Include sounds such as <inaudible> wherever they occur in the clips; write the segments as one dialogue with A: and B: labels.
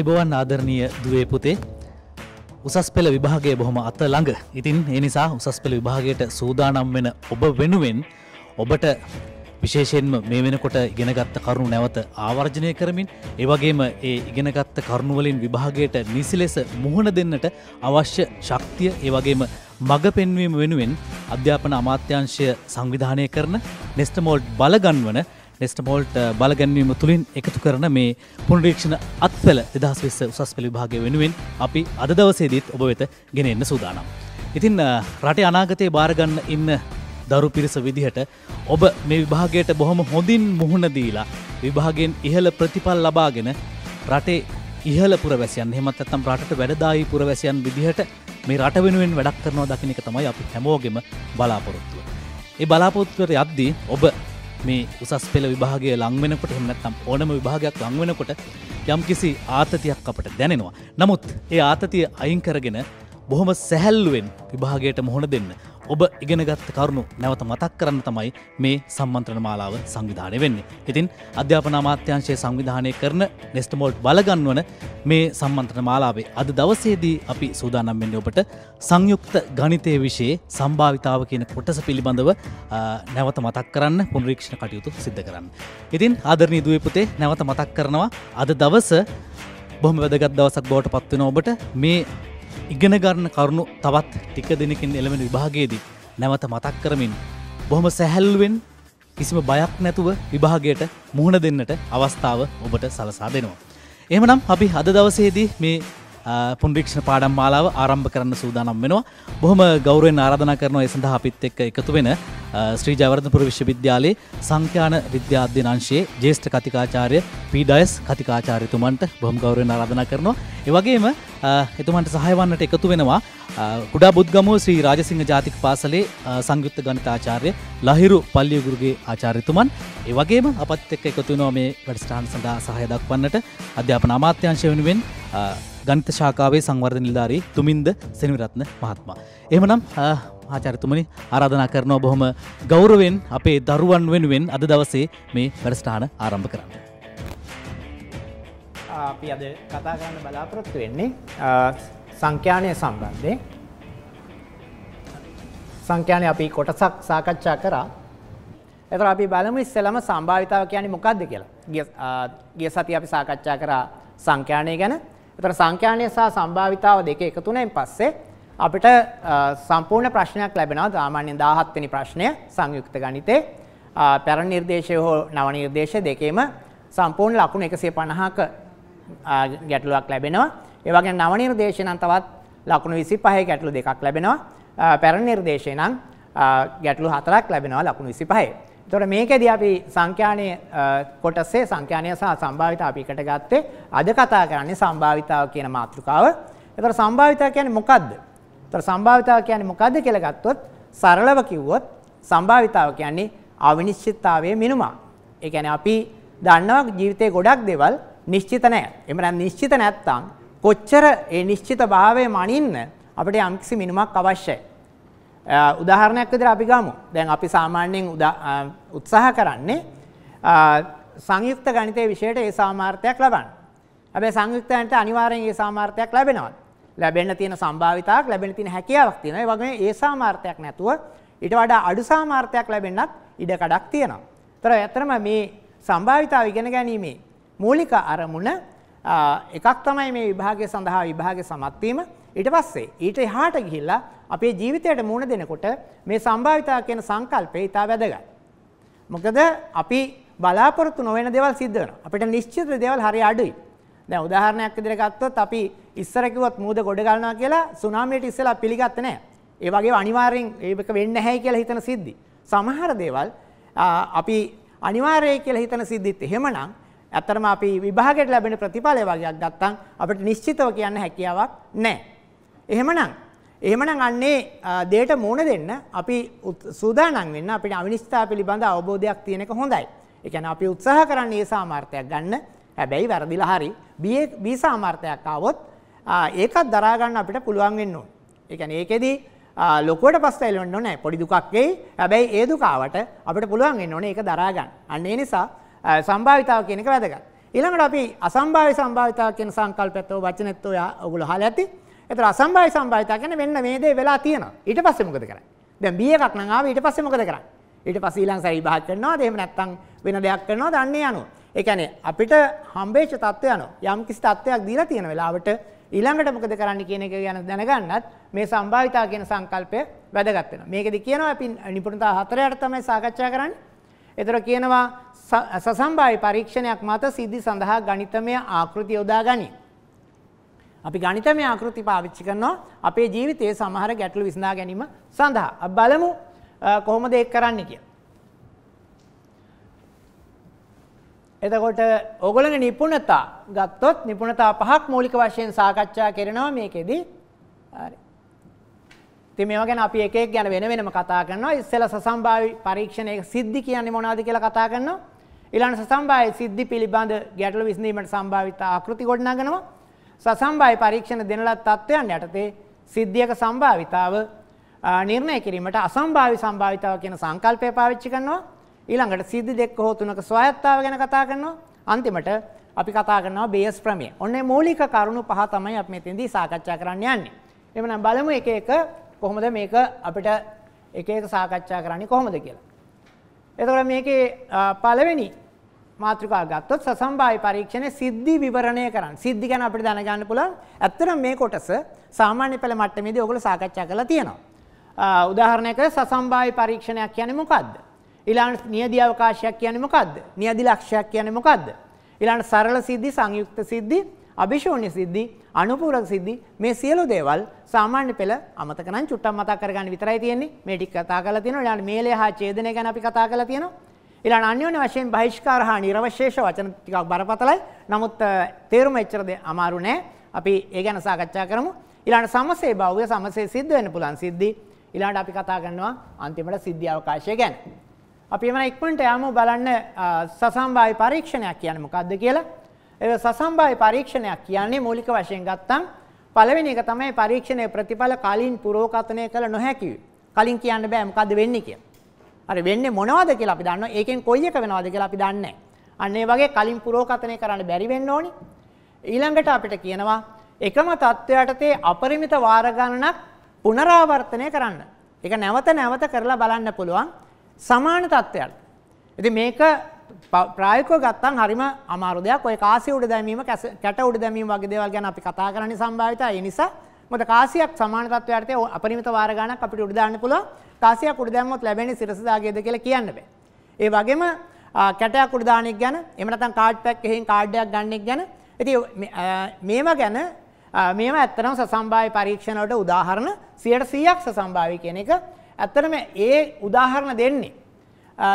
A: අයිබෝවන් ආදරණීය දුවේ පුතේ උසස් පෙළ විභාගේ බොහොම අත ළඟ ඉතින් ඒ නිසා උසස් පෙළ විභාගයට සූදානම් වෙන ඔබ වෙනුවෙන් ඔබට විශේෂයෙන්ම මේ වෙනකොට ඉගෙනගත්ත කරුණු නැවත ආවර්ජනය කරමින් ඒවගේම ඒ ඉගෙනගත්ත කරුණුවලින් විභාගයට නිසි ලෙස මුහුණ දෙන්නට අවශ්‍ය ශක්තිය ඒවගේම මඟ පෙන්වීම වෙනුවෙන් අධ්‍යාපන අමාත්‍යංශය සංවිධානය කරන නෙස්ටමෝල්ඩ් බලගන්වන නෙස්ටමෝල්ට් uh, බලගැන්වීම තුළින් එකතු කරන මේ පුනරීක්ෂණ අත්වල දෙදහස් විස්ස උසස් පෙළ විභාගය වෙනුවෙන් අපි අද දවසේදීත් ඔබ වෙත ගෙන එන්න සූදානම්. ඉතින් uh, රටේ අනාගතයේ බාරගන්න ඉන්න දරු පිරිස විදිහට ඔබ මේ විභාගයට බොහොම හොඳින් මුහුණ දීලා විභාගෙන් ඉහළ ප්‍රතිඵල් ලබාගෙන රටේ ඉහල පුරවැසියන් හෙමත් ඇත්තම් රට වැඩදායි පුරවැසියන් විදිහට මේ රට වෙනුවෙන් වැඩක් කරනවා දකිනක තමයි අපි හැමෝගෙම බලාපොරොත්තුව. ඒ බලාපොත්වර යද්දී ඔබ මේ උසස් පෙළ විභාගය ලංවෙනකොට එන්නත්නම් ඕනම විභාගයක් ලංවෙනකොට යම් කිසි ආතතියක් අපට දැනෙනවා. නමුත් ඒ ආතතිය අයිංකරගෙන බොහොම සැහැල්ලුවෙන් විභාගයට මුහුණ දෙන්න ඔබ ඉගෙනගත්ත කරුණු නැවත මතක් කරන්න තමයි මේ සම්මන්ත්‍රණ මාලාව සංවිධානය වෙන්නේ. ඉතින් අධ්‍යාපනමාත්‍යංශය සංවිධානය කරන නෙස්ටමෝල්ට් බලගන්වන මේ සම්මන්ත්‍රණ මාලාවේ අද දවසේදී අපි සූදානම් වෙන්නේ ඔබට සංයුක්ත ගණිතය විශේ සම්භාවිතාව කියන කොටස පිළිබඳව නැවත මතක් කරන්න පුනරීක්ෂණ කටයුතු සිද්ධ කරන්න. ඉතින් ආදරණීය දුවේ පුතේ නැවත මතක් කරනවා අද දවස බොහොම වැදගත් දවසක් බවට පත්වෙන ඔබට මේ ඉගෙන ගන්න කරුණු තවත් ටික දෙනකින් එළමෙන විභාගයේදී නැවත මතක් කරමින් බොහොම සැහැල්වෙන් කිසිම බයක් නැතුව විභාගයට මුහුණ දෙන්නට අවස්ථාව ඔබට සලසා දෙනවා. එහමනම් අපි අද දවසේදී මේ පුන්වීක්ෂණ පාඩම් මාලාව ආරම්භ කරන්න සූදානම් වෙනවා. බොහොම ගෞරවයෙන් ආරාධනා කරනවා ඒ සඳහා අපිත් එක්ක එකතු වෙන ශ්‍රී ජයවර්ධනපුර විශ්වවිද්‍යාලයේ සංඛ්‍යාන විද්‍යා අධ්‍යනාංශයේ ජ්‍යෙෂ්ඨ කතිකාචාර්ය පීඩයස් කතිකාචාර්යතුමන්ට බොහොම ගෞරවයෙන් ආරාධනා කරනවා. ඒ වගේම එතුමන්ට සහාය වන්නට එකතු වෙනවා කුඩා බුද්ගමුව ශ්‍රී රාජසිංහ ජාතික පාසලේ සංයුක්ත ගණිතාචාර්ය ලහිරු පල්ලියගුරුගේ ආචාර්යතුමන්. ඒ වගේම අපත් එක්ක එකතු වෙනවා මේ වැඩසටහන සඳහා සහාය දක්වන්නට අධ්‍යාපන අමාත්‍යාංශය වෙනුවෙන් ගනිත ශාකාවේ සංවර්ධ නිල්ධාරී තුමින්ද සෙනවිරත්න මහත්මා. එමනම් ආචරිතුමනි ආරාධනා කරනවා බොහොම ගෞරවෙන් අපේ දරුවන් වෙනුවෙන් අද දවසේ මේ වැඩස්ටාන ආරම්භ කරන්න.
B: අපි අද කතා කරන්න බලාපොරොත්තු වෙන්නේ සංඛ්‍යානය සම්බන්ධය සංඛ්‍යානය අපි කොටසක් සාකච්ඡා කරා. එතකොට අපි බලමු ඉස්සෙල්ලම සම්භාවිතාව කියන්නේ මොකක්ද කියලා. ගිය සතිය අපි සාකච්ඡා කරා සංඛ්‍යානය ගැන. එතර සංඛ්‍යානය සහ සම්භාවිතාව දෙක එකතුනෙන් පස්සේ අපිට සම්පූර්ණ ප්‍රශ්නයක් ලැබෙනවා සාමාන්‍යයෙන් 17 වෙනි ප්‍රශ්නය සංයුක්ත ගණිතේ පැරණි නිර්දේශය හෝ නව නිර්දේශ දෙකේම සම්පූර්ණ ලකුණු 150ක ගැටලුවක් ලැබෙනවා. ඒ වගේම නව නිර්දේශය නම් තවත් ලකුණු 25 ගැටලු දෙකක් ලැබෙනවා. පැරණි නිර්දේශය නම් ගැටලු 4ක් ලැබෙනවා ලකුණු 25. එතකොට මේකෙදී අපි සංඛ්‍යානයේ කොටසේ සංඛ්‍යානය සහ සම්භාවිතාව අපි එකට ගත්තේ අද කතා කරන්නේ සම්භාවිතාව කියන මාතෘකාව. එතකොට සම්භාවිතාව කියන්නේ මොකද්ද? එතකොට සම්භාවිතාව කියන්නේ මොකද්ද කියලා ගත්තොත් සරලව කිව්වොත් සම්භාවිතාව කියන්නේ අවිනිශ්චිතතාවයේ මිනුමක්. ඒ කියන්නේ අපි දන්නවා ජීවිතේ ගොඩක් දේවල් නිශ්චිත නැහැ. එමනම් නිශ්චිත නැත්තම් කොච්චර ඒ නිශ්චිතභාවය මනින්න අපිට යම්කිසි මිනුමක් අවශ්‍යයි. උදාහරණයක් විදිහට අපි ගමු. දැන් අපි සාමාන්‍යයෙන් උත්සාහ කරන්නේ සංයුක්ත ගණිතයේ විෂයට ඒ සාමාර්ථයක් ලබන්න. හැබැයි සංයුක්ත ගණිතයට අනිවාර්යෙන් ඒ සාමාර්ථයක් ලැබෙනවා. ලැබෙන්න තියෙන සම්භාවිතාවක් ලැබෙන්න තියෙන හැකියාවක් තියෙනවා. ඒ වගේම ඒ සාමාර්ථයක් නැතුව ඊට වඩා අඩු සාමාර්ථයක් ලැබෙන්නත් ඉඩ කඩක් තියෙනවා. ඒතර ඇත්තටම මේ සම්භාවිතාව ඉගෙන ගැනීමේ මූලික අරමුණ එකක් තමයි මේ විභාගය සඳහා විභාගය සමත් වීම. ඊට පස්සේ ඊට එහාට ගිහිල්ලා අපේ ජීවිතයට මුණ දෙනකොට මේ සම්භාවිතා කියන සංකල්පය ඊට වැඩගත්. මොකද අපි බලාපොරොත්තු නොවන දේවල් සිද්ධ වෙනවා. අපිට නිශ්චිත දේවල් හරිය අඩුයි. දැන් උදාහරණයක් විදිහට ගත්තොත් අපි ඉස්සර කිව්වත් මූද ගොඩ ගන්නවා කියලා සුනාමියට ඉස්සෙල්ලා පිළිගත්තේ නැහැ. ඒ වගේ අනිවාර්යෙන් ඒක වෙන්නේ නැහැයි කියලා හිතන සිද්ධි. සමහර දේවල් අපි අනිවාර්යයි කියලා හිතන සිද්ධිත් එහෙමනම් ඇත්තටම අපි විභාගයට ලැබෙන ප්‍රතිඵලය වගේක් ගත්තම් අපිට නිශ්චිතව කියන්න හැකියාවක් නැහැ. එහෙමනම් එහෙමනම් අන්නේ දෙයට මුණ දෙන්න අපි සූදානම් වෙන්න අපිට අවිනිශ්චිතතාව පිළිබඳ අවබෝධයක් තියෙන එක හොඳයි. ඒ කියන්නේ අපි උත්සාහ කරන්නේ ඒ සාමාර්ථයක් ගන්න. හැබැයි වැරදිලා හරි B B සාමාර්ථයක් ආවොත් ඒකත් දරා ගන්න අපිට පුළුවන් වෙන්න ඕන. ඒ කියන්නේ ඒකෙදි ලොකුවට පස්සෙල් වෙන්න ඕනේ. පොඩි දුකක් එයි. හැබැයි ඒ දුකාවට අපිට පුළුවන් වෙන්න ඕනේ ඒක දරා ගන්න. අන්න ඒ නිසා සම්භාවිතාව කියන එක වැදගත්. ඊළඟට අපි අසම්භාව්‍ය සම්භාවිතාව කියන සංකල්පයත් ඔය වචනෙත් ඔය ඔයගොල්ලෝ අහලා ඇති. ඒතර අසම්භාය සම්භායතා කියන්නේ මෙන්න මේ දේ වෙලා තියෙනවා. ඊට පස්සේ මොකද කරන්නේ? දැන් B එකක් නම් ආවේ ඊට පස්සේ මොකද කරන්නේ? ඊට පස්සේ ඊළඟ සැරේ විභාග කරනවාද? එහෙම නැත්නම් වෙන දෙයක් කරනවාද? අන්නේ අනුව. ඒ කියන්නේ අපිට හම්බෙච්ච තත්ත්වය අනුව යම් කිසි තත්ත්වයක් දීලා තියෙන වෙලාවට ඊළඟට මොකද කරන්න කියන එක ගැන දැනගන්නත් මේ සම්භාවිතා කියන සංකල්පය වැදගත් වෙනවා. මේකෙදි කියනවා අපි නිපුණතා හතරයට තමයි සාකච්ඡා කරන්නේ. එතර කියනවා සසම්භාය පරීක්ෂණයක් මත සිද්ධි සඳහා ගණිතමය ආකෘති යොදා ගනී. අපි ගණිතමය ආකෘති පාවිච්චි කරනවා අපේ ජීවිතයේ සමහර ගැටලු විසඳා ගැනීම සඳහා. අපි බලමු කොහොමද ඒක කරන්න කියලා. එතකොට ඕගොල්ලන්ගේ නිපුණතා ගත්තොත් නිපුණතා පහක් මූලික වශයෙන් සාකච්ඡා කරනවා මේකෙදි. හරි. ඉතින් මේවා ගැන අපි එක එක ගැන වෙන වෙනම කතා කරනවා. ඉස්සෙල්ලා සසම්භාවී පරීක්ෂණයේ සිද්ධි කියන්නේ මොනවද කියලා කතා කරනවා. ඊළඟ සසම්භාවී සිද්ධි පිළිබඳ ගැටලු විසඳීමට සම්භාවිත ආකෘති ගොඩනගනවා. සසම්භාය පරීක්ෂණ දෙන ලද තත්ත්වයන් යටතේ සිද්ධියක සම්භාවිතාව නිර්ණය කිරීමට අසම්භාවි සම්භාවිතාව කියන සංකල්පය පාවිච්චි කරනවා. ඊළඟට සිද්ධි දෙක හෝ තුනක ස්වායත්තාව ගැන කතා කරනවා. අන්තිමට අපි කතා කරනවා බේස් ප්‍රමේය. ඔන්නේ මූලික කරුණු පහ තමයි අපි මෙතෙන්දී සාකච්ඡා කරන්න යන්නේ. එhmenan බලමු එක එක කොහොමද මේක අපිට එක එක සාකච්ඡා කරන්නේ කොහොමද කියලා. එතකොට මේකේ පළවෙනි මාතෘකාවක් ගත්තොත් සසම්භාව්‍ය පරීක්ෂණයේ සිද්ධි විවරණය කරන්න. සිද්ධි ගැන අපිට දැනගන්න පුළුවන්. ඇත්තටම මේ කොටස සාමාන්‍ය පෙළ මට්ටමේදී ඔයගොල්ලෝ සාකච්ඡා කරලා තියෙනවා. උදාහරණයක් සසම්භාව්‍ය පරීක්ෂණයක් කියන්නේ මොකද්ද? ඊළඟට නියදි අවකාශයක් කියන්නේ මොකද්ද? නියදි ලක්ෂයක් කියන්නේ මොකද්ද? ඊළඟට සරල සිද්ධි, සංයුක්ත සිද්ධි, අභිශූන්‍ය සිද්ධි, අනුපූරක සිද්ධි මේ සියලු දේවල් සාමාන්‍ය පෙළ අමතක නම් චුට්ටක් මතක් කරගන්න විතරයි තියෙන්නේ. මේ ටික කතා කරලා තියෙනවා. ඊළඟට මේලය හා ඡේදනය ගැන අපි කතා කරලා තියෙනවා. ඊළඟ අන්‍යෝන්‍ය වශයෙන් බහිෂ්කාර හා නිර්වශේෂ වචන ටිකක් බරපතලයි. නමුත් තේරුම එච්චර අමාරු නෑ. අපි ඒ ගැන සාකච්ඡා කරමු. ඊළඟ සමසේ භව්‍ය සමසේ සිද්ධ වෙන්න පුළුවන් සිද්ධි. ඊළඟට අපි කතා කරනවා අන්තිමට සිද්ධි අවකාශය ගැන. අපි එවන ඉක්මනට යමු බලන්න සසම්භාවි පරීක්ෂණයක් කියන්නේ මොකක්ද කියලා. ඒ සසම්භාවි පරීක්ෂණයක් කියන්නේ මූලික වශයෙන් ගත්තම් පළවෙනි එක තමයි පරීක්ෂණයේ ප්‍රතිඵල කලින් පුරෝකථනය කළ නොහැකි. කලින් කියන්න බෑ මොකද්ද වෙන්නේ කියලා. හරි වෙන්නේ මොනවද කියලා අපි දන්නවා. ඒකෙන් කොයි එක වෙනවද කියලා අපි දන්නේ අන්න ඒ වගේ කලින් පුරෝකථනය කරන්න බැරි වෙන්න ඕනි. ඊළඟට අපිට කියනවා එකම தත්වයට තේ අපරිමිත වාර ගණනක් පුනරාවර්තනය කරන්න. ඒක නැවත නැවත කරලා බලන්න පුළුවන් සමාන தත්වයට. ඉතින් මේක ප්‍රායෝගිකව ගත්තම් හරිම අමාරු දෙයක්. ඔය කාසිය උඩ දැමීම, කැට උඩ දැමීම වගේ දේවල් ගැන අපි කතා කරන්නේ සම්භාවිතයි. ඒ නිසා මොකද කාසියක් සමාන තත්වයකට අපරිමිත වාර ගණනක් අපිට උඩ දාන්න පුළුවන්. තාසියක් උඩ දැම්මොත් ලැබෙන්නේ සිරස දාගයද කියලා කියන්න බෑ. ඒ වගේම කැටයක් උඩ දාන එක ගැන එහෙම නැත්නම් කාඩ් පැක් එකෙන් කාඩ් එකක් ගන්න එක ගැන ඉතින් මේවා ගැන මේවා ඇත්තටම සසම්භාව්‍ය පරීක්ෂණ වලට උදාහරණ 100%ක් සසම්භාව්‍ය කියන එක ඇත්තටම ඒ උදාහරණ දෙන්නේ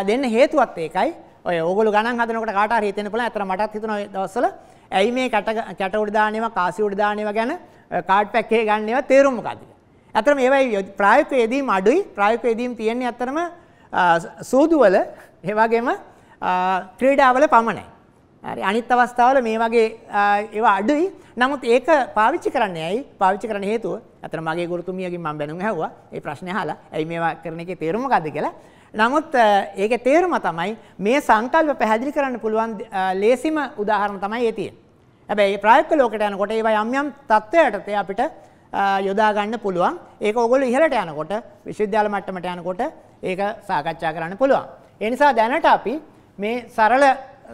B: දෙන්න හේතුවත් ඒකයි ඔය ඕගොල්ලෝ ගණන් හදනකොට කාට හරි හිතෙන්න පුළුවන් අතන මටත් හිතන දවස්වල ඇයි මේ කැට කැට උඩ දානේවා කාසි උඩ දානේවා ගැන කාඩ් පැක් එකේ ගන්න ඒවා තේරුම මොකද්ද ඇතරම ඒවයි ප්‍රායක යෙදීම් අඩුයි ප්‍රායක යෙදීම් තියෙන්නේ ඇතරම සූදුවල ඒවගේම ක්‍රීඩාවල පමණයි. හරි අනිත් අවස්ථාවල මේ වගේ ඒවා අඩුයි. නමුත් ඒක පාවිච්චි කරන්න ඇයි? පාවිච්චි කරන්න හේතුව අතන මගේ ගුරුතුමියගෙන් මම බැනුම් ඇහුවා. ඒ ප්‍රශ්නේ අහලා. ඇයි මේවා කරන එකේ තේරුම මොකද්ද කියලා. නමුත් ඒකේ තේරුම තමයි මේ සංකල්ප පැහැදිලි කරන්න පුළුවන් ලේසිම උදාහරණ තමයි ඒ තියෙන්නේ. හැබැයි ප්‍රායෝගික ලෝකයට යනකොට ඒවා යම් යම් තත්ත්වයකට අපිට යොදාගන්න පුළුවන් ඒක ඔගොල්ලෝ ඉහළට යනකොට විශ්වවිද්‍යාල මට්ටමට යනකොට ඒක සාකච්ඡා කරන්න පුළුවන්. ඒ නිසා දැනට අපි මේ සරල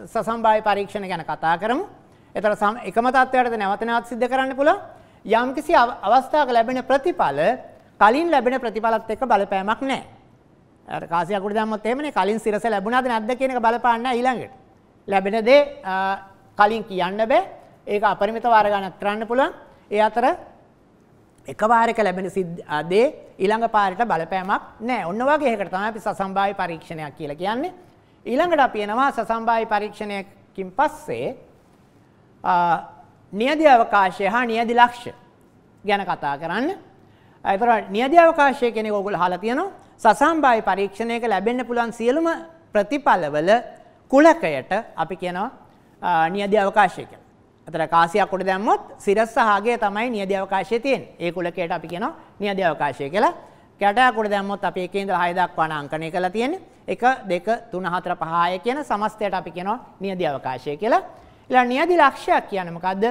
B: සසම්භාව්‍ය පරීක්ෂණ ගැන කතා කරමු. ඒතර එකම තත්ත්වයකට නැවත නැවත සිද්ධ කරන්න පුළුවන්. යම්කිසි අවස්ථාවක ලැබෙන ප්‍රතිඵල කලින් ලැබෙන ප්‍රතිඵලත් එක්ක බලපෑමක් නැහැ. අර කාසිය අකුරු දැම්මොත් එහෙමනේ කලින් සිරස ලැබුණාද නැද්ද කියන එක බලපාන්නේ නැහැ ඊළඟට. ලැබෙන දේ කලින් කියන්න බෑ. ඒක අපරිමිත වාර ගණන් කරන්න පුළුවන්. ඒ අතර එකවාරක ලැබෙන දේ ඊළඟ පාරට බලපෑමක් නෑ ඔන්න වගේ එකට තමයි අපි සසම්භාවි පරීක්ෂණයක් කියලා කියන්නේ. ඊළඟට අපි එනවා සසම්භාවි පරීක්ෂණයකින් පස්සේ නියදි අවකාශය හා නියදි ලක්ෂ්‍ය ගැන කතා කරන්න. ඒතර නියදි අවකාශය කියන එක ඔයගොල්ලෝ අහලා තියෙනවා. සසම්භාවි පරීක්ෂණයක ලැබෙන්න පුළුවන් සියලුම ප්‍රතිඵලවල කුලකයට අපි කියනවා නියදි අවකාශය කියලා. අතර කාසියක් උඩ දැම්මොත් සිරස් සහාගය තමයි නියති අවකාශය තියෙන්නේ. ඒ කුලකයට අපි කියනවා නියති අවකාශය කියලා. කැටයක් උඩ දැම්මොත් අපි එකේ ඉඳලා 6 දක්වාන අංකණය කරලා තියෙන්නේ. 1 2 3 4 5 6 කියන සමස්තයට අපි කියනවා නියති අවකාශය කියලා. ඊළඟ නියති ලක්ෂයක් කියන්නේ මොකද්ද?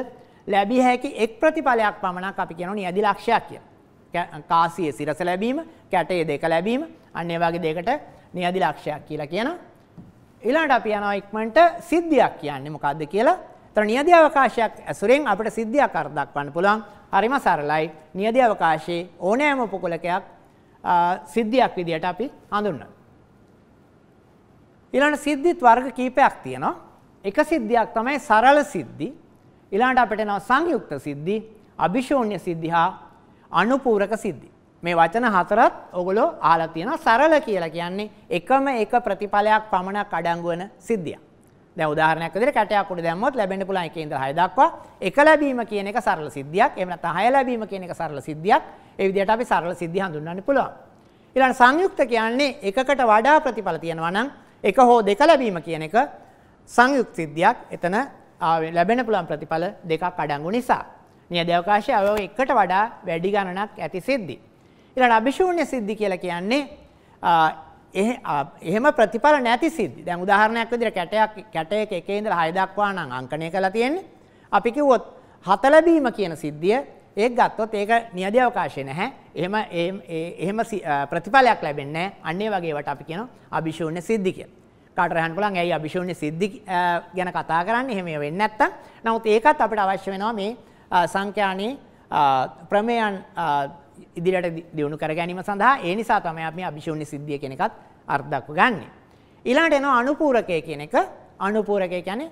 B: ලැබිය හැකි එක් ප්‍රතිඵලයක් පමණක් අපි කියනවා නියති ලක්ෂයක් කියලා. කාසියේ සිරස ලැබීම, කැටයේ දෙක ලැබීම, අන්න ඒ වගේ දෙයකට නියති ලක්ෂයක් කියලා කියනවා. ඊළඟට අපි යනවා ඉක්මනට සිද්ධියක් කියන්නේ මොකද්ද කියලා. ඒතර නියදි අවකාශයක් ඇසුරෙන් අපිට සිද්ධියක් අර දක්වන්න පුළුවන්. හරිම සරලයි. නියදි අවකාශයේ ඕනෑම උපකූලකයක් සිද්ධියක් විදිහට අපි හඳුන්වනවා. ඊළඟ සිද්ධිත් වර්ග කීපයක් තියෙනවා. එක සිද්ධියක් තමයි සරල සිද්ධි. ඊළඟට අපිට එනවා සංයුක්ත සිද්ධි, අභිශෝන්‍ය සිද්ධි හා අනුපූරක සිද්ධි. මේ වචන හතරත් ඔගොල්ලෝ අහලා තියෙනවා. සරල කියලා කියන්නේ එකම එක ප්‍රතිඵලයක් පමණක් අඩංගු වෙන සිද්ධියක්. දැන් උදාහරණයක් විදිහට කැටයක් උඩ දැම්මොත් ලැබෙන්න පුළුවන් 1 ඉඳලා 6 දක්වා එක ලැබීම කියන එක සරල සිද්ධියක්. එහෙම නැත්නම් 6 ලැබීම කියන එක සරල සිද්ධියක්. ඒ විදිහට අපි සරල සිද්ධි හඳුන්වන්න පුළුවන්. ඊළඟ සංයුක්ත කියන්නේ එකකට වඩා ප්‍රතිඵල තියෙනවා නම් එක හෝ දෙක ලැබීම කියන එක සංයුක්ත සිද්ධියක්. එතන ලැබෙන්න පුළුවන් ප්‍රතිඵල දෙකක් අඩංගු නිසා. නියද අවකාශයේ අවයව එකට වඩා වැඩි ගණනක් ඇති සිද්ධි. ඊළඟ අභිශූන්‍ය සිද්ධි කියලා කියන්නේ එහෙම ප්‍රතිඵල නැති සිද්ධි. දැන් උදාහරණයක් විදිහට කැටයක් කැටයක එකේ ඉඳලා 6 දක්වා නම් අංකණය කරලා තියෙන්නේ. අපි කිව්වොත් හත ලැබීම කියන සිද්ධිය ඒක ගත්තොත් ඒක නියදි අවකාශය නැහැ. එහෙම එහෙම ප්‍රතිඵලයක් ලැබෙන්නේ නැහැ. අන්න ඒ වගේ වට අපි කියනවා අභිශූන්‍ය සිද්ධි කියලා. කාටර අහන්න පුළුවන් ඇයි අභිශූන්‍ය සිද්ධි ගැන කතා කරන්නේ? එහෙම වෙන්නේ නැත්තම්. නමුත් ඒකත් අපිට අවශ්‍ය වෙනවා මේ සංඛ්‍යානේ ප්‍රමේයන් ඉදිරියට දියුණු කර ගැනීම සඳහා ඒ නිසා තමයි අපි අභිශූන්‍ය සිද්ධිය කියන එකත් අර්ථදක්ව ගන්නෙ. ඊළඟට එනවා අනුපූරකය කියන එක. අනුපූරකය කියන්නේ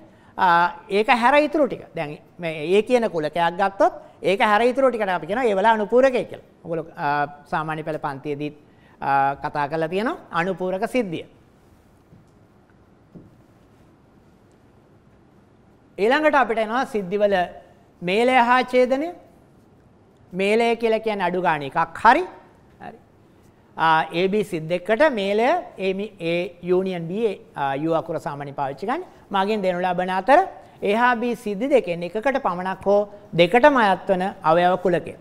B: ඒක හැර ඉතුරු ටික. දැන් මේ ඒ කියන කුලකයක් ගත්තොත් ඒක හැර ඉතුරු ටිකට අපි කියනවා ඒ වෙලාව අනුපූරකය කියලා. ඔයගොල්ලෝ සාමාන්‍ය පෙළ පන්තියේදී කතා කරලා තියෙනවා අනුපූරක සිද්ධිය. ඊළඟට අපිට එනවා සිද්ධිවල මේලය හා ඡේදනය මේලය කියලා කියන්නේ අඩු ගාණ එකක් හරි හරි AB සිද්ද එකට මේලය A union B U අකුර සාමාන්‍ය පාවිච්චි ගන්න මගෙන් දෙනු ලබන අතර A හා B සිද්ද දෙකෙන් එකකට පමණක් හෝ දෙකටම අයත් වන අවයව කුලකය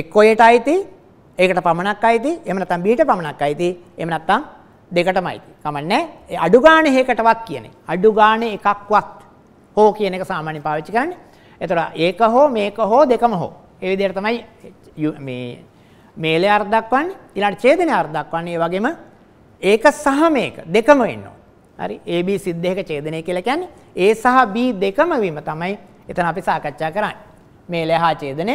B: එක්කෝ යට අයිති ඒකට පමණක් අයිති එහෙම නැත්නම් B ට පමණක් අයිති එහෙම නැත්නම් දෙකටම අයිති කමන්නේ ඒ අඩු ගාණ එකකටවත් කියන්නේ අඩු ගාණ එකක්වත් හෝ කියන එක සාමාන්‍ය පාවිච්චි කරන්නේ එතකොට ඒක හෝ මේක හෝ දෙකම හෝ ඒ විදිහට තමයි මේ මේලේ අර්ධයක් වන්නේ ඊළඟ ඡේදනයේ අර්ධයක් වන්නේ ඒ වගේම ඒක සහ මේක දෙකම වෙන්න හරි AB සිද්දේක ඡේදනය කියලා කියන්නේ A සහ B දෙකම වීම තමයි එතන අපි සාකච්ඡා කරන්නේ. මේලේ හා ඡේදනය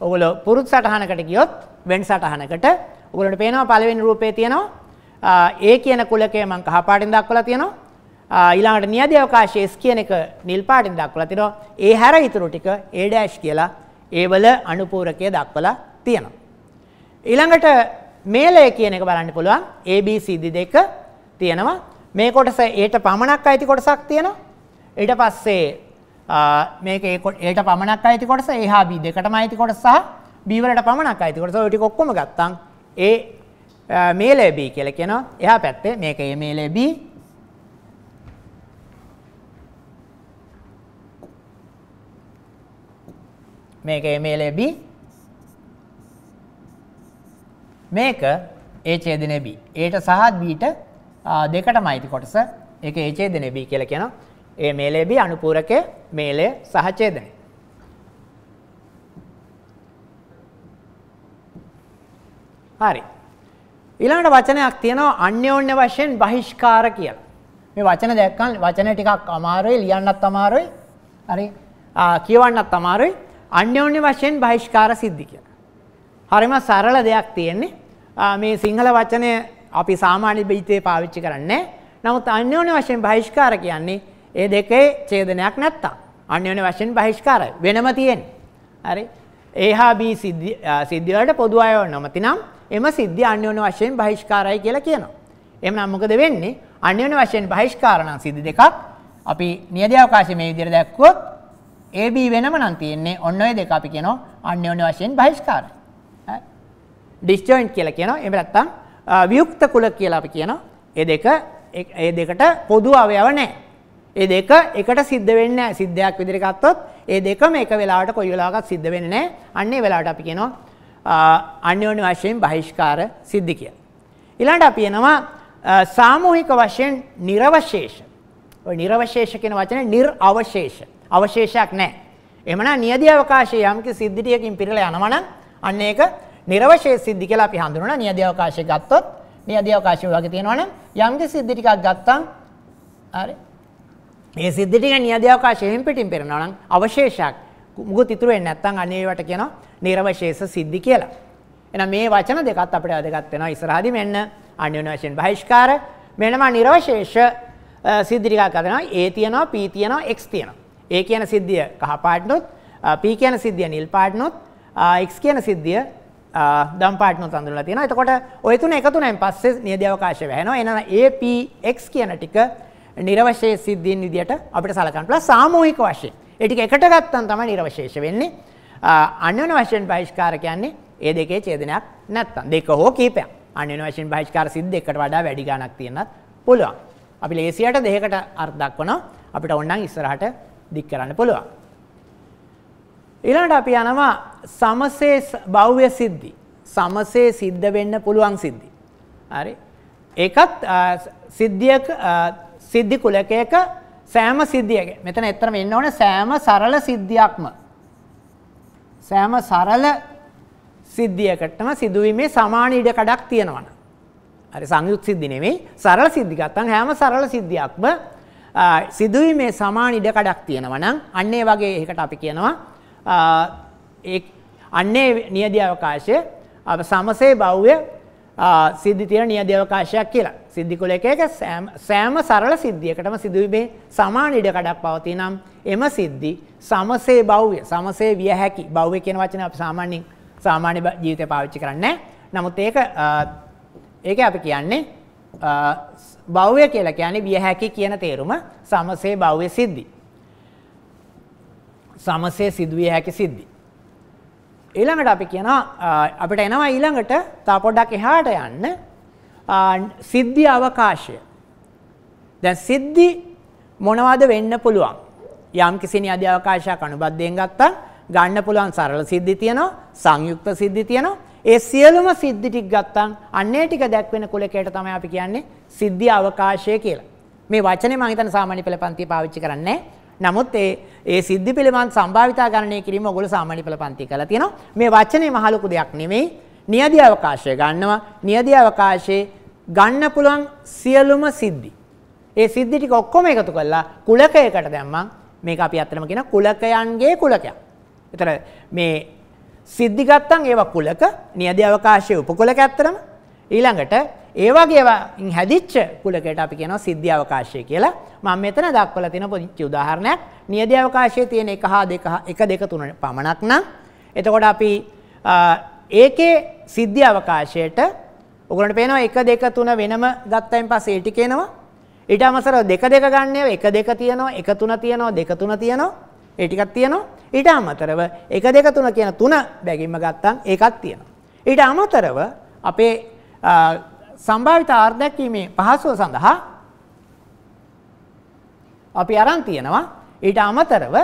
B: ඔගොල්ලෝ පුරුත් සටහනකට ගියොත් වෙන් සටහනකට ඔගොල්ලන්ට පේනවා පළවෙනි රූපේ තියෙනවා ඒ කියන කුලකය මම කහ පාටින් දක්වලා තියෙනවා ඊළඟට නියදි අවකාශයේ S කියන එක නිල් පාටින් දක්වලා තිනවා ඒ හැර ඊතුරු ටික A' කියලා ඒවල අනුපූරකය දක්වලා තියෙනවා. ඊළඟට මේලය කියන එක බලන්න පුළුවන් ABC දෙක තියෙනවා. මේ කොටස ඒට පමණක් අයිති කොටසක් තියෙනවා. ඊට පස්සේ මේක ඒට පමණක් අයිති කොටස A හා B දෙකටම අයිති කොටස සහ B වලට පමණක් අයිති කොටස ඔය ටික ඔක්කොම ගත්තම් A මේලය B කියලා කියනවා. එහා පැත්තේ මේක A මේලය B මේක මේ ලැබී මේක ඒ ඡේදනේ b. ඒට සහ bට දෙකටම අයිති කොටස. ඒක ඒ ඡේදනේ b කියලා කියනවා. ඒ මේලේ b අනුපූරකයේ මේලේ සහ ඡේදනේ. හරි. ඊළඟට වචනයක් තියෙනවා අන්‍යෝන්‍ය වශයෙන් බහිෂ්කාර කියලා. මේ වචන දැක්කම වචන ටිකක් අමාරුයි ලියන්නත් අමාරුයි. හරි. කියවන්නත් අමාරුයි. අන්‍යෝන්‍ය වශයෙන් බහිෂ්කාර සිද්ධි කියලා. හරිම සරල දෙයක් තියෙන්නේ. මේ සිංහල වචනය අපි සාමාන්‍ය බීතේ පාවිච්චි කරන්නේ. නමුත් අන්‍යෝන්‍ය වශයෙන් බහිෂ්කාර කියන්නේ ඒ දෙකේ ඡේදනයක් නැත්තම්. අන්‍යෝන්‍ය වශයෙන් බහිෂ්කාරයි. වෙනම තියෙන්නේ. හරි. ඒහා බී සිද්ධි සිද්ධි වලට පොදු අයව නැමතිනම් එම සිද්ධි අන්‍යෝන්‍ය වශයෙන් බහිෂ්කාරයි කියලා කියනවා. එහෙනම් මොකද වෙන්නේ? අන්‍යෝන්‍ය වශයෙන් බහිෂ්කාර නම් සිද්ධි දෙකක් අපි නියදී අවකාශයේ මේ විදිහට දැක්කොත් AB වෙනම නම් තියෙන්නේ ඔන්න ඔය දෙක අපි කියනවා අන්‍යෝන්‍ය වශයෙන් බහිස්කාරයි. ඩිස්ජොයින්ට් කියලා කියනවා. එහෙම නැත්නම් වියුක්ත කුල කියලා අපි කියනවා. ඒ දෙක ඒ දෙකට පොදු අවයව නැහැ. ඒ දෙක එකට සිද්ධ වෙන්නේ නැහැ. සිද්ධයක් විදිහට ගත්තොත් ඒ දෙකම එක වෙලාවට කොයි වෙලාවකත් සිද්ධ වෙන්නේ නැහැ. අන්න ඒ වෙලාවට අපි කියනවා අන්‍යෝන්‍ය වශයෙන් බහිස්කාර සිද්ධි කියලා. ඊළඟට අපි එනවා සාමූහික වශයෙන් නිර්වශේෂ. ඔය නිර්වශේෂ කියන වචනේ නිර්වශේෂ. අවශේෂයක් නැහැ. එහෙමනම් නියදී අවකාශයේ යම්කි සිද්ධියකින් පිරලා යනවා නම් අන්න ඒක නිර්වශේෂ සිද්ධි කියලා අපි හඳුනනවා. නියදී අවකාශය ගත්තොත් නියදී අවකාශය වගේ තියෙනවා නම් යම්කි සිද්ධි ටිකක් ගත්තම් හරි. මේ සිද්ධි ටික නියදී අවකාශයෙන් පිටින් පෙරනවා නම් අවශේෂයක් මුකුත් ඉතුරු වෙන්නේ නැත්නම් අන්න ඒවට කියනවා නිර්වශේෂ සිද්ධි කියලා. එහෙනම් මේ වචන දෙකත් අපිට වැදගත් වෙනවා. ඉස්සරහදී මෙන්න අන්‍යෝන්‍ය වශයෙන් බහිෂ්කාර මෙන්නම නිර්වශේෂ සිද්ධි ටිකක් ගන්නවා. A තියෙනවා P තියෙනවා X තියෙනවා. ඒ කියන සිද්ධිය කහ පාටනොත් P කියන සිද්ධිය නිල් පාටනොත් X කියන සිද්ධිය දම් පාටනොත් අඳුරලා තියෙනවා. එතකොට ওই තුන එකතු වෙනයින් පස්සේ නියති අවකාශය වැහෙනවා. එහෙනම් APX කියන ටික නිර්වශේෂ සිද්ධීන් විදියට අපිට සලකන්න පුළුවන් සාමූහික වශයෙන්. ඒ ටික එකට ගත්තම තමයි නිර්වශේෂ වෙන්නේ. අන්‍යන වශයෙන් බහිෂ්කාර කියන්නේ ඒ දෙකේ ඡේදනයක් නැත්තම් දෙක හෝ කීපයක්. අන්‍යන වශයෙන් බහිෂ්කාර සිද්ධ එකට වඩා වැඩි ගණක් තියෙනත් පුළුවන්. අපි ලේසියට දෙකකට අර්ථ දක්වනවා. අපිට ඕනනම් ඉස්සරහට දික් කරන්න පුළුවන්. ඊළඟට අපි යනවා සමසේ භව්‍ය සිද්ධි. සමසේ සිද්ධ වෙන්න පුළුවන් සිද්ධි. හරි. ඒකත් සිද්ධියක සිද්ධි කුලකයක සෑම සිද්ධියක මෙතන ඇත්තටම එන්න ඕනේ සෑම සරල සිද්ධියක්ම සෑම සරල සිද්ධියකටම සිදුවීමේ සමාන ඉඩ කඩක් තියෙනවනේ. හරි සංයුත් සිද්ධි නෙමෙයි සරල සිද්ධි ගත්තම හැම සරල සිද්ධියක්ම සිදුවීමේ සමාන ඉඩකඩක් තියෙනවා නම් අන්න ඒ වගේ එකකට අපි කියනවා ඒ අන්නේ නියදි අවකාශය සමසේ බව්‍ය සිද්ධි තියෙන නියදි අවකාශයක් කියලා. සිද්ධි කුලයක එක සෑම සරල සිද්ධියකටම සිදුවීමේ සමාන ඉඩකඩක් පවතින නම් එම සිද්ධි සමසේ බව්‍ය සමසේ විය හැකි. බව්‍ය කියන වචනේ අපි සාමාන්‍යයෙන් සාමාන්‍ය ජීවිතේ පාවිච්චි කරන්නේ නැහැ. නමුත් ඒක ඒක අපි කියන්නේ භව්‍ය කියලා කියන්නේ විය හැකි කියන තේරුම සමසේ භව්‍ය සිද්ධි. සමසේ සිදුවිය හැකි සිද්ධි. ඊළඟට අපි කියනවා අපිට එනවා ඊළඟට තව පොඩ්ඩක් එහාට යන්න සිද්ධි අවකාශය. දැන් සිද්ධි මොනවද වෙන්න පුළුවන්? යම් කිසි නියදි අවකාශයක් අනුබද්ධයෙන් ගත්තා ගන්න පුළුවන් සරල සිද්ධි තියෙනවා, සංයුක්ත සිද්ධි තියෙනවා, ඒ සියලුම සිද්ධි ටික ගත්තන් අන්නේ ටික දැක්වෙන කුලකයට තමයි අපි කියන්නේ සිද්ධි අවකාශය කියලා. මේ වචනේ මම හිතන්නේ සාමාන්‍ය පෙළ පන්තිය පාවිච්චි කරන්නේ නමුත් ඒ ඒ සිද්ධි පිළිබඳ සම්භාවිතා ගණනය කිරීම ඔයගොල්ලෝ සාමාන්‍ය පෙළ පන්තිය කරලා තියෙනවා. මේ වචනේ මහ ලොකු දෙයක් නෙමෙයි. නියදි අවකාශය ගන්නවා. නියදි අවකාශයේ ගන්න පුළුවන් සියලුම සිද්ධි. ඒ සිද්ධි ටික ඔක්කොම එකතු කරලා කුලකයකට දැම්මම මේක අපි අත්‍තරම කියන කුලකයන්ගේ කුලකයක්. ඒතර මේ සිද්ධි ගත්තම් ඒවා කුලක නියදි අවකාශයේ උපකුලක ඇත්තරම ඊළඟට ඒ වගේ ඒවායින් හැදිච්ච කුලකයට අපි කියනවා සිද්ධි අවකාශය කියලා. මම මෙතන දක්වලා තියෙන පුංචි උදාහරණයක්. නියදි අවකාශයේ තියෙන 1 හා 2 1 2 3 පමණක් නම් එතකොට අපි ඒකේ සිද්ධි අවකාශයට ඔයගොල්ලන්ට පේනවා 1 2 3 වෙනම ගත්තයින් පස්සේ ඒ ටික එනවා. ඊට අමතරව 2 2 ගන්න ඒවා 1 2 තියෙනවා 1 3 තියෙනවා 2 3 තියෙනවා ඒ ටිකක් තියෙනවා. ඊට අමතරව 1 2 3 කියන තුන බැගින්ම ගත්තම් ඒකක් තියෙනවා. ඊට අමතරව අපේ සම්භාවිත ආර්දැකීමේ පහසුව සඳහා අපි අරන් තියෙනවා ඊට අමතරව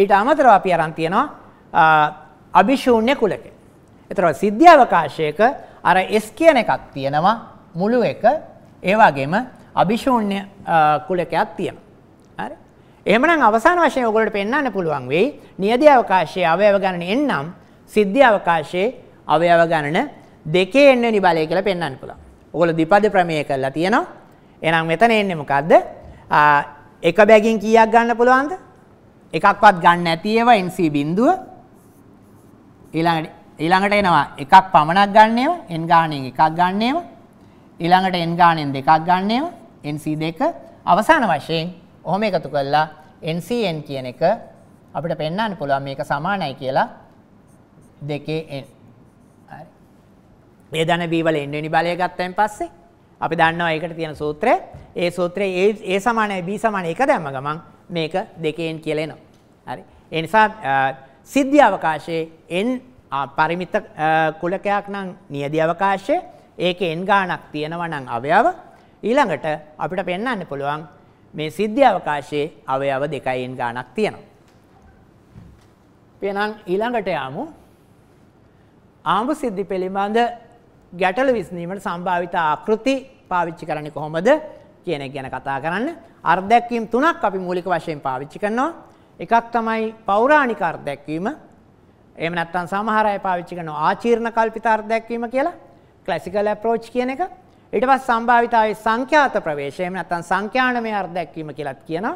B: ඊට අමතරව අපි අරන් තියෙනවා අභිශූන්‍ය කුලක. එතකොට සිද්ධ්‍යවකාශයක අර S කියන එකක් තියෙනවා මුළු එක ඒ වගේම අභිශූන්‍ය කුලකයක් තියෙනවා. හරි. එහෙමනම් අවසාන වශයෙන් ඔයගොල්ලන්ට පෙන්වන්න පුළුවන් වෙයි නියති අවකාශයේ අවයව ගණන එන්නම් සිද්ධි අවකාශයේ අවයව ගණන දෙකේ එන්නනි බලය කියලා පෙන්වන්න පුළුවන්. ඔයගොල්ලෝ ද්විපද ප්‍රමේය කරලා තියෙනවා. එහෙනම් මෙතන එන්නේ මොකද්ද? එක බැගින් කීයක් ගන්න පුළුවන්ද? එකක්වත් ගන්න නැති ඒවා NC බිඳුව ඊළඟට ඊළඟට එනවා එකක් පමණක් ගන්න ඒවා n ගාණෙන් එකක් ගන්න ඒවා ඊළඟට n ගාණෙන් දෙකක් ගන්න ඒවා NC2 අවසාන වශයෙන් ඔහොම එකතු කළා NCN කියන එක අපිට පෙන්වන්න පුළුවන් මේක සමානයි කියලා 2n. හරි. ඒ ධන b වල n වෙනි බලය ගත්තයින් පස්සේ අපි දන්නවා ඒකට තියෙන සූත්‍රය. ඒ සූත්‍රයේ a a සමානයි b සමානයි 1 දැම්ම ගමන් මේක 2n කියලා එනවා. හරි. ඒ නිසා සිද්ධි අවකාශයේ n පරිමිත කුලකයක් නම් නියදි අවකාශයේ ඒකේ n ගාණක් තියෙනවා නම් අවයව ඊළඟට අපිට පෙන්වන්න පුළුවන් මේ සිද්ධි අවකාශයේ අවයව දෙකයින් ගාණක් තියෙනවා. එහෙනම් ඊළඟට යමු ආඹ සිද්ධි පිළිබඳ ගැටලු විසඳීමට සම්භාවිත ආකෘති පාවිච්චි කරන්නේ කොහොමද කියන එක ගැන කතා කරන්න. අර්ධැක්වීම් තුනක් අපි මූලික වශයෙන් පාවිච්චි කරනවා. එකක් තමයි පෞරාණික අර්ධැක්වීම. එහෙම නැත්නම් සමහර අය පාවිච්චි කරනවා ආචීර්ණ කල්පිත අර්ධැක්වීම කියලා. ක්ලාසිකල් අප්‍රෝච් කියන එක. ඊට පස්සේ සම්භාවිතාවේ සංඛ්‍යාත ප්‍රවේශය එහෙම නැත්නම් සංඛ්‍යානමය අර්ධදැක්වීම කියලාත් කියනවා.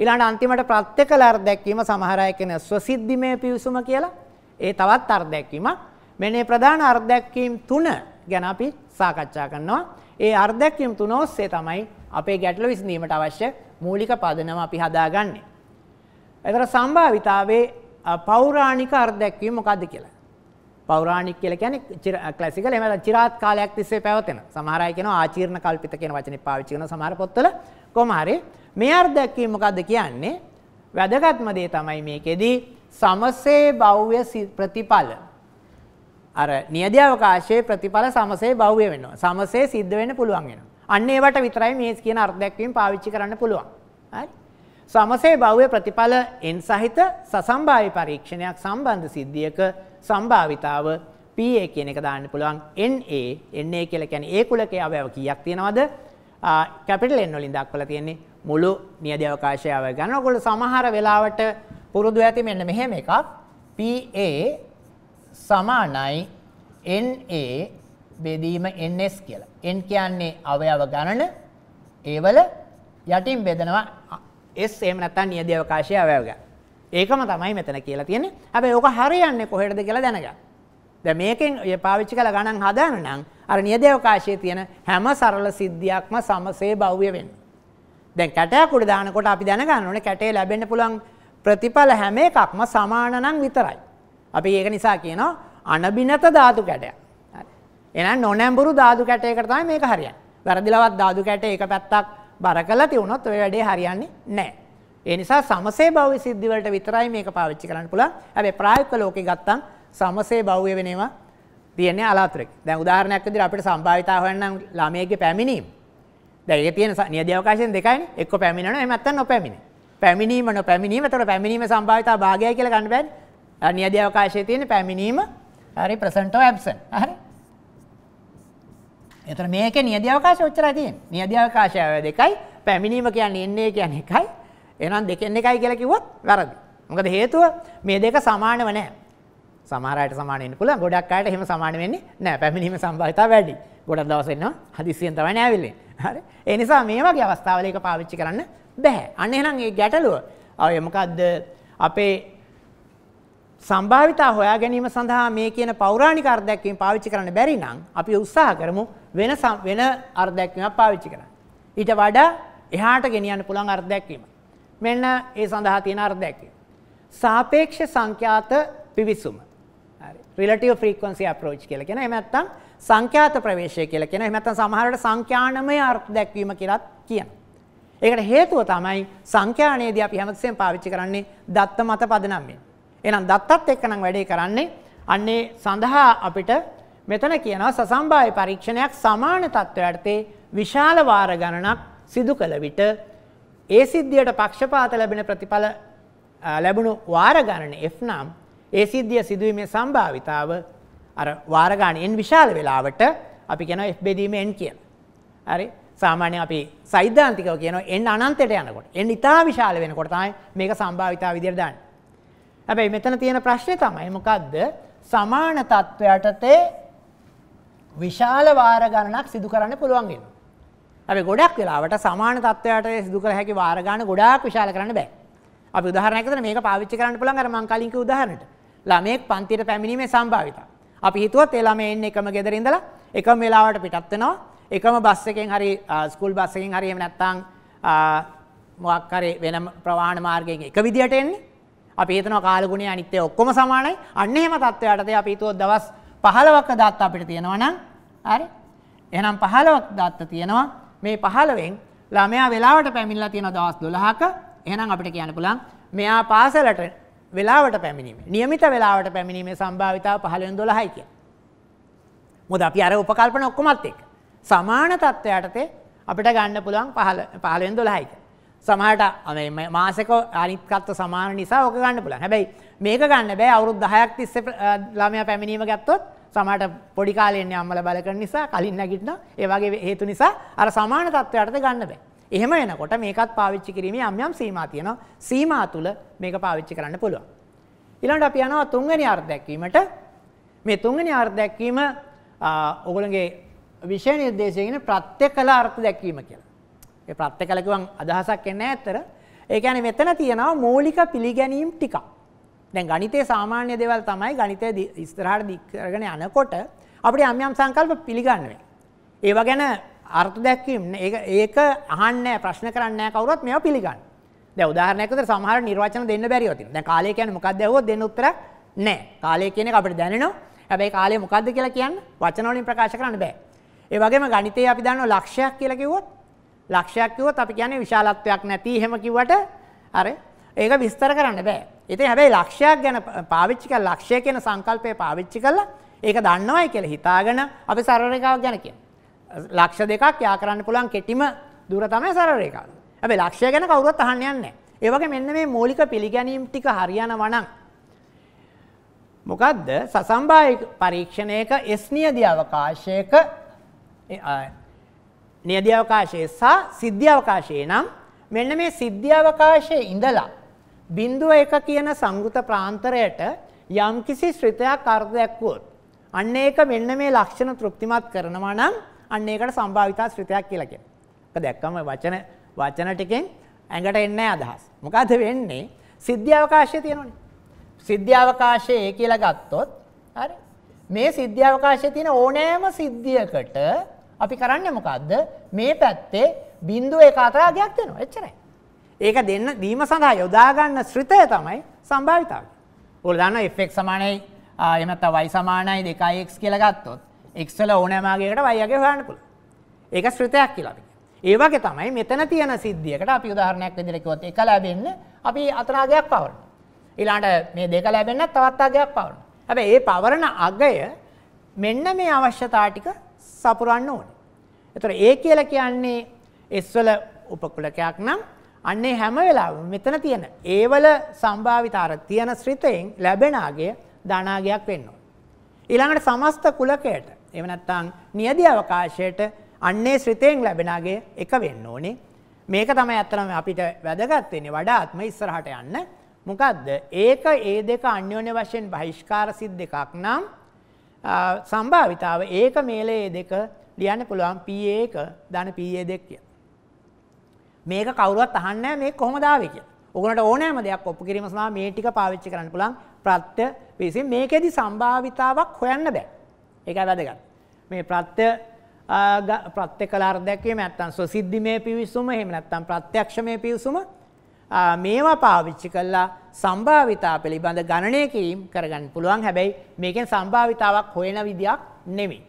B: ඊළඟට අන්තිමට ප්‍රත්‍යකල අර්ධදැක්වීම සමහර අය කියන ස්වසිද්ධිමය පිවිසුම කියලා. ඒ තවත් අර්ධදැක්වීමක්. මෙන්න මේ ප්‍රධාන අර්ධදැක්වීම් තුන ගැන අපි සාකච්ඡා කරනවා. ඒ අර්ධදැක්වීම් තුන ඔස්සේ තමයි අපේ ගැටලු විසඳීමට අවශ්‍ය මූලික පදනම අපි හදාගන්නේ. ඒතර සම්භාවිතාවේ පෞරාණික අර්ධදැක්වීම මොකද්ද කියලා? පෞරාණික කියලා කියන්නේ ක්ලාසිකල් එහෙම නැත්නම් চিරාත් කාලයක් තිස්සේ පැවතෙන. සමහර අය කියනවා ආචීර්ණ කල්පිත කියන වචනේ පාවිච්චි කරන සමහර පොත්වල කොහොම හරි මේ අර්ථයක්කින් මොකද්ද කියන්නේ? වැදගත්ම දේ තමයි මේකෙදී සමසේ භව්‍ය ප්‍රතිඵල. අර නියදී අවකාශයේ ප්‍රතිඵල සමසේ භව්‍ය වෙනවා. සමසේ සිද්ධ වෙන්න පුළුවන් වෙනවා. අන්න ඒවට විතරයි මේ කියන අර්ථයක්කින් පාවිච්චි කරන්න පුළුවන්. හරි? සමසේ භව්‍ය ප්‍රතිඵල එන් සහිත සසම්භාවී පරීක්ෂණයක් සම්බන්ධ සිද්ධියක සම්භාවිතාව PA කියන එක දාන්න පුළුවන් NA NA කියලා කියන්නේ ඒ කුලකයේ අවයව කීයක් තියෙනවද? කැපිටල් N වලින් දක්වලා තියෙන්නේ මුළු නියති අවකාශය අවය ගන්න. ඔයගොල්ලෝ සමහර වෙලාවට පුරුදු ඇති මෙන්න මෙහෙම එකක් PA සමානයි NA බෙදීම NS කියලා. N කියන්නේ අවයව ගණන ඒවල යටින් බෙදනවා S එහෙම නැත්නම් නියති අවකාශය අවයව ගන්න. ඒකම තමයි මෙතන කියලා තියෙන්නේ. හැබැයි ඕක හරියන්නේ කොහෙටද කියලා දැනගන්න. දැන් මේකෙන් ඔය පාවිච්චි කළ ගණන් හදාන නම් අර නියදේවකාශයේ තියෙන හැම සරල සිද්ධියක්ම සමසේ බහුව්‍ය වෙන්න. දැන් කැටයක් උඩ දානකොට අපි දැනගන්න ඕනේ කැටේ ලැබෙන්න පුළුවන් ප්‍රතිඵල හැම එකක්ම සමාන නම් විතරයි. අපි ඒක නිසා කියනවා අනබිනත ධාතු කැටයක්. හරි. එහෙනම් නොනැඹුරු ධාතු කැටයකට තමයි මේක හරියන්නේ. වැරදිලවත් ධාතු කැටේ එක පැත්තක් බර කළා තියුණොත් ඔය වැඩේ හරියන්නේ නැහැ. ඒ නිසා සමසේ භවයේ සිද්ධි වලට විතරයි මේක පාවිච්චි කරන්න පුළුවන්. හැබැයි ප්‍රායෝගික ලෝකේ ගත්තම් සමසේ භවය වෙනේවා තියෙන්නේ අලාතුරකින්. දැන් උදාහරණයක් විදිහට අපිට සම්භාවිතාව හොයන්න ළමයේගේ පැමිණීම. දැන් ඒකේ තියෙන නියදී අවකාශයෙන් දෙකයිනේ. එක්ක පැමිණෙනවා එහෙම නැත්නම් නොපැමිණේ. පැමිණීම නොපැමිණීම. එතකොට පැමිණීම සම්භාවිතාව භාගයයි කියලා ගන්න බෑනේ. නියදී අවකාශයේ තියෙන පැමිණීම හරි present or absent. හරි. එතන මේකේ නියදී අවකාශය ඔච්චරයි තියෙන්නේ. නියදී අවකාශය දෙකයි පැමිණීම කියන්නේ එන්නේ කියන්නේ එකයි. එහෙනම් දෙකෙන් එකයි කියලා කිව්වොත් වැරදි. මොකද හේතුව මේ දෙක සමානව නැහැ. සමහර අයට සමාන වෙන්න පුළුවන්. ගොඩක් අයට එහෙම සමාන වෙන්නේ නැහැ. පැමිණීම සම්භාවිතාව වැඩි. ගොඩක් දවස් එනවා හදිස්සියෙන් තමයි නෑවිලෙන්නේ. හරි. ඒ නිසා මේ වගේ අවස්ථාවල ඒක පාවිච්චි කරන්න බෑ. අන්න එහෙනම් මේ ගැටලුව. අය මොකද්ද අපේ සම්භාවිතා හොයා ගැනීම සඳහා මේ කියන පෞරාණික අර්ධයක්වීම පාවිච්චි කරන්න බැරි නම් අපි උත්සාහ කරමු වෙන වෙන අර්ධයක්වීමක් පාවිච්චි කරන්න. ඊට වඩා එහාට ගෙනියන්න පුළුවන් අර්ධයක්වීමක්. මෙන්න ඒ සඳහා තියෙන අර්ධයක්. සාපේක්ෂ සංඛ්‍යාත පිවිසුම. හරි. relative frequency approach කියලා කියන. එහෙම නැත්නම් සංඛ්‍යාත ප්‍රවේශය කියලා කියන. එහෙම නැත්නම් සමහරවිට සංඛ්‍යානමය අර්ථ දැක්වීම කියලාත් කියනවා. ඒකට හේතුව තමයි සංඛ්‍යානයේදී අපි හැමතිස්සෙම පාවිච්චි කරන්නේ දත්ත මත පදනම් වෙන. එහෙනම් දත්තත් එක්ක නම් වැඩේ කරන්නේ අන්නේ සඳහා අපිට මෙතන කියනවා සසම්භාව්‍ය පරීක්ෂණයක් සමාන තත්ත්වයට විශාල වාර ගණනක් සිදු කළ විට ඒ සිද්ධියට පක්ෂපාත ලැබෙන ප්‍රතිඵල ලැබුණු වාරගණන F නම් ඒ සිද්ධිය සිදුවීමේ සම්භාවිතාව අර වාරගාන n විශාල වෙලාවට අපි කියනවා F බෙදීම n කියලා. හරි සාමාන්‍යයෙන් අපි සෛද්ධාන්තිකව කියනවා n අනන්තයට යනකොට n ඉතා විශාල වෙනකොට තමයි මේක සම්භාවිතාව විදියට දාන්නේ. හැබැයි මෙතන තියෙන ප්‍රශ්නේ තමයි මොකද්ද සමාන තත්වයටතේ විශාල වාර ගණනක් සිදු කරන්න පුළුවන් වෙනවා. අපි ගොඩක් වෙලාවට සමාන තත්ත්වයට සිදු කළ හැකි වාර ගන්න ගොඩාක් විශාල කරන්න බෑ. අපි උදාහරණයක් විතර මේක පාවිච්චි කරන්න පුළුවන් අර මං කලින් කිව්ව උදාහරණයට. ළමයෙක් පන්තියට පැමිණීමේ සම්භාවිතා. අපි හිතුවත් ඒ ළමයා එන්නේ එකම ගෙදර ඉඳලා එකම වෙලාවට පිටත් වෙනවා. එකම බස් එකෙන් හරි ස්කූල් බස් එකෙන් හරි එහෙම නැත්නම් මොකක් හරි වෙනම ප්‍රවාහන මාර්ගයකින් එක විදියට එන්නේ. අපි හිතනවා කාල ගුණය අනිත් ඒවා ඔක්කොම සමානයි. අන්න එහෙම තත්ත්වයකටදී අපි හිතුවොත් දවස් 15ක දාත්ත අපිට තියෙනවා නම් හරි. එහෙනම් 15ක් දාත්ත තියෙනවා. මේ 15න් ළමයා වෙලාවට පැමිණලා තියෙන දවස් 12ක එහෙනම් අපිට කියන්න පුළුවන් මෙයා පාසලට වෙලාවට පැමිණීම નિયમિત වෙලාවට පැමිණීමේ සම්භාවිතාව 15න් 12යි කියන්නේ. මොකද අපි අර උපකල්පන ඔක්කොමත් එක්ක සමාන තත්ත්වයටතේ අපිට ගන්න පුළුවන් 15 15න් 12යි. සමහරට මේ මාසෙක අනිත්කත්ව සමාන නිසා ඔක ගන්න පුළුවන්. හැබැයි මේක ගන්න බෑ අවුරුදු 10ක් තිස්සේ ළමයා පැමිණීම ගත්තොත් සමට පොඩි කාලෙන්නේ අම්මල බලකන නිසා කලින් නැගිටින ඒ වගේ හේතු නිසා අර සමාන තත්ත්වයටද ගන්න බෑ. එහෙම වෙනකොට මේකත් පාවිච්චි කිරීමේ යම් යම් සීමා තියෙනවා. සීමා තුල මේක පාවිච්චි කරන්න පුළුවන්. ඊළඟට අපි යනවා තුන්වෙනි අර්ථ දැක්වීමට. මේ තුන්වෙනි අර්ථ දැක්වීම ඔයගොල්ලන්ගේ විෂය නිර්දේශයේ කියන ප්‍රත්‍යකල අර්ථ දැක්වීම කියලා. ඒ ප්‍රත්‍යකල කිව්වන් අදහසක් එන්නේ නැහැ අතර. ඒ කියන්නේ මෙතන තියෙනවා මූලික පිළිගැනීම් ටිකක්. දැන් ගණිතයේ සාමාන්‍ය දේවල් තමයි ගණිතය ඉස්සරහට දික් කරගෙන යනකොට අපිට යම් යම් සංකල්ප පිළිගන්න වෙනවා. ඒවා ගැන අර්ථ දැක්වීම ඒක ඒක අහන්නේ නැහැ ප්‍රශ්න කරන්නේ නැහැ කවුරුත් මේවා පිළිගන්න. දැන් උදාහරණයක් විතර සමහර නිර්වචන දෙන්න බැරිව තියෙනවා. දැන් කාලය කියන්නේ මොකක්ද ඇහුවොත් දෙන්න උත්තරයක් නැහැ. කාලය කියන එක අපිට දැනෙනවා. හැබැයි කාලය මොකක්ද කියලා කියන්න වචන වලින් ප්‍රකාශ කරන්න බෑ. ඒ වගේම ගණිතයේ අපි දන්නවා ලක්ෂයක් කියලා කිව්වොත් ලක්ෂයක් කිව්වොත් අපි කියන්නේ විශාලත්වයක් නැති එහෙම කිව්වට අර ඒක විස්තර කරන්න බෑ. ඉතින් හැබැයි ලක්ෂයක් ගැන පාවිච්චි කරලා ලක්ෂය කියන සංකල්පය පාවිච්චි කරලා ඒක දන්නවයි කියලා හිතාගෙන අපි සරල රේඛාවක් ගැන කියන. ලක්ෂ දෙකක් යා කරන්න පුළුවන් කෙටිම දුර තමයි සරල රේඛාව. හැබැයි ලක්ෂය ගැන කවුරුවත් අහන්න යන්නේ නැහැ. මෙන්න මේ මූලික පිළිගැනීම් ටික හරියනවා නම් මොකද්ද සසම්භාය පරීක්ෂණයක S නියදි අවකාශයක නියදි අවකාශයේ සහ සිද්ධි අවකාශයේ නම් මෙන්න මේ සිද්ධි අවකාශයේ ඉඳලා බිඳුව එක කියන සංගෘත ප්‍රාන්තරයට යම්කිසි ශ්‍රිතයක් අර්ධයක් වුවොත් අන්න ඒක මෙන්න මේ ලක්ෂණ තෘප්තිමත් කරනවා නම් අන්න ඒකට සම්භාවිතා ශ්‍රිතයක් කියලා කියනවා. ඒක දැක්කම වචන වචන ටිකෙන් ඇඟට එන්නේ අදහස්. මොකද වෙන්නේ? සිද්ධ්‍යවකාශය තියෙනවනේ. සිද්ධ්‍යවකාශය කියලා ගත්තොත් හරි මේ සිද්ධ්‍යවකාශයේ තියෙන ඕනෑම සිද්ධියකට අපි කරන්නේ මොකද්ද? මේ පැත්තේ බිඳුව එක අතර අගයක් දෙනවා. එච්චරයි. ඒක දෙන්න දීම සඳහා යොදා ගන්න ශ්‍රිතය තමයි සම්භාවිතාව. ඔයාලා දන්නා fx සමානයි එහෙම නැත්නම් y සමානයි 2x කියලා ගත්තොත් x වල ඕනෑම ආගයකට y ආගය හොයන්න පුළුවන්. ඒක ශ්‍රිතයක් කියලා අපි ඒ වගේ තමයි මෙතන තියෙන සිද්ධියකට අපි උදාහරණයක් විදිහට කිව්වොත් එක ලැබෙන්න අපි අතන අගයක් පවරනවා. ඊළඟට මේ දෙක ලැබෙන්න තවත් අගයක් පවරනවා. හැබැයි ඒ පවරන අගය මෙන්න මේ අවශ්‍යතා ටික සපුරන්න ඕනේ. ඒතර ඒ කියලා කියන්නේ S වල උපකුලකයක් නම් අන්නේ හැම වෙලාවෙම මෙතන තියෙන ඒවල සම්භාවිතාර තියෙන ශ්‍රිතයෙන් ලැබෙන ආගය ධනාගයක් වෙන්න ඕන. ඊළඟට සමස්ත කුලකයට එහෙම නැත්නම් නියදි අවකාශයට අන්නේ ශ්‍රිතයෙන් ලැබෙන ආගය එක වෙන්න ඕනේ. මේක තමයි අත්‍තරම අපිට වැදගත් වෙන්නේ වඩාත්ම ඉස්සරහට යන්න. මොකද්ද? ඒක ඒ දෙක අන්‍යෝන්‍ය වශයෙන් බහිෂ්කාර සිද්ද එකක් නම් සම්භාවිතාව ඒක මේලේ දෙක ලියන්න පුළුවන් PA1 ධන PA2 කියලා. මේක කවුරුවත් අහන්නේ නැහැ මේක කොහොමද ආවේ කියලා. ඔයගොල්ලන්ට ඕනෑම දෙයක් ඔප්පු කිරීම සඳහා මේ ටික පාවිච්චි කරන්න පුළුවන් ප්‍රත්‍ය විසින් මේකෙදි සම්භාවිතාවක් හොයන්න බෑ. ඒකයි වැදගත්. මේ ප්‍රත්‍ය ප්‍රත්‍ය කළ අර්ධයක්වීම නැත්තම් ස්වසිද්ධිමේ පිවිසුම එහෙම නැත්තම් ප්‍රත්‍යක්ෂමේ පිවිසුම මේවා පාවිච්චි කළා සම්භාවිතා පිළිබඳ ගණනය කිරීම කරගන්න පුළුවන්. හැබැයි මේකෙන් සම්භාවිතාවක් හොයන විදියක් නෙමෙයි.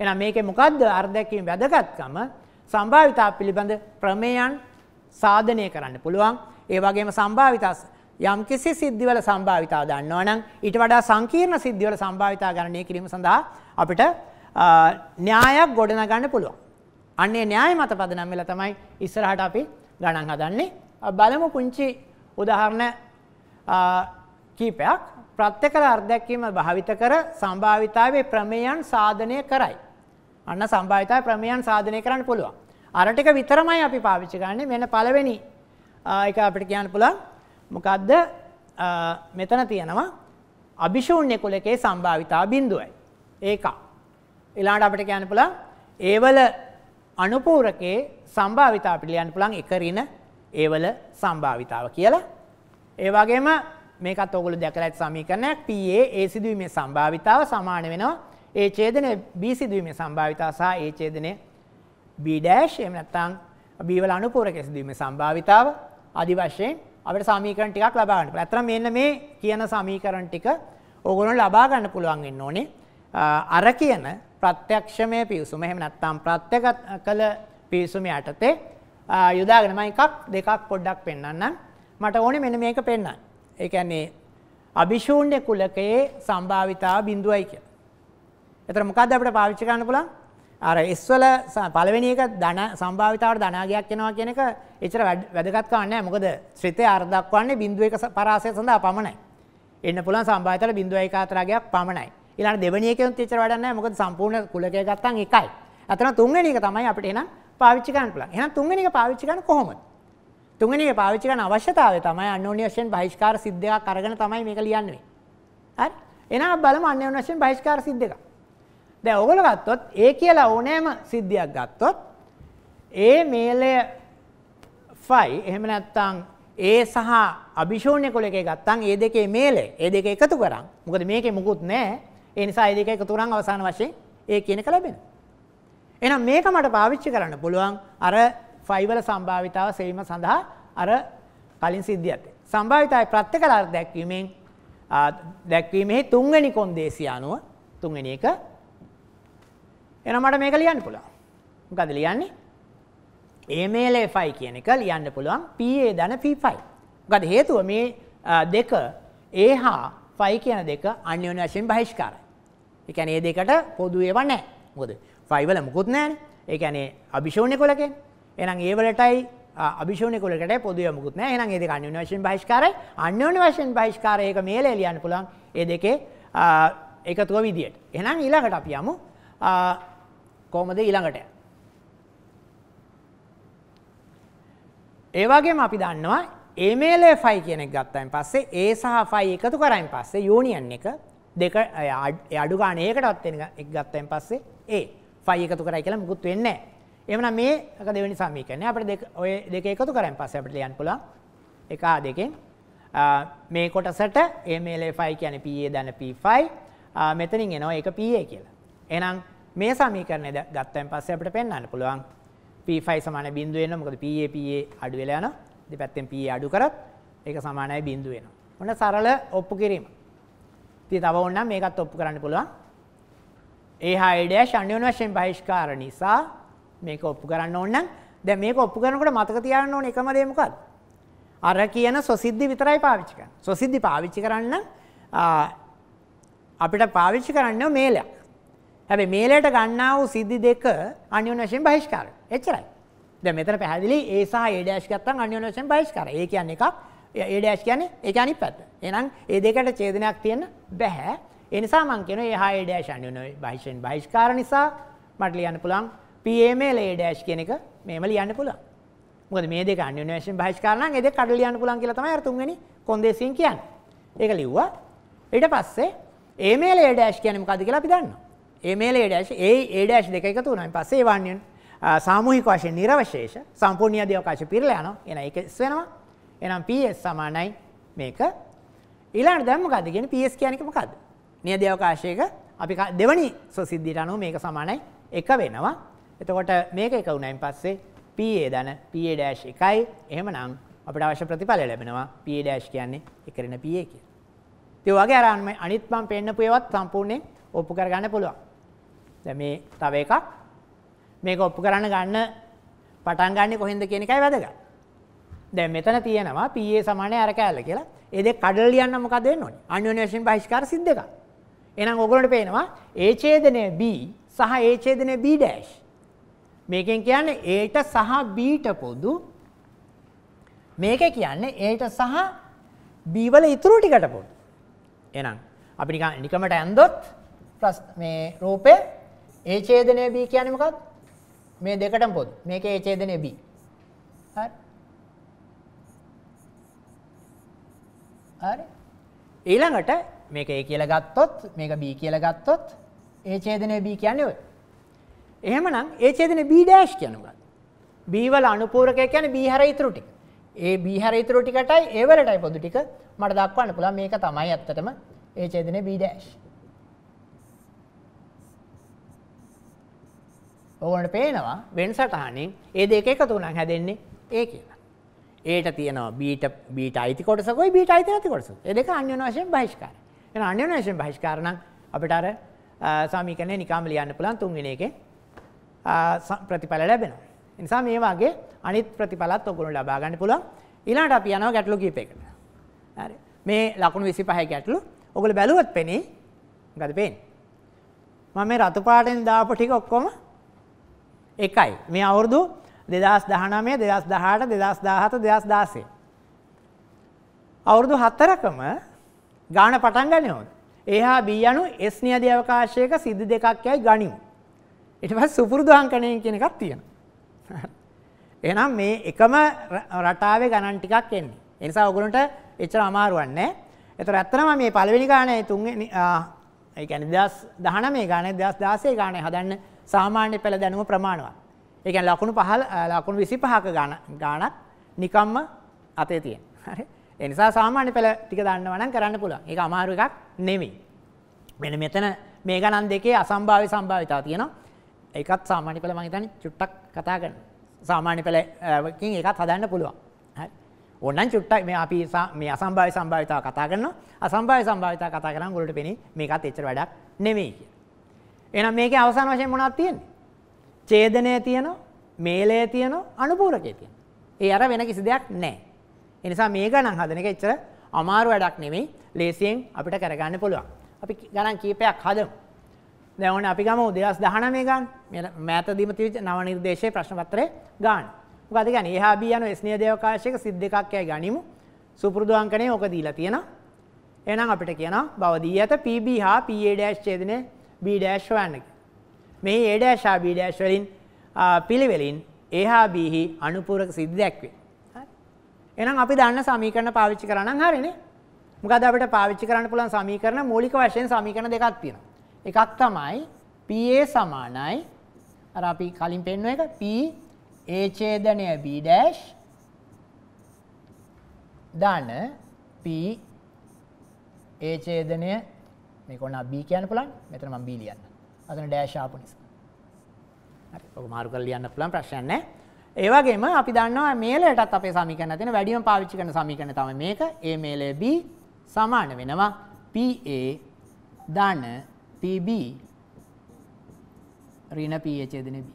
B: එහෙනම් මේකේ මොකද්ද අර්ධයක්වීම වැදගත්කම? සම්භාවිතා පිළිබඳ ප්‍රමේයන් සාධනය කරන්න පුළුවන්. ඒ වගේම සම්භාවිතා යම් කිසි සිද්ධිවල සම්භාවිතා දන්නවනම් ඊට වඩා සංකීර්ණ සිද්ධිවල සම්භාවිතා ගණනය කිරීම සඳහා අපිට න්‍යායක් ගොඩනගන්න පුළුවන්. අන්නේ න්‍යාය මත පදනම් වෙලා තමයි ඉස්සරහට අපි ගණන් හදන්නේ. බලමු පුංචි උදාහරණ කීපයක් ප්‍රත්‍යකල අර්ධැක්කීම භාවිත කර සම්භාවිතාවේ ප්‍රමේයන් සාධනය කරයි. අන්න සම්භාවිතාවේ ප්‍රමේයන් සාධනය කරන්න පුළුවන්. අර ටික විතරමයි අපි පාවිච්චි කරන්නේ. මෙන්න පළවෙනි එක අපිට කියන්න පුළුවන් මොකද්ද? මෙතන තියෙනවා අභිශූන්‍ය කුලකයේ සම්භාවිතා බිඳුවයි. ඒක. ඊළඟට අපිට කියන්න පුළුවන් ඒවල අනුපූරකයේ සම්භාවිතා අපිට ලියන්න පුළුවන් එක ඍණ ඒවල සම්භාවිතාව කියලා. ඒ වගේම මේකත් ඔයගොල්ලෝ දැකලා ඇති සමීකරණයක් PA A සිදුවීමේ සම්භාවිතාව සමාන වෙනවා A ඡේදනයේ B සිදුවීමේ සම්භාවිතාව සහ A ඡේදනයේ B ඩෑෂ් එහෙම නැත්නම් B වල අනුපූරක සිදුවීමේ සම්භාවිතාව ආදි වශයෙන් අපිට සමීකරණ ටිකක් ලබා ගන්න පුළුවන්. ඇත්තටම මෙන්න මේ කියන සමීකරණ ටික ඕගොල්ලෝ ලබා ගන්න පුළුවන් වෙන්න ඕනේ. අර කියන ප්‍රත්‍යක්ෂමය පිවිසුම එහෙම නැත්නම් ප්‍රත්‍යගත කළ පිවිසුම යටතේ යොදාගෙන මම එකක් දෙකක් පොඩ්ඩක් පෙන්වන්නම්. මට ඕනේ මෙන්න මේක පෙන්වන්න. ඒ කියන්නේ අභිශූන්‍ය කුලකයේ සම්භාවිතාව බිඳුවයි කියලා. එතන මොකද්ද අපිට පාවිච්චි කරන්න පුළුවන්? අර S වල පළවෙනි එක ධන සම්භාවිතාවට ධනාගයක් එනවා කියන එක එච්චර වැදගත් කමක් නැහැ. මොකද ශ්‍රිතේ අර දක්වන්නේ 0.1 පරාසය සඳහා පමණයි. එන්න පුළුවන් සම්භාවිතාවට 0.14ක් පමණයි. ඊළඟ දෙවෙනි එකෙන් තේච්චර වැඩක් නැහැ. මොකද සම්පූර්ණ කුලකය ගත්තන් එකයි. අතන තුන්වෙනි එක තමයි අපිට එහෙනම් පාවිච්චි කරන්න පුළුවන්. එහෙනම් තුන්වෙනි එක පාවිච්චි කරන්න කොහොමද? තුන්වෙනි එක පාවිච්චි කරන අවශ්‍යතාවය තමයි අන්‍යෝන්‍ය වශයෙන් බහිෂ්කාර සිද්දයක් අරගෙන තමයි මේක ලියන්නේ. හරි? එහෙනම් බලමු අන්‍යෝන්‍ය වශයෙන් බහිෂ්කාර සිද්දයක්. දැන් ඕගොල්ලෝ ගත්තොත් ඒ කියලා ඕනෑම සිද්ධියක් ගත්තොත් ඒ මේලය ෆයි එහෙම නැත්නම් ඒ සහ අභිෂෝණ්‍ය කුල එකේ ගත්තම් ඒ දෙකේ මේලය ඒ දෙක එකතු කරන් මොකද මේකේ මුකුත් නැහැ ඒ නිසා ඒ දෙක එකතු කරන් අවසාන වශයෙන් ඒ කියන එක ලැබෙනවා එහෙනම් මේක මට පාවිච්චි කරන්න පුළුවන් අර ෆයි වල සම්භාවිතාව සෙවීම සඳහා අර කලින් සිද්ධියට සම්භාවිතාවේ ප්‍රත්‍යකල අර්ථ දැක්වීමෙන් දැක්වීමේ තුන්වෙනි කොන්දේසිය අනුව තුන්වෙනි එක එහෙනම් මට මේක ලියන්න පුළුවන්. මොකද ලියන්නේ? A Fi කියන එක ලියන්න පුළුවන් Pa ධන P5. මොකද හේතුව මේ දෙක A හා Fi කියන දෙක අන්‍යෝන්‍ය වශයෙන් බහිෂ්කාරයි. ඒ කියන්නේ මේ දෙකට පොදු ඒවා නැහැ. මොකද Fi වල මුකුත් නැහැනේ. ඒ කියන්නේ අභිශෝණ්‍ය කුල කියන්නේ. එහෙනම් ඒ වලටයි අභිෂෝණය කුලකට පොදුය මුකුත් නැහැ. එහෙනම් ඒ දෙක අන්‍යෝන්‍ය වශයෙන් බහිෂ්කාරයි. අන්‍යෝන්‍ය වශයෙන් බහිෂ්කාරය ඒක මේලේ ලියන්න පුළුවන්. ඒ දෙකේ එකතුව විදියට. එහෙනම් ඊළඟට අපි යමු කොහොමද ඊළඟට ඒ වගේම අපි දන්නවා ඒමේලේ ෆයි කියන එක ගත්තයින් පස්සේ ඒ සහ ෆයි එකතු කරයින් පස්සේ යූනියන් එක දෙක අඩු ගානේ එකටත් වෙන එක ගත්තයින් පස්සේ ඒ ෆයි එකතු කරයි කියලා මුකුත් වෙන්නේ නැහැ. එහෙනම් මේක දෙවෙනි සමීකරණය. අපිට දෙක ඔය දෙක එකතු කරයින් පස්සේ අපිට ලියන්න පුළුවන් එක ආ දෙකෙන් මේ කොටසට ඒමේලේ ෆයි කියන්නේ PA දන P5 මෙතනින් එනවා ඒක PA කියලා. එහෙනම් මේ සමීකරණය ගත්තයින් පස්සේ අපිට පෙන්වන්න පුළුවන් P5 සමාන බිඳුව වෙනවා. මොකද PA PA අඩු වෙලා යනවා. දෙපැත්තෙන් PA අඩු කරත් ඒක සමානයි බිඳුව වෙනවා. ඔන්න සරල ඔප්පු කිරීම. ඉතින් තව ඕනනම් මේකත් ඔප්පු කරන්න පුළුවන්. ඒ හායි ඩෑෂ් අන්‍යෝන්‍ය වශයෙන් බහිෂ්කාර නිසා මේක ඔප්පු කරන්න ඕන නම් දැන් මේක ඔප්පු කරනකොට මතක තියාගන්න ඕන එකම දේ මොකක්ද? අර කියන සොසිද්ධි විතරයි පාවිච්චි කරන්නේ. සොසිද්ධි පාවිච්චි කරන්න අපිට පාවිච්චි කරන්න මේලයක්. හැබැයි මේලයට ගන්නා වූ සිද්ධි දෙක අන්‍යෝන්‍ය වශයෙන් බහිෂ්කාර. එච්චරයි. දැන් මෙතන පැහැදිලි A සහ A' ගත්තම අන්‍යෝන්‍ය වශයෙන් බහිෂ්කාර. ඒ කියන්නේ එකක් A' කියන්නේ ඒක අනිත් පැත්ත. එහෙනම් ඒ දෙකට ඡේදනයක් තියෙන්න බෑ. ඒ නිසා මම කියනවා A හා A' අන්‍යෝන්‍ය බහිෂෙන් බහිෂ්කාර නිසා මට ලියන්න පුළුවන් PML A' කියන එක මෙහෙම ලියන්න පුළුවන්. මොකද මේ දෙක අන්‍යෝන්‍ය වශයෙන් බහිෂ්කාර නම් ඒ දෙක කඩ ලියන්න පුළුවන් කියලා තමයි අර තුන්වෙනි කොන්දේසියෙන් කියන්නේ. ඒක ලිව්වා. ඊට පස්සේ A මේල A' කියන්නේ මොකද්ද කියලා අපි දන්නවා. A මේල A' A A' දෙක එකතු වුණාන් පස්සේ ඒ වන්නේ සාමූහික වශයෙන් නිර්වශේෂ සම්පූර්ණ යදී අවකාශය පිරලා යනවා. එහෙනම් ඒක S වෙනවා. එහෙනම් PS සමානයි මේක. ඊළඟට දැන් මොකද්ද කියන්නේ PS කියන්නේ මොකද්ද? නියදී අවකාශයක අපි දෙවනි සොසිද්ධියට අනුව මේක සමානයි 1 වෙනවා. එතකොට මේක 1 වුණායින් පස්සේ PA ධන PA' එකයි. එහෙමනම් අපිට අවශ්‍ය ප්‍රතිඵලය ලැබෙනවා PA' කියන්නේ 1 PA කියලා. ඒ වගේ අර අනිත් මම පෙන්නපු ඒවත් සම්පූර්ණයෙන් ඔප්පු කරගන්න පුළුවන්. දැන් මේ තව එකක් මේක ඔප්පු කරන්න ගන්න පටන් ගන්නෙ කොහෙන්ද කියන එකයි වැදගත්. දැන් මෙතන තියෙනවා PA සමානයි අර කෑල්ල කියලා. ඒ දෙක කඩලා ලියන්න මොකද වෙන්න ඕනේ? අන්‍යෝන්‍ය වශයෙන් බහිෂ්කාර සිද්ධ එකක්. එහෙනම් ඔයගොල්ලන්ට පේනවා A ඡේදනය B සහ A ඡේදනය B' මේකෙන් කියන්නේ Aට සහ Bට පොදු මේක කියන්නේ Aට සහ B වල ඉතුරු ටිකට පොදු. එහෙනම් අපි නිකන් නිකමට ඇන්දොත් මේ රූපය ඒ ඡේදනය B කියන්නේ මොකක්ද? මේ දෙකටම පොදු. මේකේ ඒ ඡේදනය B. හරි. හරි. ඊළඟට මේක A කියලා ගත්තොත් මේක B කියලා ගත්තොත් ඒ ඡේදනය B කියන්නේ ඔය. එහෙමනම් ඒ ඡේදනය B- කියන්නේ මොකක්ද? B වල අනුපූරකය කියන්නේ B හැර ඉතුරු ටික. ඒ B හැර ඉතුරු ටිකටයි ඒ වලටයි පොදු ටික මට දක්වන්න පුළුවන් මේක තමයි ඇත්තටම ඒ ඡේදනය B- ඔගොලට පේනවා වෙන් සටහනින් ඒ දෙක එකතු වුණා හැදෙන්නේ ඒ කියලා. ඒට තියෙනවා බීට බීට අයිති කොටසකුයි බීට අයිති නැති කොටස. ඒ දෙක අන්‍යෝන්‍ය වශයෙන් බහිෂ්කාරයි. එහෙනම් අන්‍යෝන්‍ය වශයෙන් බහිෂ්කාර නම් අපිට අර සමීකරණය නිකම්ම ලියන්න පුළුවන් තුන්වෙනි එකේ ප්‍රතිඵල ලැබෙනවා. ඒ නිසා මේ වගේ අනිත් ප්‍රතිඵලත් ඔගොල්ලෝ ලබා ගන්න පුළුවන්. ඊළඟට අපි යනවා ගැටලු කීපයකට. හරි. මේ ලකුණු 25 ගැටලු ඔගොල්ලෝ බැලුවොත් පෙනේ මොකද පේන්නේ? මම මේ රතු පාටෙන් දාපු ටික ඔක්කොම එකයි මේ අවුරුදු දෙදස් දහනමය දෙදස් දහට දෙදස් දාහත දෙදස් දාසේ. අවුරුදු හත්තරකම ගාන පටන් ගනයෝද. ඒහා බී අනු එස් නියධ අවකාශයක සිද්ධ දෙකක් යයි ගනිමු. එටවත් සුපුරුදු අංකනයෙන් කෙන එකක් තියෙන. <laughs> එනම් මේ එකම රටාවේ ගණන් ටිකක් එන්නේ. එනිසා ඔගුලන්ට එච්චර අමාරුවන්නේ. එතර ඇත්තනම මේ පළවෙනි ගානය තුන් ඒ ගැන දස් දහන මේ ගානය දස් දාසේ ගානය හදන්න සාමාන්‍ය පෙළ දැනුම ප්‍රමාණවත්. ඒ කියන්නේ ලකුණු 15 ලකුණු 25ක ගාණක් නිකම්ම අතේ තියෙන. හරි. ඒ නිසා සාමාන්‍ය පෙළ ටික දන්නවා නම් කරන්න පුළුවන්. ඒක අමාරු එකක් නෙමෙයි. මෙන්න මෙතන මේ ගණන් දෙකේ අසම්භාව්‍ය සම්භාවිතාව තියෙනවා. ඒකත් සාමාන්‍ය පෙළ මම හිතන්නේ චුට්ටක් කතා කරන්න. සාමාන්‍ය පෙළකින් ඒකත් හදන්න පුළුවන්. හරි. ඕනනම් චුට්ටක් මේ අපි මේ අසම්භාව්‍ය සම්භාවිතාව කතා කරනවා. අසම්භාව්‍ය සම්භාවිතාව කතා කරාම ඔයාලට පෙනේ මේකත් එච්චර වැඩක් නෙමෙයි කියලා. එහෙනම් මේකේ අවසාන වශයෙන් මොනවද තියෙන්නේ? ඡේදනය තියෙනවා, මේලය තියෙනවා, අනුපූරකය තියෙනවා. ඒ අර වෙන කිසි දෙයක් නැහැ. ඒ නිසා මේ ගණන් හදන එක එච්චර අමාරු වැඩක් නෙමෙයි. ලේසියෙන් අපිට කරගන්න පුළුවන්. අපි ගණන් කීපයක් හදමු. දැන් ඕනේ අපි ගමු 2019 ගාන. මේ මෑතදීම තිබිච්ච නව නිර්දේශයේ ප්‍රශ්න පත්‍රයේ ගාන. මොකද කියන්නේ? එහා බී යන ස්නේහ දේවකාශයක සිද් දෙකක් යයි ගනිමු. සුපුරුදු අංකණය ඕක දීලා තියෙනවා. එහෙනම් අපිට කියනවා බව දී ඇත PB හා PA' ඡේදනයේ B ඩෑෂ් හොයන්න මෙහි A ඩෑෂ් ආ B ඩෑෂ් වලින් පිළිවෙලින් A හා B හි අනුපූරක සිද්ධි දැක්වේ. හරි. එහෙනම් අපි දන්න සමීකරණ පාවිච්චි කරා නම් හරිනේ. මොකද අපිට පාවිච්චි කරන්න පුළුවන් සමීකරණ මූලික වශයෙන් සමීකරණ දෙකක් තියෙනවා. එකක් තමයි PA සමානයි අර අපි කලින් පෙන්ව එක P A ඡේදනය B ඩෑෂ් ධන P A ඡේදනය මේ කොන්න බ කියන්න පුලන් මෙතන ම බී ලියන්න අතන ඩෑශාපු නිසා ඔක මාරුකල් ලියන්න පුළන් ප්‍රශ්යන්න ඒවගේම අපි දන්නවා මේලටත් අපේ සමිකන තින වැඩියම පාවිච්චි කන සමිකන තම මේක ඒ මේලේ B සමාන වෙනවා PA ධන PB රින පීචේදන බී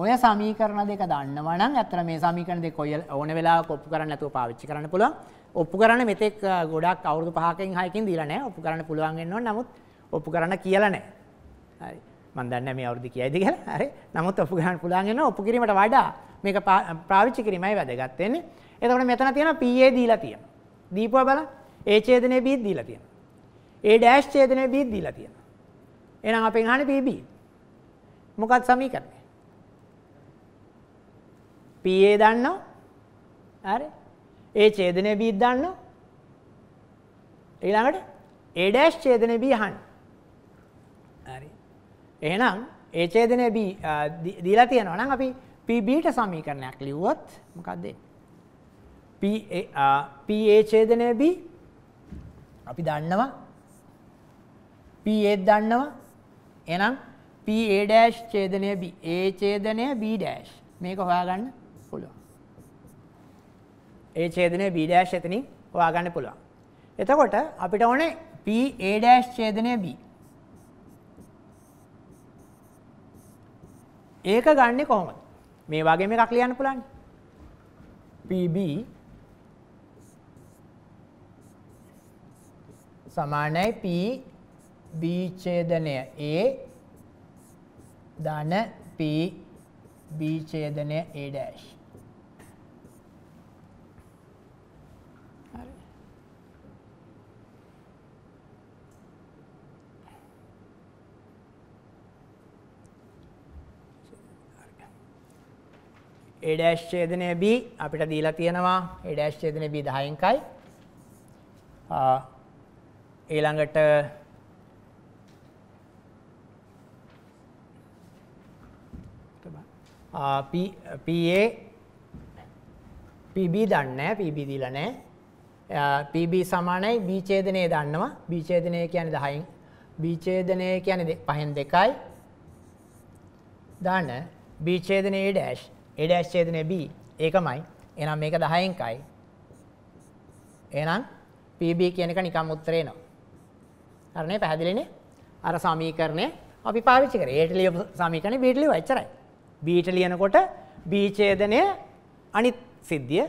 B: ඔය සමීකරණ දෙක දන්නවනම් ඇතර මේ සමීකරණ දෙක ඔය ඕන වෙලා කොප්පු කරන්න නැතුව පාවිච්චි කරන්න පුළුවන් ඔප්පු කරන්න මෙතෙක් ගොඩක් අවුරුදු පහකින් හයකින් දීලා නැහැ. ඔප්පු කරන්න පුළුවන් වෙනවා. නමුත් ඔප්පු කරන්න කියලා නැහැ. හරි. මම දන්නේ නැහැ මේ අවුරුදු කියයිද කියලා. හරි. නමුත් ඔප්පු කරන්න පුළුවන් වෙනවා. ඔප්පු කිරීමට වඩා මේක පාවිච්චි කිරීමයි වැදගත් වෙන්නේ. එතකොට මෙතන තියෙනවා PA දීලා තියෙනවා. දීපුවා බලන්න. A ඡේදනයේ B දීලා තියෙනවා. A ඩෑෂ් ඡේදනයේ B දීලා තියෙනවා. එහෙනම් අපෙන් අහන්නේ PB. මොකක්ද සමීකරණය? PA දන්නවා. හරි. ඒ ඡේදනයේ බීත් දාන්න ඊළඟට A ඩෑෂ් ඡේදනයේ B අහන්න. හරි. එහෙනම් A ඡේදනයේ B දීලා තියෙනවා නම් අපි PB ට සමීකරණයක් ලිව්වොත් මොකක්ද P PA ඡේදනයේ B අපි දන්නවා P A දන්නවා එහෙනම් P A ඩෑෂ් ඡේදනයේ B A ඡේදනය B ඩෑෂ් මේක හොයාගන්න ඒ ඡේදනය B' එතනින් හොයාගන්න පුළුවන්. එතකොට අපිට ඕනේ P A' ඡේදනය B. ඒක ගන්නෙ කොහොමද? මේ වගේම එකක් ලියන්න පුළුවන්. PB සමානයි P B ඡේදනය A ධන P B ඡේදනය A' A ඩෑෂ් ඡේදනය B අපිට දීලා තියෙනවා A ඩෑෂ් ඡේදනය B 10න් කයි. ඊළඟට P PA PB දන්නේ නැහැ PB දීලා නැහැ. PB සමානයි B ඡේදනය දන්නවා. B ඡේදනය කියන්නේ 10න්. B ඡේදනය කියන්නේ 5න් 2යි. දාන B ඡේදනයේ ඩෑෂ් A ඩෑෂ් ඡේදනය B ඒකමයි. එහෙනම් මේක 10න් කයි. එහෙනම් PB කියන එක නිකම් උත්තරේ එනවා. හරිනේ පැහැදිලිනේ? අර සමීකරණය අපි පාවිච්චි කරේ. A ට ලියපු සමීකරණේ B ට ලියුවා එච්චරයි. B ට ලියනකොට B ඡේදනය අනිත් සිද්ධිය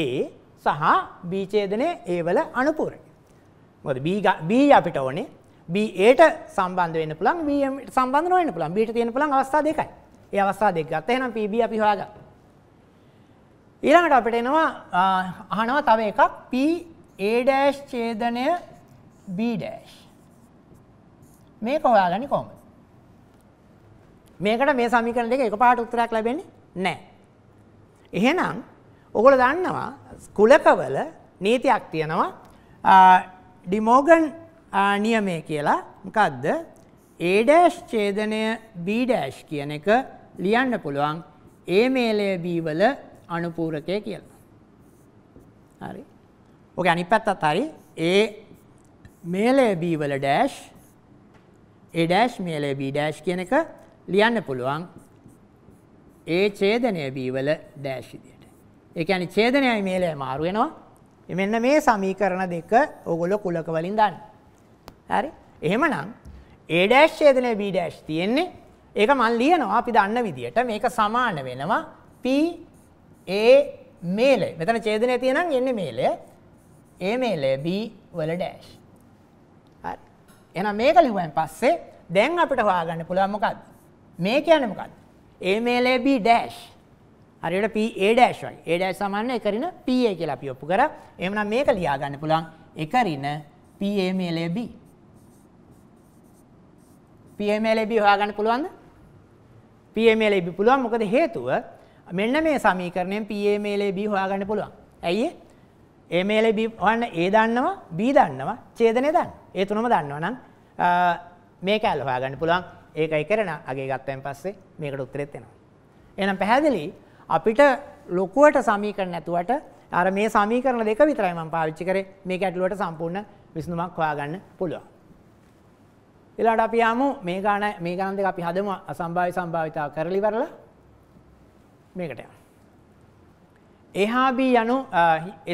B: A සහ B ඡේදනය A වල අනුපූරක. මොකද B B අපිට ඕනේ B A ට සම්බන්ධ වෙන්න පුළුවන් B M ට සම්බන්ධ නොවෙන්න පුළුවන්. B ට තියෙන පුළුවන් අවස්ථා දෙකයි. ඒ අවස්ථා දෙක ගත්තා. එහෙනම් PB අපි හොයාගන්න. ඊළඟට අපිට එනවා අහනවා තව එකක් P A' ඡේදනය B' මේක හොයාගන්නේ කොහොමද? මේකට මේ සමීකරණ දෙක එකපාරට උත්තරයක් ලැබෙන්නේ නැහැ. එහෙනම් ඔගොල්ලෝ දන්නවා කුලකවල නීතියක් තියෙනවා ඩිමෝගන් නියමය කියලා. මොකද්ද? A' ඡේදනය B' කියන එක ලියන්න පුළුවන් ඒ මේලය බීවල අනුපූරකය කියලා. හරි. ඕක අනිත් පැත්තත් හරි. ඒ මේලය බීවල ඩෑෂ් ඒ ඩෑෂ් මේලය B ඩෑෂ් කියන එක ලියන්න පුළුවන් ඒ ඡේදනය බීවල ඩෑෂ් විදියට. ඒ කියන්නේ ඡේදනයයි මේලය මාරු වෙනවා. මෙන්න මේ සමීකරණ දෙක ඕගොල්ලෝ කුලක වලින් දාන්න. හරි. එහෙමනම් A ඡේදනය B ඩෑෂ් තියෙන්නේ ඒක මන් ලියනවා අපි දන්න විදිහට මේක සමාන වෙනවා P A මේලේ. මෙතන ඡේදනය තියෙනම් එන්නේ මේලේ. A මේලේ B වල ඩෑෂ්. හරි. එහෙනම් මේක ලිව්වන් පස්සේ දැන් අපිට හොයාගන්න පුළුවන් මොකද්ද? මේ කියන්නේ මොකද්ද? A මේලේ B ඩෑෂ්. හරියට PA ඩෑෂ් වගේ. A ඩෑෂ් සමාන 1 රින PA කියලා අපි ඔප්පු කරා. එහෙනම් මේක ලියා ගන්න පුළුවන් 1 රින PA මේලේ B. PA මේලේ B හොයාගන්න පුළුවන්ද? PMA ලැබි පුළුවන්. මොකද හේතුව මෙන්න මේ සමීකරණයෙන් PMA ලැබි හොයාගන්න පුළුවන්. ඇයි ඒ? MA ලැබි හොයන්න A දන්නවා, B දන්නවා, ඡේදනය දන්නවා. ඒ තුනම දන්නවා නම් මේක ඇල හොයාගන්න පුළුවන්. ඒකයි කරන අගේ ගත්තයින් පස්සේ මේකට උත්තරෙත් එනවා. එහෙනම් පැහැදිලි අපිට ලොකුවට සමීකරණ නැතුවට අර මේ සමීකරණ දෙක විතරයි මම පාවිච්චි කරේ. මේක ඇතුළට සම්පූර්ණ විසඳුමක් හොයාගන්න පුළුවන්. ඊළඟට අපි යමු මේ ගාන මේ ගණන් දෙක අපි හදමු අසම්භාව්‍ය සම්භාවිතා කරලි වරලා මේකට යමු. එහා B යනු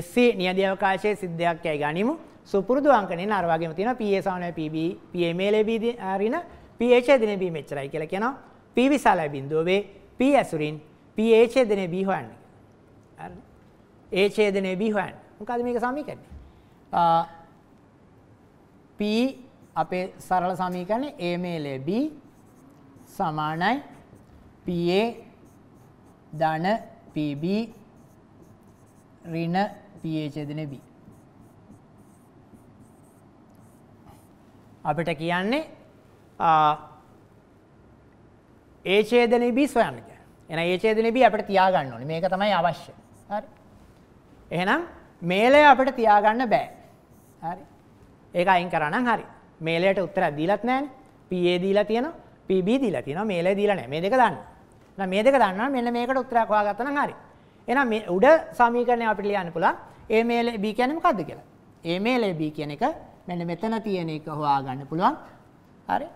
B: SC නියති අවකාශයේ සිද්ධයක් යයි ගනිමු. සුපුරුදු අංකනේ අර වගේම තියෙනවා PA සමානයි PB PMA ලැබී අරින PH ඡේදනේ B මෙච්චරයි කියලා කියනවා. P විශාලයි බිඳුවේ P ඇසුරින් PA ඡේදනේ B හොයන්න. හරිද? A ඡේදනේ B හොයන්න. මොකද මේක සමීකරණය. P අපේ සරල සමීකරණය A මේලේ B සමානයි PA ධන PB ඍණ PA ඡේදන B අපිට කියන්නේ A ඡේදන B සොයන්න කියන්නේ. එහෙනම් A ඡේදන B අපිට තියාගන්න ඕනේ. මේක තමයි අවශ්‍ය. හරි. එහෙනම් මේලය අපිට තියාගන්න බෑ. හරි. ඒක අයින් කරා නම් හරි. මේලයට උත්තරයක් දීලත් නැහැනේ. PA දීලා තියෙනවා, PB දීලා තියෙනවා, මේලේ දීලා නැහැ. මේ දෙක දන්න. එහෙනම් මේ දෙක දන්නා මෙන්න මේකට උත්තරයක් හොයාගත්තා නම් හරි. එහෙනම් මේ උඩ සමීකරණය අපිට ලියන්න පුළුවන්. A මේලේ B කියන්නේ මොකද්ද කියලා. A මේලේ B කියන එක මෙන්න මෙතන තියෙන එක හොයාගන්න පුළුවන්. හරි.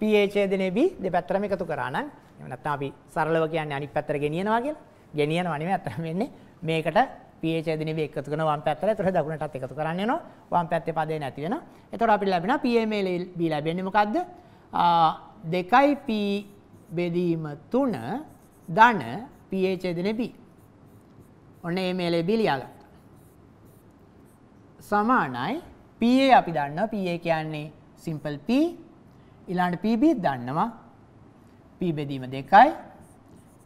B: PA ඡේදනේ B දෙපැත්තම එකතු කරා නම් එහෙම නැත්නම් අපි සරලව කියන්නේ අනිත් පැත්තට ගෙනියනවා කියලා. ගෙනියනවා නෙමෙයි අතර වෙන්නේ මේකට pH ඇදෙනවි එකතු කරන වම් පැත්තට. ඒතර දකුණටත් එකතු කරන්න යනවා. වම් පැත්තේ පදේ නැති වෙනවා. ඒතර අපිට ලැබෙනවා PMA B ලැබෙන්නේ මොකද්ද? 2p බෙදීම 3 ධන pH ඇදෙන B. ඔන්න මේ මේලේ B ලියාගත්තා. සමානයි PA අපි දන්නවා PA කියන්නේ simple P ඊළඟට PB දන්නවා P බෙදීම 2යි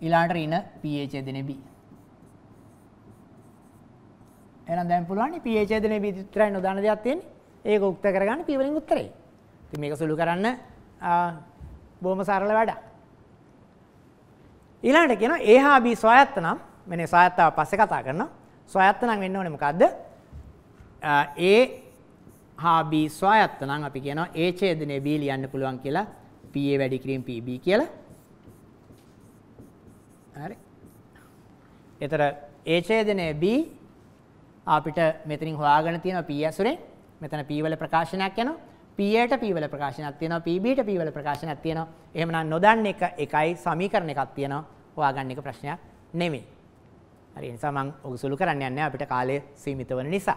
B: ඊළඟට ඍණ pH ඇදෙන B. එහෙනම් දැන් පුළුවන් pH ඡේදනයේ විතරයි නොදන්න දෙයක් තියෙන්නේ. ඒක උක්ත කරගන්න පියවලින් උත්තරේ. ඉතින් මේක සුළු කරන්න බොහොම සරල වැඩක්. ඊළඟට කියනවා A හා B ස්වායත්තනම් මෙන්න ස්වායත්තාව පස්සේ කතා කරනවා. ස්වායත්තනම් වෙන්න ඕනේ මොකද්ද? A හා B ස්වායත්තනම් අපි කියනවා A ඡේදනයේ B ලියන්න පුළුවන් කියලා PA වැඩි කිරීම PB කියලා. හරි. එතර A ඡේදනයේ B අපිට මෙතනින් හොයාගෙන තියෙනවා p ඇසුරෙන් මෙතන p වල ප්‍රකාශනයක් යනවා p යට p වල ප්‍රකාශනයක් තියෙනවා pb ට p වල ප්‍රකාශනයක් තියෙනවා එහෙමනම් නොදන්න එක එකයි සමීකරණ එකක් තියෙනවා හොයාගන්න එක ප්‍රශ්නයක් නෙමෙයි හරි ඒ නිසා මම ඔක සුළු කරන්න යන්නේ අපිට කාලය සීමිත වෙන නිසා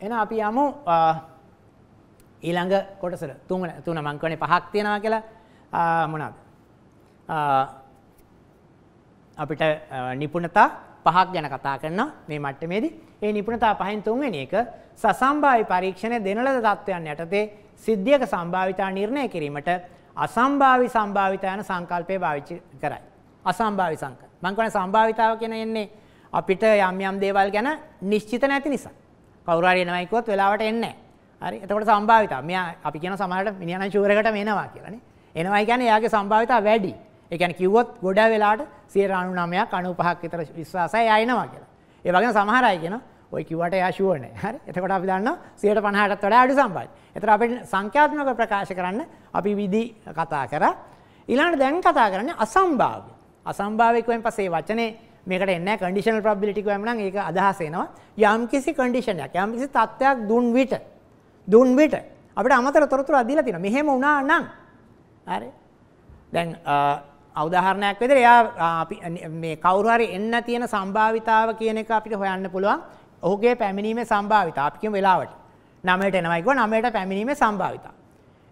B: එහෙනම් අපි යමු ඊළඟ කොටසට තුන තුන මං කියන්නේ පහක් තියෙනවා කියලා මොනවාද අපිට නිපුණතා පහක් ගැන කතා කරනවා මේ මට්ටමේදී. ඒ නිපුණතා පහෙන් තුන්වෙනි එක සසම්භාවි පරීක්ෂණය දෙනලද තත්ත්වයන් යටතේ සිද්ධියක සම්භාවිතා නිර්ණය කිරීමට අසම්භාවි සම්භාවිතා යන සංකල්පය පාවිච්චි කරයි. අසම්භාවි සංකල්ප. මම කියන්නේ සම්භාවිතාව කියන එන්නේ අපිට යම් යම් දේවල් ගැන නිශ්චිත නැති නිසා. කවුරු හරි එනවයි කිව්වොත් වෙලාවට එන්නේ නැහැ. හරි. එතකොට සම්භාවිතාව. මෙයා අපි කියන සමහරට මිනිහා නම් ෂුවර් එකට මේනවා කියලානේ. එනවයි කියන්නේ එයාගේ සම්භාවිතාව වැඩි. ඒ කියන්නේ කිව්වොත් ගොඩාක් වෙලාවට 99ක් 95ක් විතර විශ්වාසය යනවා කියලා. ඒ වගේම සමහර අය කියනවා ඔය කිව්වට එයා ෂුවර් නෑ. හරි. එතකොට අපි දන්නවා 150ටත් වඩා අඩු සම්බන්ධයි. ඒතර අපිට සංඛ්‍යාත්මක ප්‍රකාශ කරන්න අපි විදි කතා කරා. ඊළඟට දැන් කතා කරන්නේ අසම්භාව්‍ය. අසම්භාව්‍ය කියවෙන් පස්සේ වචනේ මේකට එන්නේ නැහැ කන්ඩිෂනල් ප්‍රොබබිලිටි කියවම නම් ඒක අදහස එනවා. යම්කිසි කන්ඩිෂනයක් යම්කිසි තත්ත්වයක් දුන් විට දුන් විට අපිට අමතර තොරතුරු අදලා තියෙනවා. මෙහෙම වුණා නම් හරි. දැන් අවදාහරණයක් විදිහට එයා මේ කවුරු හරි එන්න තියෙන සම්භාවිතාව කියන එක අපිට හොයන්න පුළුවන්. ඔහුගේ පැමිණීමේ සම්භාවිතාව. අපි කියමු වෙලාවට. 9ට එනවයි කිව්වා 9ට පැමිණීමේ සම්භාවිතාව.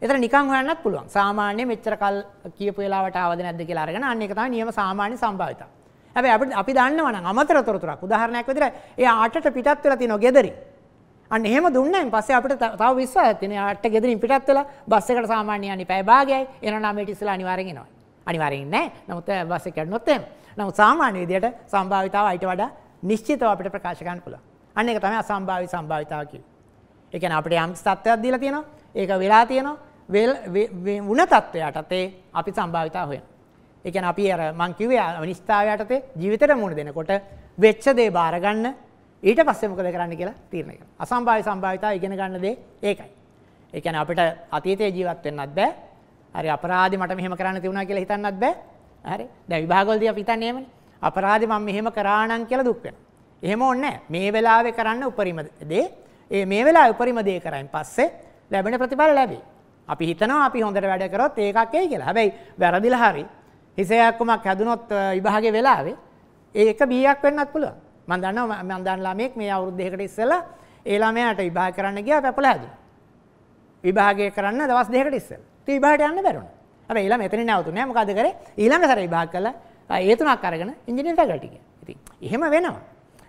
B: එතන නිකන් හොයන්නත් පුළුවන්. සාමාන්‍ය මෙච්චර කල් කියපු වෙලාවට ආවද නැද්ද කියලා අරගෙන අන්න ඒක තමයි නියම සාමාන්‍ය සම්භාවිතාව. හැබැයි අපිට අපි දන්නවා නම් අමතර තොරතුරක්. උදාහරණයක් විදිහට එයා 8ට පිටත් වෙලා තියෙනවා ගෙදරින්. අන්න එහෙම දුන්නායින් පස්සේ අපිට තව විශ්වාසයක් තියෙනවා. 8ට ගෙදරින් පිටත් වෙලා බස් එකට සාමාන්‍ය යන්නේ පැය භාගයයි. එනවා 9ට ඉස්සලා අනිවාර්යෙන් එනවා. අනිවාරයෙන් නෑ නමුත් බස්ස කරනොත් එම. නමුත් සාමාන්‍ය විදියට සම්භාවිතාව අයිට වඩා නිශ්චිතව අපිට ප්‍රකාශ කරන්න පුළුවන්. අන්න ඒක තමයි අසම්භාවී සම්භාවිතාව කියන්නේ. ඒ කියන්නේ අපිට යම් තත්ත්වයක් දීලා තියෙනවා. ඒක වෙලා තියෙනවා. වෙල් වුණ තත්ත්වයටත් ඒ අපි සම්භාවිතාව හොයන. ඒ කියන්නේ අපි අර මං කිව්වේ අනිශ්චිතතාවය යටතේ ජීවිතේට මුහුණ දෙනකොට වෙච්ච දේ බාර ගන්න ඊට පස්සේ මොකද කරන්න කියලා තීරණය කරනවා. අසම්භාවී සම්භාවිතාව ඉගෙන ගන්න දේ ඒකයි. ඒ කියන්නේ අපිට අතීතයේ ජීවත් වෙන්නත් බෑ හරි අපරාධේ මට මෙහෙම කරන්න තිබුණා කියලා හිතන්නත් බෑ. හරි. දැන් විභාගවලදී අපි හිතන්නේ එහෙමනේ. අපරාධේ මම මෙහෙම කරා නම් කියලා දුක් වෙනවා. එහෙම ඕනේ නැහැ. මේ වෙලාවේ කරන්න උපරිම දේ ඒ මේ වෙලාවේ උපරිම දේ කරයින් පස්සේ ලැබෙන ප්‍රතිඵල ලැබේ. අපි හිතනවා අපි හොඳට වැඩ කරොත් ඒකක් එයි කියලා. හැබැයි වැරදිලා හරි හිසයක්කමක් හැදුනොත් විභාගේ වෙලාවේ ඒක බීයක් වෙන්නත් පුළුවන්. මම දන්නවා මම දන්න ළමයෙක් මේ අවුරුදු දෙකකට ඉස්සෙල්ලා ඒ ළමයාට විභාග කරන්න ගියා පැපල හැදුවා. විභාගය කරන්න දවස් දෙකකට ඉස්සෙල්ලා. ඉතින් විභාගට යන්න බැරුණා. හැබැයි ඊළඟ මෙතනින් නැවතුනේ මොකද කරේ? ඊළඟ සැරේ විභාග කළා ඒ තුනක් අරගෙන ඉංජිනේරින් ෆැකල්ටි ගියා. ඉතින් එහෙම වෙනවා.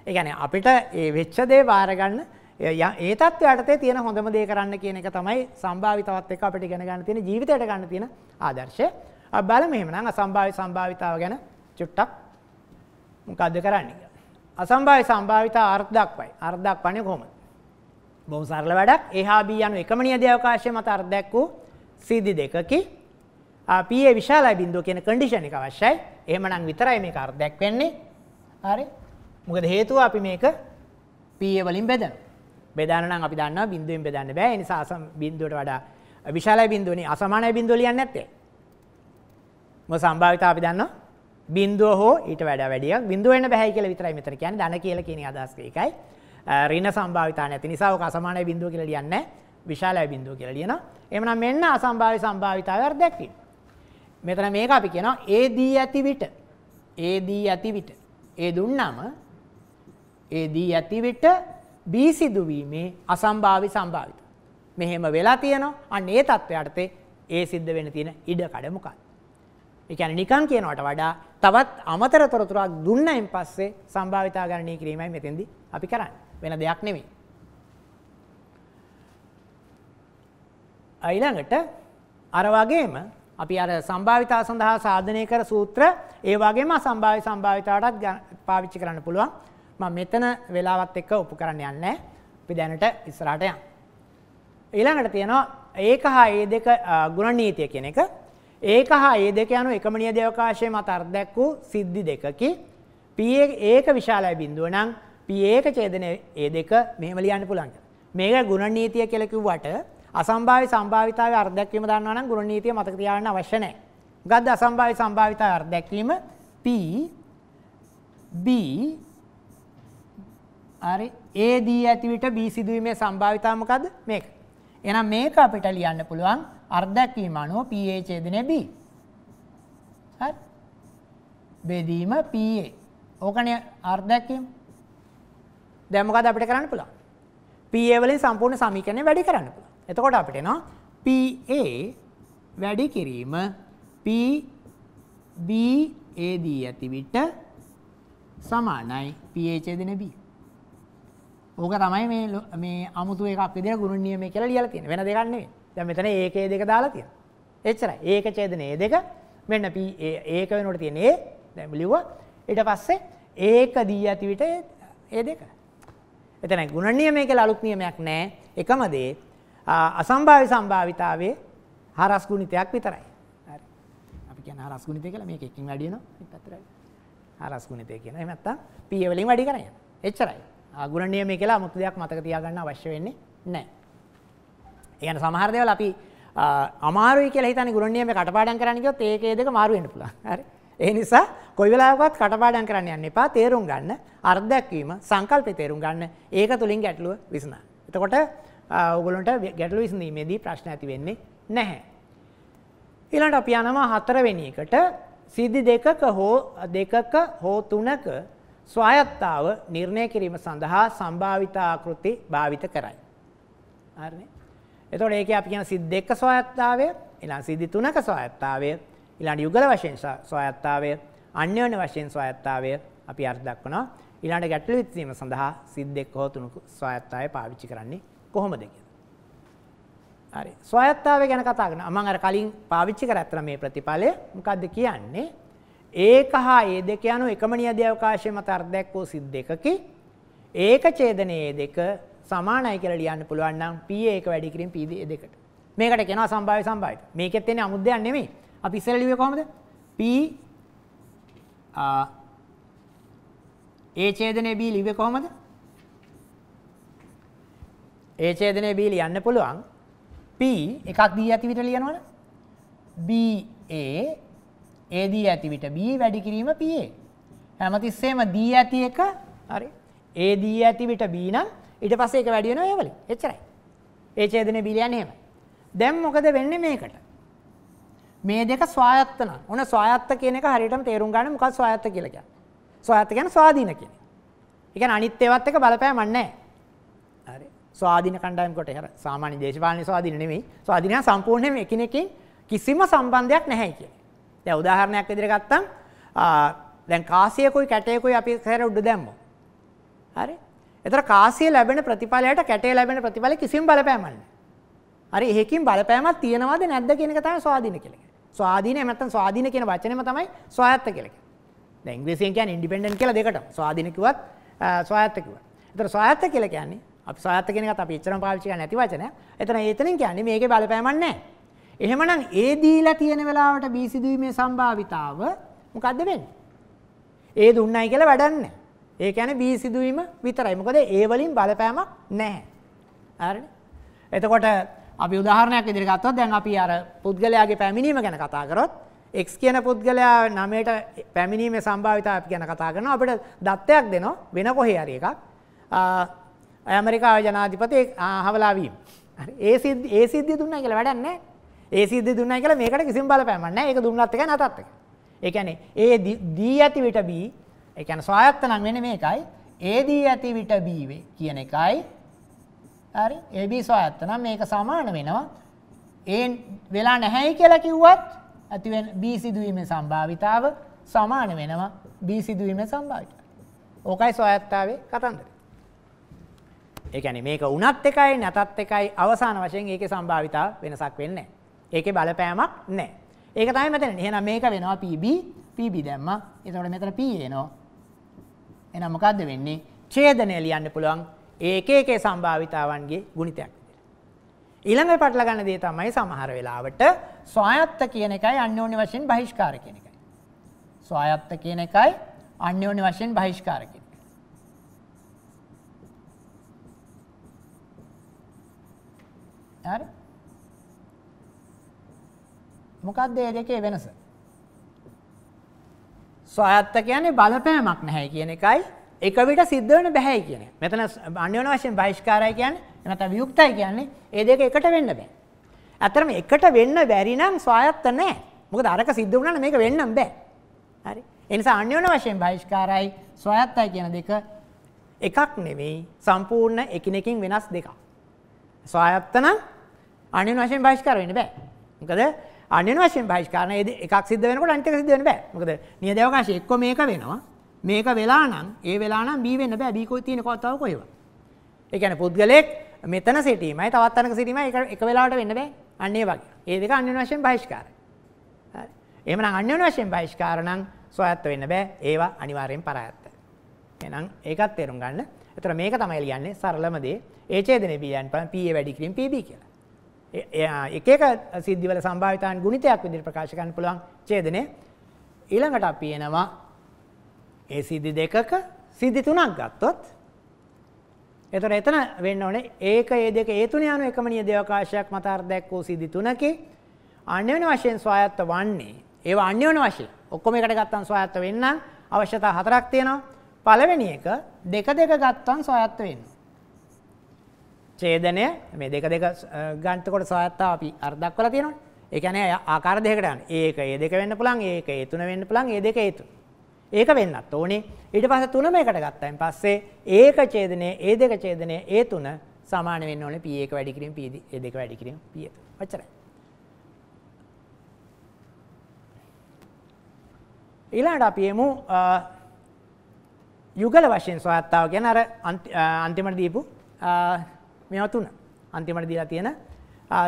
B: ඒ කියන්නේ අපිට මේ වෙච්ච දේ බාර ගන්න ඒ තත්ත්වයට තේ තියෙන හොඳම දේ කරන්න කියන එක තමයි සම්භාවිතවත් එක්ක අපිට ඉගෙන ගන්න තියෙන ජීවිතයට ගන්න තියෙන ආදර්ශය. අපි බලමු එහෙමනම් අසම්භාව්‍ය සම්භාවිතාව ගැන චුට්ටක් මොකද්ද කරන්නේ කියලා. අසම්භාව්‍ය සම්භාවිතාව අර්ථ දක්වයි. අර්ථ දක්වන්නේ කොහොමද? බොහොම සරල වැඩක්. එහා බී යන එකම නියද අවකාශය මත අර්ථ දක්වූ සිද්ධි දෙකකි පිය විශාලයි බින්දුව කියන කඩිෂණ එක අවශ්‍යයි එහමනම් විතරයි මේ අර්ධයක් වෙන්නේ හරි මොකද හේතුව අපි මේක පීය වලින් බෙදන බෙදානම් අපි දන්න බින්දුවෙන් බෙදන්න බෑ නිසා අසම් බින්දුවට වඩා විශාලයි බින්දුවනි අසමානයි බින්දුව ලියන්න ඇත්තේ මො සම්භාවිතා අපි දන්න බින්දුව හෝ ඊට වැඩ වැඩියක් බින්දුව වෙන්න බැහැ කියලා විතරයි මෙතන කියන්නේ ධන කියලා කියන අදහස් ඒකයි ඍණ සම්භාවිතා නැති නිසා ඔක අසමානයි බින්දුව කියලා ලියන්නේ නැහැ විශාලයි බිඳුව කියලා ලියනවා. එහෙමනම් මෙන්න අසම්භාව්‍ය සම්භාවිතාවය දැක්වීම. මෙතන මේක අපි කියනවා ඒ දී ඇති විට ඒ දී ඇති විට ඒ දුන්නම ඒ දී ඇති විට B සිදුවීමේ අසම්භාව්‍ය සම්භාවිත. මෙහෙම වෙලා තියෙනවා. අන්න ඒ தත්වයට ඒ සිද්ධ වෙන්න තියෙන ඉඩ කඩ මොකක්ද? ඒ කියන්නේ නිකන් කියනවට වඩා තවත් අමතර තොරතුරක් දුන්නයින් පස්සේ සම්භාවිතා ගණනය කිරීමයි මෙතෙන්දී අපි කරන්නේ. වෙන දෙයක් නෙමෙයි. ඊළඟට අර වගේම අපි අර සම්භාවිතා සඳහා සාධනය කර සූත්‍ර ඒ වගේම අසම්භාව්‍ය සම්භාවිතාවටත් පාවිච්චි කරන්න පුළුවන්. මම මෙතන වෙලාවත් එක්ක ඔප්පු කරන්න යන්නේ අපි දැනට ඉස්සරහට යමු. ඊළඟට තියෙනවා ඒක හා ඒ දෙක ගුණ නීතිය කියන එක. ඒක හා ඒ දෙක යනු එකම නියත අවකාශයේ මත අර්ධයක් වූ සිද්ධි දෙකකි. P ඒක විශාලයි බිඳුව නම් P ඒක ඡේදනයේ ඒ දෙක මෙහෙම ලියන්න පුළුවන්. මේක ගුණ නීතිය කියලා කිව්වට අසම්භාව්‍ය සම්භාවිතාවේ අර්ධදැක්වීම දන්නවා නම් ගුණ නීතිය මතක තියාගන්න අවශ්‍ය නැහැ. මොකද්ද අසම්භාව්‍ය සම්භාවිතාවේ අර්ධදැක්වීම P B හරි A දී ඇති විට B සිදුවීමේ සම්භාවිතාව මොකද්ද? මේක. එහෙනම් මේක අපිට ලියන්න පුළුවන් අර්ධදැක්වීම අනුව PA ඡේදනයේ B. හරි. බෙදීම PA. ඕකනේ අර්ධදැක්වීම. දැන් මොකද අපිට කරන්න පුළුවන්? PA වලින් සම්පූර්ණ සමීකරණය වැඩි කරන්න පුළුවන්. එතකොට අපිට එනවා PA වැඩි කිරීම PBA දී ඇතිවිට සමානයි PA ඡේදන B. ඕක තමයි මේ මේ අමුතු එකක් විදිහට ගුණ නියමය කියලා ලියලා තියෙන්නේ. වෙන දෙයක් නෙවෙයි. දැන් මෙතන ඒකේ දෙක දාලා තියෙනවා. එච්චරයි. ඒක ඡේදන A දෙක මෙන්න P ඒක වෙනකොට තියෙන A දැන් ලිව්වා. ඊට පස්සේ ඒක දී ඇතිවිට A දෙක. එතන ගුණ නියමය කියලා අලුත් නියමයක් නැහැ. එකම දේ අසම්භාව්‍ය සම්භාවිතාවේ හරස් ගුණිතයක් විතරයි. හරි. අපි කියන්නේ හරස් ගුණිතය කියලා මේක එකකින් වැඩි වෙනවා මේ පැත්තට. හරස් ගුණිතය කියන. එහෙම නැත්නම් p වලින් වැඩි කරගෙන. එච්චරයි. ගුණ නියමය කියලා 아무ත් දෙයක් මතක තියාගන්න අවශ්‍ය වෙන්නේ නැහැ. ඒ කියන්නේ සමහර දේවල් අපි අමාරුයි කියලා හිතන්නේ ගුණ නියමය කටපාඩම් කරන්න කිව්වොත් ඒකේ දෙක මාරු වෙන්න පුළුවන්. හරි. ඒ නිසා කොයි වෙලාවකවත් කටපාඩම් කරන්න යන්න එපා. තේරුම් ගන්න, අර්ධයක් වීම, සංකල්පේ තේරුම් ගන්න. ඒක තුලින් ගැටලුව විසඳන්න. එතකොට ඔගලොන්ට ගැටලු විසඳීමේදී ප්‍රශ්න ඇති වෙන්නේ නැහැ. ඊළඟට අපි යනවා හතරවෙනි එකට සිද්ධි දෙකක හෝ දෙකක හෝ තුනක ස්වායත්තාව නිර්ණය කිරීම සඳහා සම්භාවිතා ආකෘති භාවිත කරයි. හරිනේ. එතකොට ඒකේ අපි කියන සිද්ධ දෙක ස්වායත්තාවය, ඊළඟ සිද්ධි තුනක ස්වායත්තාවය, ඊළඟ යුගල වශයෙන් ස්වායත්තාවය, අන්‍යෝන්‍ය වශයෙන් ස්වායත්තාවය අපි අර්ථ දක්වනවා. ඊළඟ ගැටළු විසඳීම සඳහා සිද්ධ දෙක හෝ තුනක ස්වායත්තාවය පාවිච්චි කරන්නේ කොහොමද කියලා. හරි. ස්වයත්තාවය ගැන කතා කරනවා. මම අර කලින් පාවිච්චි කරත්තර මේ ප්‍රතිඵලය මොකද්ද කියන්නේ? ඒක හා ඒ දෙක යනු එකම නියදි අවකාශයේ මත අර්ධයක් වූ සිද් දෙකකි. ඒක ඡේදනයේ දෙක සමානයි කියලා ලියන්න පුළුවන් නම් p එක වැඩි කිරීම p දෙකට. මේකට කියනවා සම්භාව්‍ය සම්භාවිත. මේකෙත් තියෙන අමුද්දයක් නෙමෙයි. අපි ඉස්සෙල්ලා ලිව්වේ කොහොමද? p a ඡේදනයේ b ලිව්වේ කොහොමද? ඒ ඡේදනය B ලියන්න පුළුවන්. P එකක් දී ඇති විට ලියනවනේ BA AD ඇති විට B වැඩි කිරීම PA. හැමතිස්සෙම දී ඇති එක හරි. AD ඇති විට B නම් ඊට පස්සේ ඒක වැඩි වෙනවා ඒ වලින්. එච්චරයි. ඒ ඡේදනය B ලියන්නේ එහෙමයි. දැන් මොකද වෙන්නේ මේකට? මේ දෙක ස්වායත්ත නම්. ඔන්න ස්වායත්ත කියන එක හරියටම තේරුම් ගන්න මොකක්ද ස්වායත්ත කියලා කියන්නේ. ස්වායත්ත කියන්නේ ස්වාධීන කියන්නේ. ඒ කියන්නේ අනිත් ඒවාත් එක බලපෑමක් නැහැ. ස්වාධීන කණ්ඩායම් කොට හර සාමාන්‍ය දේශපාලන ස්වාධීන නෙමෙයි. ස්වාධීන සම්පූර්ණයෙන්ම එකිනෙකින් කිසිම සම්බන්ධයක් නැහැ කියන්නේ. දැන් උදාහරණයක් විදිහට ගත්තම් දැන් කාසියකුයි කැටයකුයි අපි කර උඩ දැම්මෝ. හරි? ඒතර කාසිය ලැබෙන ප්‍රතිඵලයට කැටේ ලැබෙන ප්‍රතිඵල කිසිම බලපෑමක් නැහැ. හරි එහෙකින් බලපෑමක් තියනවද නැද්ද කියන එක තමයි ස්වාධීන කියලා කියන්නේ. ස්වාධීන එහෙම නැත්නම් ස්වාධීන කියන වචනේම තමයි ස්වායත්ත කියලා කියන්නේ. දැන් ඉංග්‍රීසියෙන් කියන්නේ ඉන්ඩිපෙන්ඩන්ට් කියලා දෙකටම. ස්වාධීන කිව්වත් ස්වායත්ත කිව්වත්. ඒතර ස්වායත්ත කියලා කියන්නේ අපි සොයත්ත කියන එකත් අපි එච්චරම පාවිච්චි කරන්නේ නැති වචනයක්. එතන එතනින් කියන්නේ මේකේ බලපෑමක් නැහැ. එහෙමනම් ඒ දීලා තියෙන වෙලාවට B සිදුවීමේ සම්භාවිතාව මොකද්ද වෙන්නේ? ඒ දුන්නයි කියලා වැඩක් නැහැ. ඒ කියන්නේ B සිදුවීම විතරයි. මොකද ඒ වලින් බලපෑමක් නැහැ. හරිනේ? එතකොට අපි උදාහරණයක් ඉදිරියට ගත්තොත් දැන් අපි අර පුද්ගලයාගේ පැමිණීම ගැන කතා කරොත් x කියන පුද්ගලයා නමයට පැමිණීමේ සම්භාවිතාව ගැන කතා කරනවා අපිට දත්තයක් දෙනවා වෙන කොහේ හරි එකක් ඇමරිකාව ජනාධිපතය හවලාවීම. ඒ සිද්ධිය දුන්න කියල වැඩන්න ඒ සිද්ධ දුන්න කියල මේකට කිසිම් බල පැමන්න එක දුන්නත්තක නතත්ක. එකන ඒ දී ඇති විට බී එකන ස්වායත්ත නම් වෙන මේකයි ඒදී ඇති විට බීවේ කියන එකයි හරි ඒබ ස්වායත්ත නම් මේක සමාන වෙනවා ඒ වෙලා නැහැයි කියලා කිව්වත් ඇති බී සිදුවීම සම්භාවිතාව සමාන වෙනවා බී සිදුවීම සම්භාවිත ඕකයි ස්වායත්තාවේ කතන්දර ඒ කියන්නේ මේක උනත් එකයි නැතත් එකයි අවසාන වශයෙන් ඒකේ සම්භාවිතාව වෙනසක් වෙන්නේ නැහැ. ඒකේ බලපෑමක් නැහැ. ඒක තමයි මෙතන. එහෙනම් මේක වෙනවා PB PB දැම්මා. එතකොට මෙතන P එනවා. එහෙනම් මොකද්ද වෙන්නේ? ඡේදනය ලියන්න පුළුවන් ඒක එකේ සම්භාවිතාවන්ගේ ගුණිතයක් ඊළඟ පටල ගන්න දේ තමයි සමහර වෙලාවට ස්වායත්ත කියන එකයි අන්‍යෝන්‍ය වශයෙන් බහිෂ්කාර කියන එකයි. ස්වායත්ත කියන එකයි අන්‍යෝන්‍ය වශයෙන් බහිෂ්කාර කියන හරි මොකක්ද මේ දෙකේ වෙනස ස්වායත්ත කියන්නේ බලපෑමක් නැහැ කියන එකයි එක විට සිද්ධ වෙන්න බෑයි කියන එක. මෙතන අන්‍යෝන්‍ය වශයෙන් බහිෂ්කාරය කියන්නේ නැත්නම් වියුක්තයි කියන්නේ ඒ දෙක එකට වෙන්න බෑ. ඇත්තටම එකට වෙන්න බැරි නම් ස්වායත්ත නැහැ. මොකද අරක සිද්ධ වුණා නම් මේක වෙන්නම් බෑ. හරි. ඒ නිසා අන්‍යෝන්‍ය වශයෙන් බහිෂ්කාරයි ස්වායත්තයි කියන දෙක එකක් නෙවෙයි සම්පූර්ණ එකිනෙකින් වෙනස් දෙකක්. ස්වායත්ත නම් අන්‍යන වශයෙන් බහිෂ්කාර වෙන්න බෑ. මොකද අන්‍යන වශයෙන් බහිෂ්කාරන එකක් සිද්ධ වෙනකොට අනිත් එක සිද්ධ වෙන්න බෑ. මොකද නියත අවකාශය එක්ක මේක වෙනවා. මේක වෙලා නම් ඒ වෙලා නම් B වෙන්න බෑ. B කොයි තියෙන කොටතාව කොහෙව. ඒ කියන්නේ පුද්ගලෙක් මෙතන සිටීමයි තවත් තැනක සිටීමයි එක එක වෙලාවට වෙන්න බෑ. අන්න ඒ වගේ. ඒ දෙක අන්‍යන වශයෙන් බහිෂ්කාරයි. හරි. එහෙමනම් අන්‍යන වශයෙන් බහිෂ්කාර නම් සොයත් වෙන්න බෑ. ඒවා අනිවාර්යෙන් පරායත්ත. එහෙනම් ඒකත් තේරුම් ගන්න. එතකොට මේක තමයි ලියන්නේ සරලම දේ. ඒ ඡේදනේ B යන පන් PA වැඩි කිරීම PB කියලා. එක එක සිද්ධිවල සම්භාවිතාන් ගුණිතයක් විදිහට ප්‍රකාශ කරන්න පුළුවන් ඡේදනය. ඊළඟට අපි එනවා ඒ සිද්ධි දෙකක සිද්ධි තුනක් ගත්තොත් එතකොට එතන වෙන්න ඕනේ ඒක ඒ දෙක ඒ තුන යන එකම නියද අවකාශයක් මත අර්ධයක් වූ සිද්ධි තුනකේ අන්‍යෝන්‍ය වශයෙන් ස්වායත්ත වන්නේ ඒවා අන්‍යෝන්‍ය වශයෙන් ඔක්කොම එකට ගත්තම ස්වායත්ත වෙන්න අවශ්‍යතා හතරක් තියෙනවා පළවෙනි එක දෙක දෙක ගත්තම ස්වායත්ත වෙනවා ඡේදනය මේ දෙක දෙක ගන්නකොට සොයත්තා අපි අර්ධක් කරලා තියෙනවනේ. ඒ කියන්නේ ආකාර දෙකකට යන. ඒක ඒ දෙක වෙන්න පුළුවන්, ඒක ඒ තුන වෙන්න පුළුවන්, ඒ දෙක ඒ තුන. ඒක වෙන්නත් ඕනේ. ඊට පස්සේ තුනම එකට ගත්තාන් පස්සේ ඒක ඡේදනය, ඒ දෙක ඡේදනය, ඒ තුන සමාන වෙන්න ඕනේ p1 වැඩි කිරීම p2 2 වැඩි කිරීම p1. ඔච්චරයි. ඊළඟට අපි යමු යුගල වශයෙන් සොයත්තාව කියන අර අන්තිමට දීපු මේවා තුන. අන්තිමට දීලා තියෙන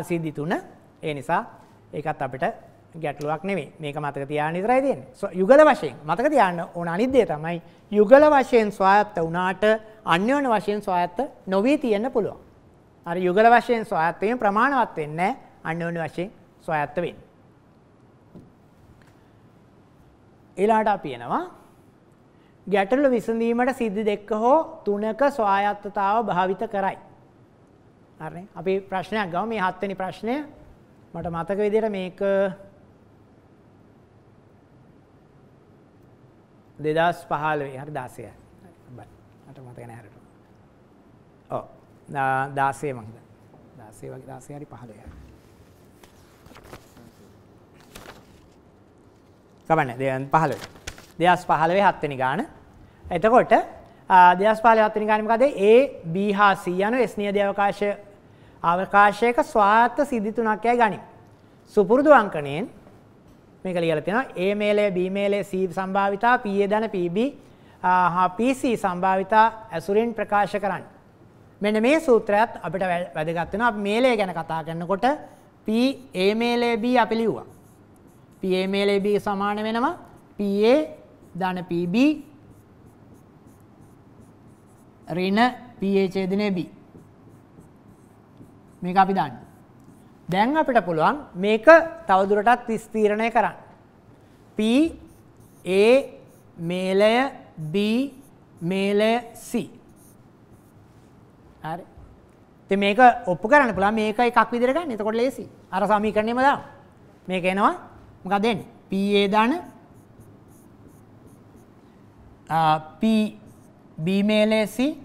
B: සිද්ධි තුන. ඒ නිසා ඒකත් අපිට ගැටලුවක් නෙවෙයි. මේක මතක තියාගන්න විතරයි තියෙන්නේ. යුගල වශයෙන් මතක තියාගන්න ඕන අනිත් දේ තමයි යුගල වශයෙන් ස්වායත්ත වුණාට අන්‍යෝන්‍ය වශයෙන් ස්වායත්ත නොවී තියෙන්න පුළුවන්. අර යුගල වශයෙන් ස්වායත්ත වීම ප්‍රමාණවත් වෙන්නේ අන්‍යෝන්‍ය වශයෙන් ස්වායත්ත වෙන්නේ. ඊළාට අපි එනවා ගැටලු විසඳීමට සිද්ධි දෙක හෝ තුනක ස්වායත්තතාව භාවිත කරයි. හරි අපි ප්‍රශ්නයක් ගමු මේ හත්වෙනි ප්‍රශ්නය මට මතක විදිහට මේක 2015 හරි 16යි මට මතක නෑ හරියට ඔව් 16 මං හිතන්නේ 16 වගේ 16 හරි 15යි කමන්නේ 2015 2015 හත්වෙනි ගාන එතකොට 2015 හත්වෙනි ගාන මොකද ඒ B හා C යන ස්නේහ දේවකාශය අවකාශයක ස්වාර්ථ සිද්ධි තුනක් යයි ගනිමු. සුපුරුදු අංකණයෙන් මේක ලියලා තියෙනවා A මේලය B මේලය C සම්භාවිතා PA ධන PB හා PC සම්භාවිතා ඇසුරින් ප්‍රකාශ කරන්න. මෙන්න මේ සූත්‍රයත් අපිට වැදගත් වෙනවා. අපි මේලය ගැන කතා කරනකොට P A මේලය B අපි ලිව්වා. P A මේලය B සමාන වෙනවා PA ධන PB ඍණ PA ඡේදනයේ B මේක අපි දන්න. දැන් අපිට පුළුවන් මේක තවදුරටත් විස්තීරණය කරන්න. P A මේලය B මේලය C. හරි. ඉතින් මේක ඔප්පු කරන්න පුළුවන් මේක එකක් විදිහට ගන්න. එතකොට ලේසි. අර සමීකරණයම දාන්න. මේක එනවා මොකක්ද එන්නේ? P A දාන P B මේලය C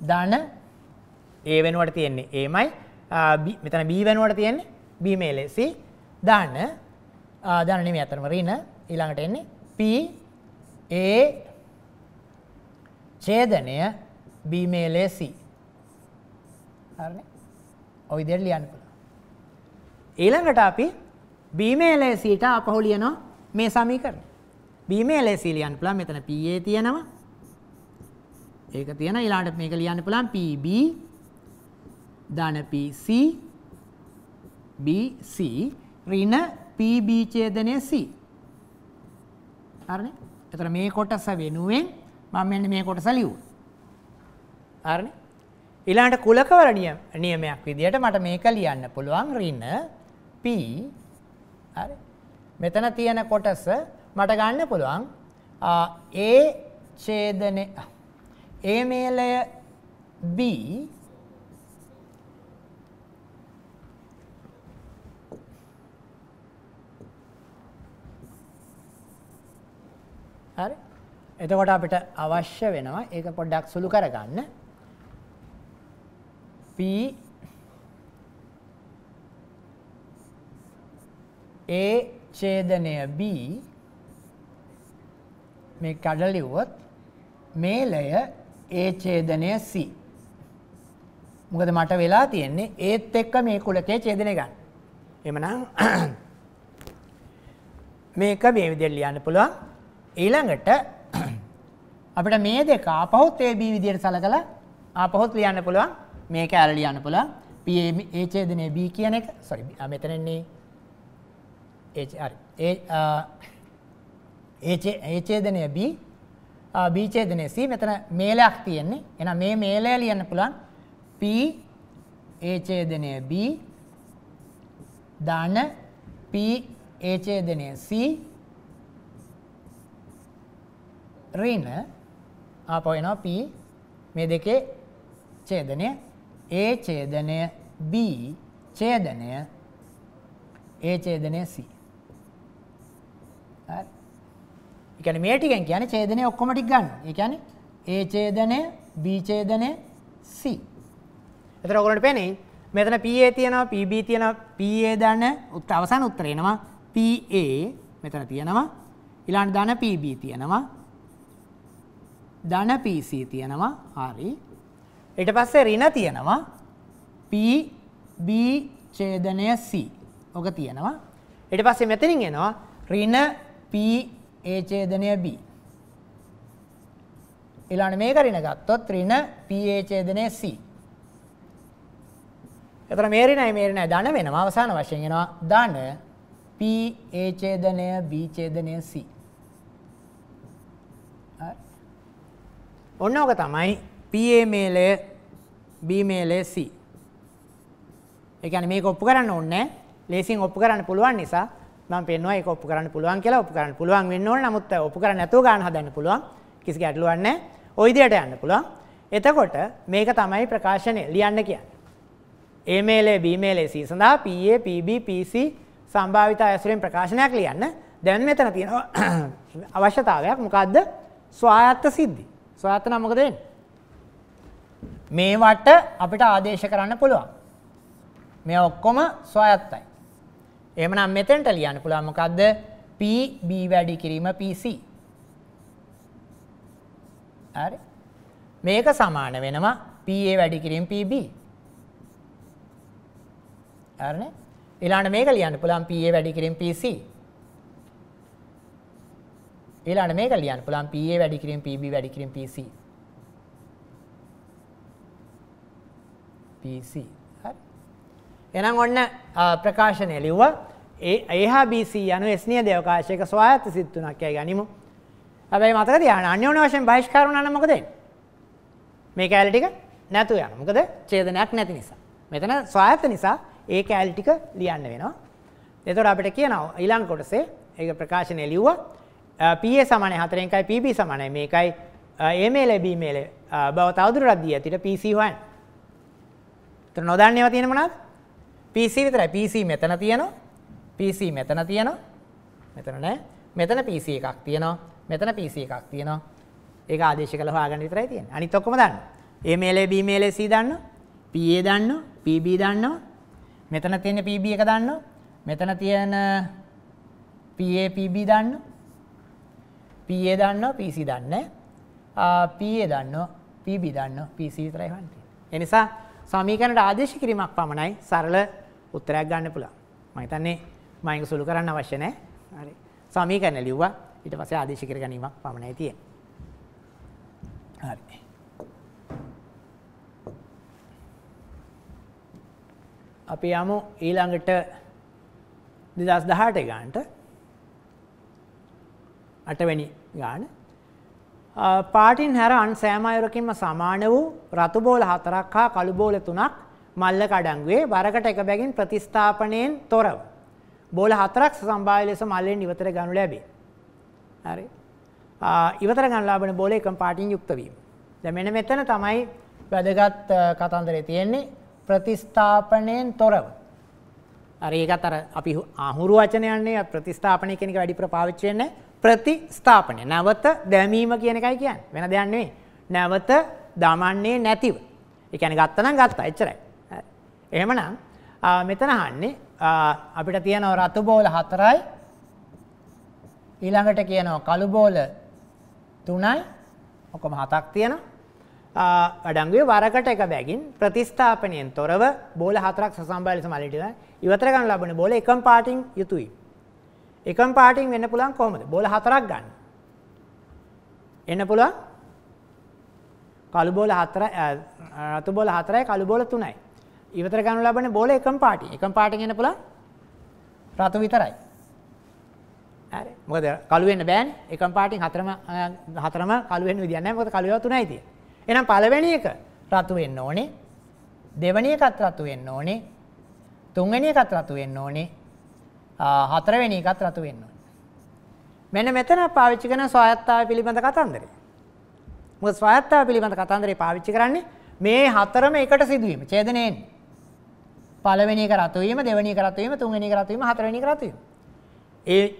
B: දාන A වෙනුවට තියෙන්නේ Aමයි මෙතන B වෙනුවට තියෙන්නේ B මේ ලෙසි දාන්න දාන්න නෙමෙයි අතරම ඍණ ඊළඟට එන්නේ P A ඡේදනය B මේ ලෙසි හරිනේ ඔය විදිහට ලියන්න පුළුවන් ඊළඟට අපි B මේ ලෙසිට අපහු ලියනවා මේ සමීකරණය B මේ ලෙසි ලියන්න පුළුවන් මෙතන PA තියෙනවා ඒක තියෙන ඊළඟට මේක ලියන්න පුළුවන් PB ධනPC BC ඍණ PB ඡේදනය C හරිනේ එතකොට මේ කොටස වෙනුවෙන් මම මෙන්න මේ කොටස ලියුවා හරිනේ ඊළඟට කුලකවර නියමයක් විදිහට මට මේක ලියන්න පුළුවන් ඍණ P හරි මෙතන තියෙන කොටස මට ගන්න පුළුවන් A ඡේදනය A මේලය B එතකොට අපිට අවශ්‍ය වෙනවා ඒක පොඩ්ඩක් සුළු කරගන්න P A ඡේදනය B මේ කඩ ලිව්වොත් මේලය A ඡේදනය C මොකද මට වෙලා තියෙන්නේ ඒත් එක්ක මේ කුලකයේ ඡේදනය ගන්න. එමනම් <clears throat> මේක මේ විදිහට ලියන්න පුළුවන්. ඊළඟට අපිට මේ දෙක ආපහුත් AB විදියට සලකලා ආපහුත් ලියන්න පුළුවන්. මේක ඇර ලියන්න පුළුවන්. PA A ඡේදනයේ B කියන එක sorry මෙතන එන්නේ H හරි. A ඡේදනයේ B B ඡේදනයේ C මෙතන මේලයක් තියෙන්නේ. එහෙනම් මේ මේලය ලියන්න පුළුවන් P A ඡේදනයේ B ධන P A ඡේදනයේ C ඍණ ආපහු එනවා P මේ දෙකේ ඡේදනය A ඡේදනය B ඡේදනය A ඡේදනය C හරි ඒ කියන්නේ මේ ටිකෙන් කියන්නේ ඡේදනය ඔක්කොම ටික ගන්න. ඒ කියන්නේ A ඡේදනය B ඡේදනය C. එතන ඔයගොල්ලන්ට පේන්නේ මෙතන PA තියෙනවා PB තියෙනවා PA දන අවසාන උත්තරේ එනවා PA මෙතන තියෙනවා ඊළඟ දන PB තියෙනවා ධන PC තියෙනවා හරි ඊට පස්සේ ඍණ තියෙනවා PB ඡේදනය C ඕක තියෙනවා ඊට පස්සේ මෙතනින් එනවා ඍණ PA ඡේදනය B ඊළඟ මේක ඍණ ගත්තොත් ඍණ PA ඡේදනය C එතන මේ ඍණයි මේ ඍණයි ධන වෙනවා අවසාන වශයෙන් එනවා ධන PA ඡේදනය B ඡේදනය C ඔන්න ඕක තමයි PA මේලය B මේලය C. ඒ කියන්නේ මේක ඔප්පු කරන්න ඕනේ ලේසියෙන් ඔප්පු කරන්න පුළුවන් නිසා මම පෙන්නවා ඒක ඔප්පු කරන්න පුළුවන් කියලා ඔප්පු කරන්න පුළුවන් වෙන්න ඕන නමුත් ඔප්පු කරන්න නැතුව ගන්න හදන්න පුළුවන් කිසි ගැටලුවක් නැහැ. ওই විදිහට යන්න පුළුවන්. එතකොට මේක තමයි ප්‍රකාශනය ලියන්න කියන්නේ. A මේලය B මේලය C සඳහා PA PB PC සම්භාවිතා ඇසුරෙන් ප්‍රකාශනයක් ලියන්න. දැන් මෙතන තියෙන <clears throat> අවශ්‍යතාවයක් මොකද්ද? ස්වායත්ත සිද්ධි. සොයාත්තන මොකද මේවට අපිට ආදේශ කරන්න පුළුවන්. මේ ඔක්කොම ස්වයත්තයි. එහෙමනම් මෙතෙන්ට ලියන්න පුළුවන් මොකද්ද? P B වැඩි කිරීම PC. හරි. මේක සමාන වෙනවා PA වැඩි කිරීම PB. හරිනේ? ඊළඟට මේක ලියන්න පුළුවන් PA වැඩි කිරීම PC. ඊළඟට මේක ලියන්න පුළුවන් PA වැඩි කිරීම PB වැඩි කිරීම PC PC හරි එහෙනම් ඔන්න ප්‍රකාශනය ලිව්වා ඒහා BC යනු ස්නිය දේවකාශයක ස්වායත්ත සිත් තුනක් යයි ගනිමු. හැබැයි මතක තියාගන්න අන්‍යෝන්‍ය වශයෙන් බහිෂ්කාර වුණා නම් මොකද වෙන්නේ? මේ කැල ටික නැතු යනවා. මොකද ඡේදනයක් නැති නිසා. මෙතන ස්වායත්ත නිසා ඒ කැල ටික ලියන්න වෙනවා. එතකොට අපිට කියනවා ඊළඟ කොටසේ ඒක ප්‍රකාශනය ලිව්වා PA සමානයි 4යි PB සමානයි මේකයි A මේලේ B මේලේ බව තවදුරටත් දී ඇතිට PC හොයන්න. ඒතර නොදන්න ඒවා තියෙන මොනවාද? PC විතරයි. PC මෙතන තියෙනවා. PC මෙතන තියෙනවා. මෙතන නෑ. මෙතන PC එකක් තියෙනවා. මෙතන PC එකක් තියෙනවා. ඒක ආදේශ කළ හොයාගන්න විතරයි තියෙන්නේ. අනිත් ඔක්කොම දන්න. A මේලේ B මේලේ C දන්න. PA දන්න. PB දන්න. මෙතන තියෙන PB එක දන්න. මෙතන තියෙන PA PB දන්න. පA දන්නවා PC දන්නේ PA දන්නවා PB දන්නවා PC විතරයි වන් තියෙන්නේ. ඒ නිසා සමීකරණයට ආදේශ කිරීමක් පමණයි සරල උත්තරයක් ගන්න පුළුවන්. මම හිතන්නේ මම ඒක සුළු කරන්න අවශ්‍ය නැහැ. හරි. සමීකරණ ලිව්වා ඊට පස්සේ ආදේශ කර ගැනීමක් පමණයි තියෙන්නේ. හරි. අපි යමු ඊළඟට 2018 ගානට අටවැනි ගාන පාටින් හැර අන් සෑම අයුරකින්ම සමාන වූ රතු බෝල හතරක් හා කළු බෝල තුනක් මල්ල කඩංගුවේ වරකට එක බැගින් ප්‍රතිස්ථාපනයෙන් තොරව බෝල හතරක් සම්භාව්‍ය ලෙස මල්ලෙන් ඉවතර ගනු ලැබේ. හරි. ඉවතර ගන්න ලබන බෝල එකම පාටින් යුක්ත වීම. දැන් මෙන්න මෙතන තමයි වැදගත් කතන්දරේ තියෙන්නේ ප්‍රතිස්ථාපනයෙන් තොරව. හරි ඒකත් අර අපි අහුරු වචනයන්නේ ප්‍රතිස්ථාපනය කියන එක වැඩිපුර පාවිච්චි වෙන්නේ ප්‍රතිස්ථාපනය නැවත දැමීම කියන එකයි කියන්නේ. වෙන දෙයක් නෙවෙයි. නැවත දමන්නේ නැතිව. ඒ කියන්නේ ගත්තනම් ගත්තා. එච්චරයි. එහෙමනම් මෙතන අහන්නේ අපිට තියෙනවා රතු බෝල 4යි ඊළඟට කියනවා කළු බෝල 3යි ඔක්කොම 7ක් තියෙනවා අඩංගුවේ වරකට එක බැගින් ප්‍රතිස්ථාපනයෙන් තොරව බෝල 4ක් සසම්බන්ධ ලෙස මල්ලිටලා ඉවතර ගන්න ලබන බෝල එකම පාටින් යුතුයි එකම පාටින් වෙන්න පුළුවන් කොහොමද? බෝල හතරක් ගන්න. එන්න පුළුවන්. කළු බෝල හතර රතු බෝල හතරයි කළු බෝල තුනයි. ඉවතර ගන්න ලබන බෝල එකම පාටින්. එකම පාටින් එන්න පුළුවන්. රතු විතරයි. හරි. මොකද කළු වෙන්න බෑනේ. එකම පාටින් හතරම හතරම කළු වෙන්න විදියක් නැහැ. මොකද කළු ඒවා තුනයි තියෙන්නේ. එහෙනම් පළවෙනි එක රතු වෙන්න ඕනේ. දෙවෙනි එකත් රතු වෙන්න ඕනේ. තුන්වෙනි එකත් රතු වෙන්න ඕනේ. හතරවෙනි එකත් රතු වෙන්න මෙන්න මෙතන පාවිච්චි කරන ස්වායත්තාව පිළිබඳ කතන්දරය. මොකද ස්වායත්තාව පිළිබඳ කතන්දරේ පාවිච්චි කරන්නේ මේ හතරම එකට සිදුවීම ඡේදනයෙන්. පළවෙනි එක රතු වීම, දෙවෙනි එක රතු වීම, තුන්වෙනි එක රතු වීම, හතරවෙනි එක රතු වීම. ඒ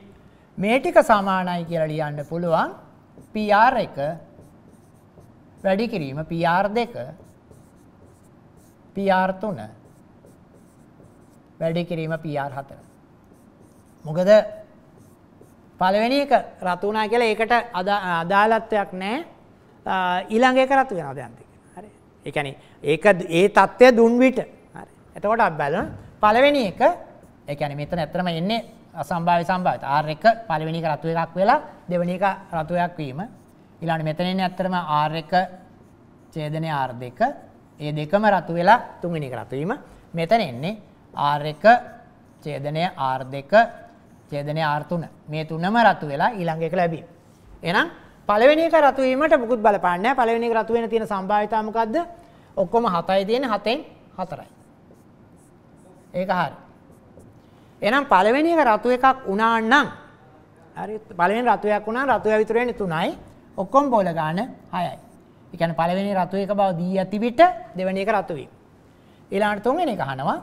B: මේ ටික සමානයි කියලා ලියන්න පුළුවන් PR එක වැඩි කිරීම PR2 PR3 වැඩි කිරීම PR4 මොකද පළවෙනි එක රතු වුණා කියලා ඒකට අදාළත්වයක් නැහැ ඊළඟ එක රතු වෙනවා දැන් හරි ඒ කියන්නේ ඒක ඒ தත්ත්වය දුන් විට හරි එතකොට අපි බලන පළවෙනි එක ඒ කියන්නේ මෙතන ඇත්තටම එන්නේ අසම්භාව්‍ය සම්භාවිත R1 පළවෙනි එක රතු එකක් වෙලා දෙවෙනි එක රතු එකක් වීම ඊළඟට මෙතන එන්නේ ඇත්තටම R1 ඡේදනය R2 ඒ දෙකම රතු වෙලා තුන්වෙනි එක රතු වීම මෙතන එන්නේ R1 ඡේදනය R2 ඡේදනයේ R3 මේ තුනම රතු වෙලා ඊළඟ එක ලැබී. එහෙනම් පළවෙනි එක රතු වීමට මුකුත් බලපාන්නේ නැහැ. පළවෙනි එක රතු වෙන තියෙන සම්භාවිතාව මොකද්ද? ඔක්කොම 7යි තියෙන්නේ 7න් 4යි. ඒක හරි. එහෙනම් පළවෙනි එක රතු එකක් වුණා නම් හරි පළවෙනි රතු එකක් වුණා රතු එක විතර වෙන්නේ 3යි. ඔක්කොම බෝල ගන්න 6යි. ඒ කියන්නේ පළවෙනි රතු එක බව දී ඇති විට දෙවෙනි එක රතු වීම. ඊළඟට තුන්වෙනි එක අහනවා.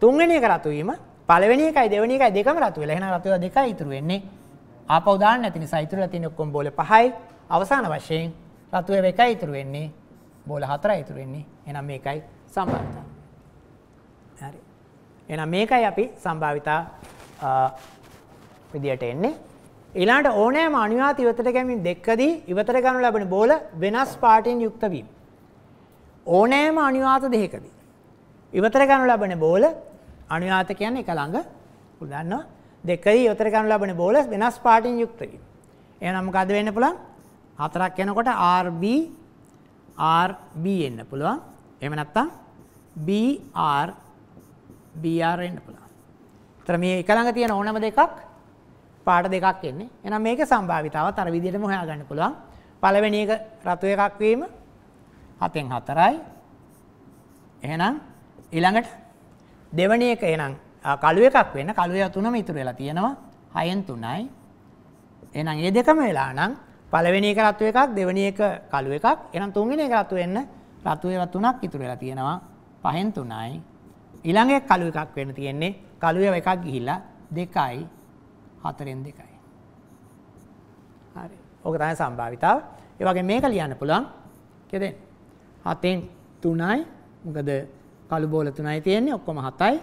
B: තුන්වෙනි එක රතු වීම පලවෙනි එකයි දෙවනි එකයි දෙකම රතු වෙලා. එහෙනම් රතු වෙලා දෙකයි ඉතුරු වෙන්නේ. ආපහු දාන්න නැති නිසා ඉතුරුලා තියෙන ඔක්කොම බෝල 5යි. අවසාන වශයෙන් රතු වෙව එකයි ඉතුරු වෙන්නේ. බෝල 4යි ඉතුරු වෙන්නේ. එහෙනම් මේකයි සම්භාවිතා. හරි. එහෙනම් මේකයි අපි සම්භාවිතා විදියට එන්නේ. ඊළඟට ඕනෑම අනුයාත ඉවතට ගැනීම දෙකදී ඉවතට ගනු ලබන බෝල වෙනස් පාටෙන් යුක්ත වීම. ඕනෑම අනුයාත දෙකදී ඉවතර ගනු ලබන බෝල අනුයාත කියන්නේ එක ළඟ දන්නවා දෙකයි යොතර ගන්න ලබන බෝල වෙනස් පාටින් යුක්ත වීම. එහෙනම් මොකද වෙන්න පුළුවන්? හතරක් යනකොට RB RB එන්න පුළුවන්. එහෙම නැත්නම් BR BR එන්න පුළුවන්. ඒතර මේ එක ළඟ තියෙන ඕනම දෙකක් පාට දෙකක් එන්නේ. එහෙනම් මේකේ සම්භාවිතාවත් අර විදිහටම හොයාගන්න පුළුවන්. පළවෙනි එක රතු එකක් වීම 7න් 4යි. එහෙනම් ඊළඟට දෙවන එක එනම් කළු එකක් වෙන කළුව තුනම ඉතුරු වෙලා තියෙනවා හයෙන් තුනයි. එහෙනම් මේ දෙකම වෙලා නම් පළවෙනි එක රතු එකක් දෙවෙනි එක කළු එකක් එහෙනම් තුන්වෙනි එක රතු වෙන්න රතු ඒවා තුනක් ඉතුරු වෙලා තියෙනවා පහෙන් තුනයි. ඊළඟ එක කළු එකක් වෙන්න තියෙන්නේ කළු ඒවා එකක් ගිහිල්ලා දෙකයි හතරෙන් දෙකයි. හරි. ඕක තමයි සම්භාවිතාව. ඒ වගේ මේක ලියන්න පුළුවන්. කියදෙන්න. 7න් 3යි මොකද කළු බෝල තුනයි තියෙන්නේ ඔක්කොම හතයි.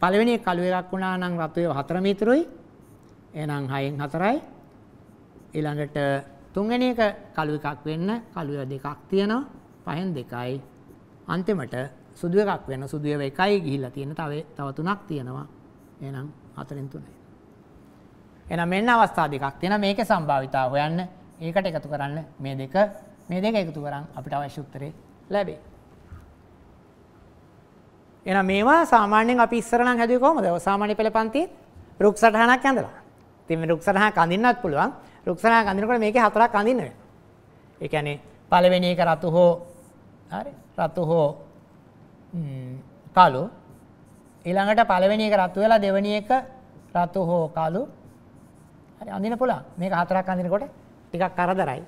B: පළවෙනි කළු එකක් වුණා නම් රතු ඒවා හතර මීටරයි. එහෙනම් 6න් 4යි. ඊළඟට තුන්වෙනි එක කළු එකක් වෙන්න කළු ඒවා දෙකක් තියෙනවා. 5න් 2යි. අන්තිමට සුදු එකක් වෙන සුදු ඒවා එකයි ගිහිල්ලා තියෙන තව තව තුනක් තියෙනවා. එහෙනම් 4න් 3යි. එහෙනම් මෙන්න අවස්ථා දෙකක් තියෙනවා මේකේ සම්භාවිතාව හොයන්න. ඒකට එකතු කරන්න මේ දෙක මේ දෙක එකතු කරන් අපිට අවශ්‍ය උත්තරේ ලැබේ. එහෙනම් මේවා සාමාන්‍යයෙන් අපි ඉස්සර නම් හැදුවේ කොහමද? සාමාන්‍ය පෙළ පන්තියේ රුක් සටහනක් ඇඳලා. ඉතින් මේ රුක් සටහන කඳින්නත් පුළුවන්. රුක් සටහන කඳිනකොට මේකේ හතරක් අඳින්න වෙනවා. ඒ කියන්නේ පළවෙනි එක රතු හෝ හරි රතු හෝ කළු ඊළඟට පළවෙනි එක රතු වෙලා දෙවෙනි එක රතු හෝ කළු හරි අඳින්න පුළුවන්. මේක හතරක් අඳිනකොට ටිකක් කරදරයි.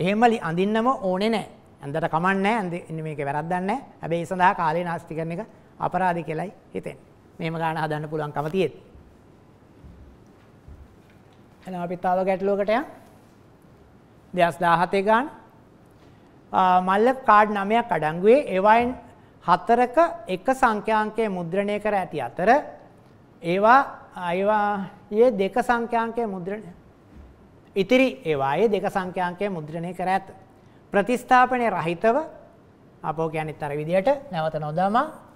B: එහෙම අඳින්නම ඕනේ නැහැ. ඇඳට කමන්නේ නැහැ. මේකේ වැරද්දක් නැහැ. හැබැයි ඒ සඳහා කාලේ නාස්ති කරන එක අපරාධ කියලයි හිතෙන්නේ. මෙහෙම ගාන හදන්න පුළුවන්කම තියෙත්. එහෙනම් අපි තව ගැටලුවකට යමු. 2017 ගාන මල්ල කාඩ් 9ක් අඩංගුවේ ඒවායින් හතරක එක සංඛ්‍යාංකයේ මුද්‍රණය කර ඇති අතර ඒවා ඒවායේ දෙක සංඛ්‍යාංකයේ මුද්‍රණය ඉතිරි ඒවායේ දෙක සංඛ්‍යාංකයේ මුද්‍රණය කර ඇත ප්‍රතිස්ථාපනයේ රහිතව අපෝ කියන්නේතර විදියට නැවත නොදමා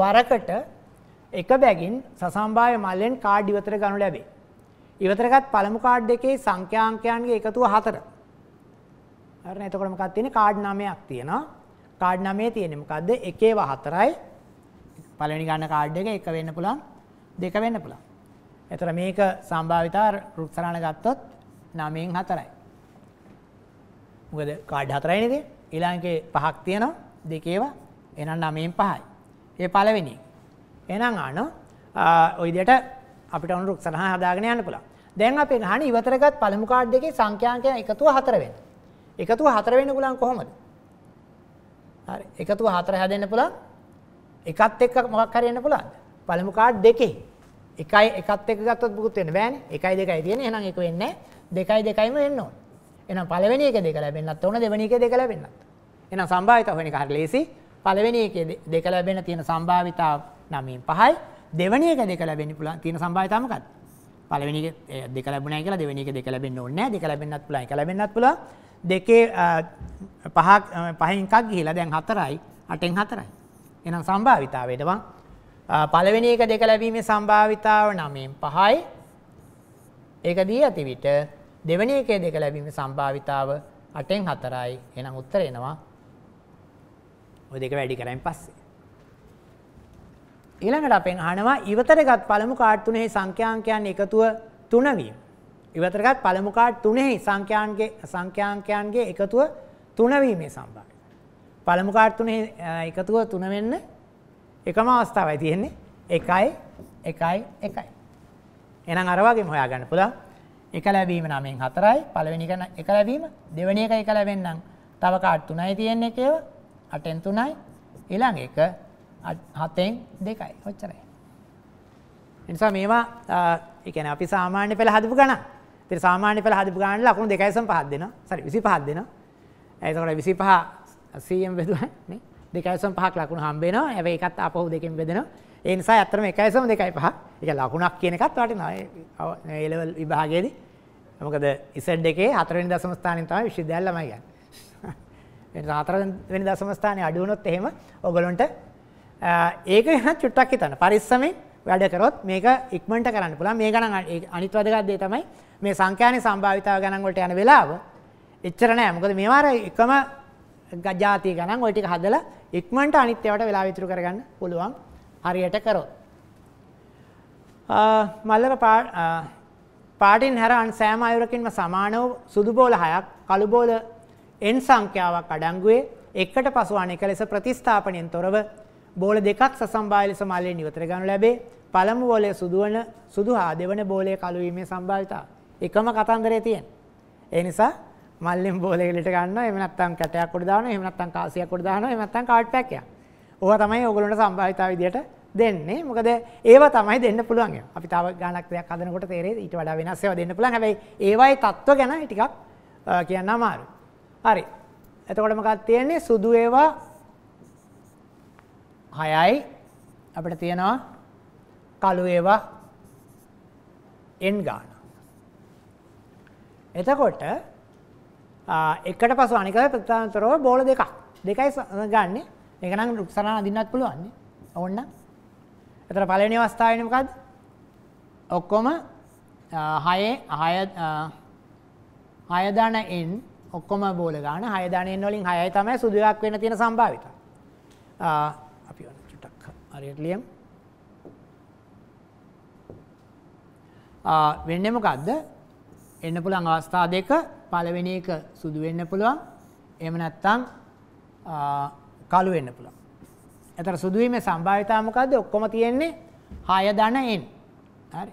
B: වරකට එක බැගින් සසම්භාය මල්ලෙන් කාඩ් ඉවතර ගනු ලැබේ. ඉවතරගත් පළමු කාඩ් එකේ සංඛ්‍යාංකයන්ගේ එකතුව හතර. හරිනේ එතකොට මොකක්ද තියෙන්නේ කාඩ් 9ක් තියෙනවා. කාඩ් 9 තියෙන්නේ මොකද්ද? එකේව හතරයි. පළවෙනි ගන්න කාඩ් එක එක වෙන්න පුළුවන්, දෙක වෙන්න පුළුවන්. එතකොට මේක සම්භාවිතා රුක්සරණ ගත්තොත් 9න් 4යි. මොකද කාඩ් හතරයිනේ තියෙන්නේ. ඊළඟේ පහක් තියෙනවා. දෙකේව එහෙනම් 9න් 5යි. ඒ පළවෙනි. එහෙනම් ආන ওই විදිහට අපිට අනුරු සරහ හදාගෙන යන්න පුළුවන්. දැන් අපි ගහන ඉවතරගත් පළමු කාඩ් එකේ සංඛ්‍යාංකය එකතුව 4 වෙන. එකතුව 4 වෙන්න පුළුවන් කොහොමද? හරි. එකතුව 4 හැදෙන්න පුළුවන්. එකත් එක්ක මොකක් හරි වෙන්න පුළුවන්ද? පළමු කාඩ් දෙකේ එකයි එකත් එක්ක ගත්තොත් මුකුත් වෙන්න බෑනේ. එකයි දෙකයි තියෙන්නේ. එහෙනම් ඒක වෙන්නේ දෙකයි දෙකයිම වෙන්න ඕන. එහෙනම් පළවෙනි එක දෙක ලැබෙන්නත් ඕන දෙවෙනි එක දෙක ලැබෙන්නත්. එහෙනම් සම්භාවිත වෙන එක හරි ලේසි. පළවෙනි එකේ දෙක ලැබෙන තියෙන සම්භාවිතාව 9.5යි. දෙවෙනි එක දෙක ලැබෙන්න පුළුවන් තියෙන සම්භාවිතාව මොකක්ද? පළවෙනි එක දෙක ලැබුණයි කියලා දෙවෙනි එක දෙක ලැබෙන්න ඕනේ නැහැ. දෙක ලැබෙන්නත් පුළුවන්. එක ලැබෙන්නත් පුළුවන්. දෙකේ පහක් පහෙන් එකක් ගිහිලා දැන් 4යි. 8ෙන් 4යි. එහෙනම් සම්භාවිතාවය එදවන් පළවෙනි එක දෙක ලැබීමේ සම්භාවිතාව 9.5යි. ඒක දී ඇති විට දෙවෙනි එකේ දෙක ලැබීමේ සම්භාවිතාව 8ෙන් 4යි. එහෙනම් උත්තර එනවා 0.5. ඔය දෙක වැඩි කරයින් පස්සේ. ඊළඟට අපෙන් අහනවා ඉවතරගත් පළමු කාඩ් තුනෙහි සංඛ්‍යාංකයන් එකතුව 3 වීම. ඉවතරගත් පළමු කාඩ් තුනෙහි සංඛ්‍යාංකයේ සංඛ්‍යාංකයන්ගේ එකතුව 3 වීමේ සම්භාව්‍යතාවය. පළමු කාඩ් තුනෙහි එකතුව 3 වෙන්න එකම අවස්ථාවයි තියෙන්නේ 1යි 1යි 1යි. එහෙනම් අර වගේම හොයාගන්න පුළුවන්. එක ලැබීම නමෙන් 4යි පළවෙනි එක එක ලැබීම දෙවෙනි එක එක ලැබෙන්නම් තව කාඩ් 3යි තියෙන්නේ ඒකේවා අටෙන් තුනයි ඊළඟ එක හතෙන් දෙකයි ඔච්චරයි. නිසා මේවා එකන අපි සාමාන්‍ය පෙළ හදපු ගණ තිර සාමාන්‍ය පෙළ හදපු ගණන් ලකුණු දෙකයිසම් පහත් දෙෙන සරි විසි පහත් දෙෙන ඇතකට විසි පහ සීයම් වෙදුවන්නේ දෙකයිසම් පහක් ලකුණු හම්බේෙනවා ඇව එකත් අපහු දෙකින් බෙදෙන ඒනිසා ඇතරම එකයිසම දෙකයි පහ එක ලකුණක් කියන එකත් වට නඒලවල් විභාගේදී මොකද ඉසඩ් එකේ අතරනි දසමස්ථානින් තම විශ්දල්ලමයි ගන්න එනිසා හතර වෙනි දශම ස්ථානයේ අඩු වුණොත් එහෙම ඔයගලන්ට ඒක වෙනත් චුට්ටක් හිතන්න. පරිස්සමෙන් වැඩ කරොත් මේක ඉක්මනට කරන්න පුළුවන්. මේ ගණන් අනිත් වැදගත් දේ තමයි මේ සංඛ්‍යානේ සම්භාවිතාව ගණන් වලට යන වෙලාව එච්චර නෑ. මොකද මේවා අර එකම ජාතිය ගණන් ওই ටික හදලා ඉක්මනට අනිත් ඒවාට වෙලාව ඉතුරු කරගන්න පුළුවන් හරියට කරොත්. මල්ලක පාටින් හැර අන් සෑම අයුරකින්ම සමානව සුදු බෝල හයක් කළු බෝල n සංඛ්‍යාවක් අඩංගුවේ එකට පසු අනෙක ලෙස ප්‍රතිස්ථාපනයෙන් තොරව බෝල දෙකක් සසම්භාය ලෙස මල්ලේ නිවතර ගන්නු ලැබේ. පළමු බෝලය සුදු වන සුදු හා දෙවන බෝලය කළු වීමේ සම්භාවිතාව. එකම කතන්දරේ තියෙන. ඒ නිසා මල්ලෙන් බෝලය එළියට ගන්නවා. එහෙම නැත්නම් කැටයක් උඩ දානවා. එහෙම නැත්නම් කාසියක් උඩ දානවා. එහෙම නැත්නම් කාඩ් පැකයක්. ඕවා තමයි ඕගොල්ලන්ට සම්භාවිතාව විදියට දෙන්නේ. මොකද ඒවා තමයි දෙන්න පුළුවන් ඒවා. අපි තාම ගානක් දෙයක් හදනකොට තේරෙයි ඊට වඩා වෙනස් ඒවා දෙන්න පුළුවන්. හැබැයි ඒවායේ තත්ත්ව ගැන ටිකක් කියන්න අමාරුයි. හරි. එතකොට මොකක්ද තියෙන්නේ? සුදු ඒවා 6යි අපිට තියෙනවා කළු ඒවා n ගාන. එතකොට එකට පසු අනික ප්‍රතිතරව බෝල දෙකක්. දෙකයි ගන්න. ඒක නම් රුක්සනා අඳින්නත් පුළුවන්. ඕන්න. එතන පළවෙනි අවස්ථාවේනේ මොකද්ද? ඔක්කොම 6 6 6 දාන n ඔක්කොම බෝල ගාන 6 ධනෙන් වලින් 6යි තමයි සුදු එකක් වෙන්න තියෙන සම්භාවිතා. අපි ඔන්න චුට්ටක් හරියට ලියමු. වෙන්නේ මොකද්ද? එන්න පුළුවන් අවස්ථා දෙක. පළවෙනි එක සුදු වෙන්න පුළුවන්. එහෙම නැත්නම් කළු වෙන්න පුළුවන්. එතන සුදු වීමේ සම්භාවිතාව මොකද්ද? ඔක්කොම තියෙන්නේ 6 ධන n. හරි.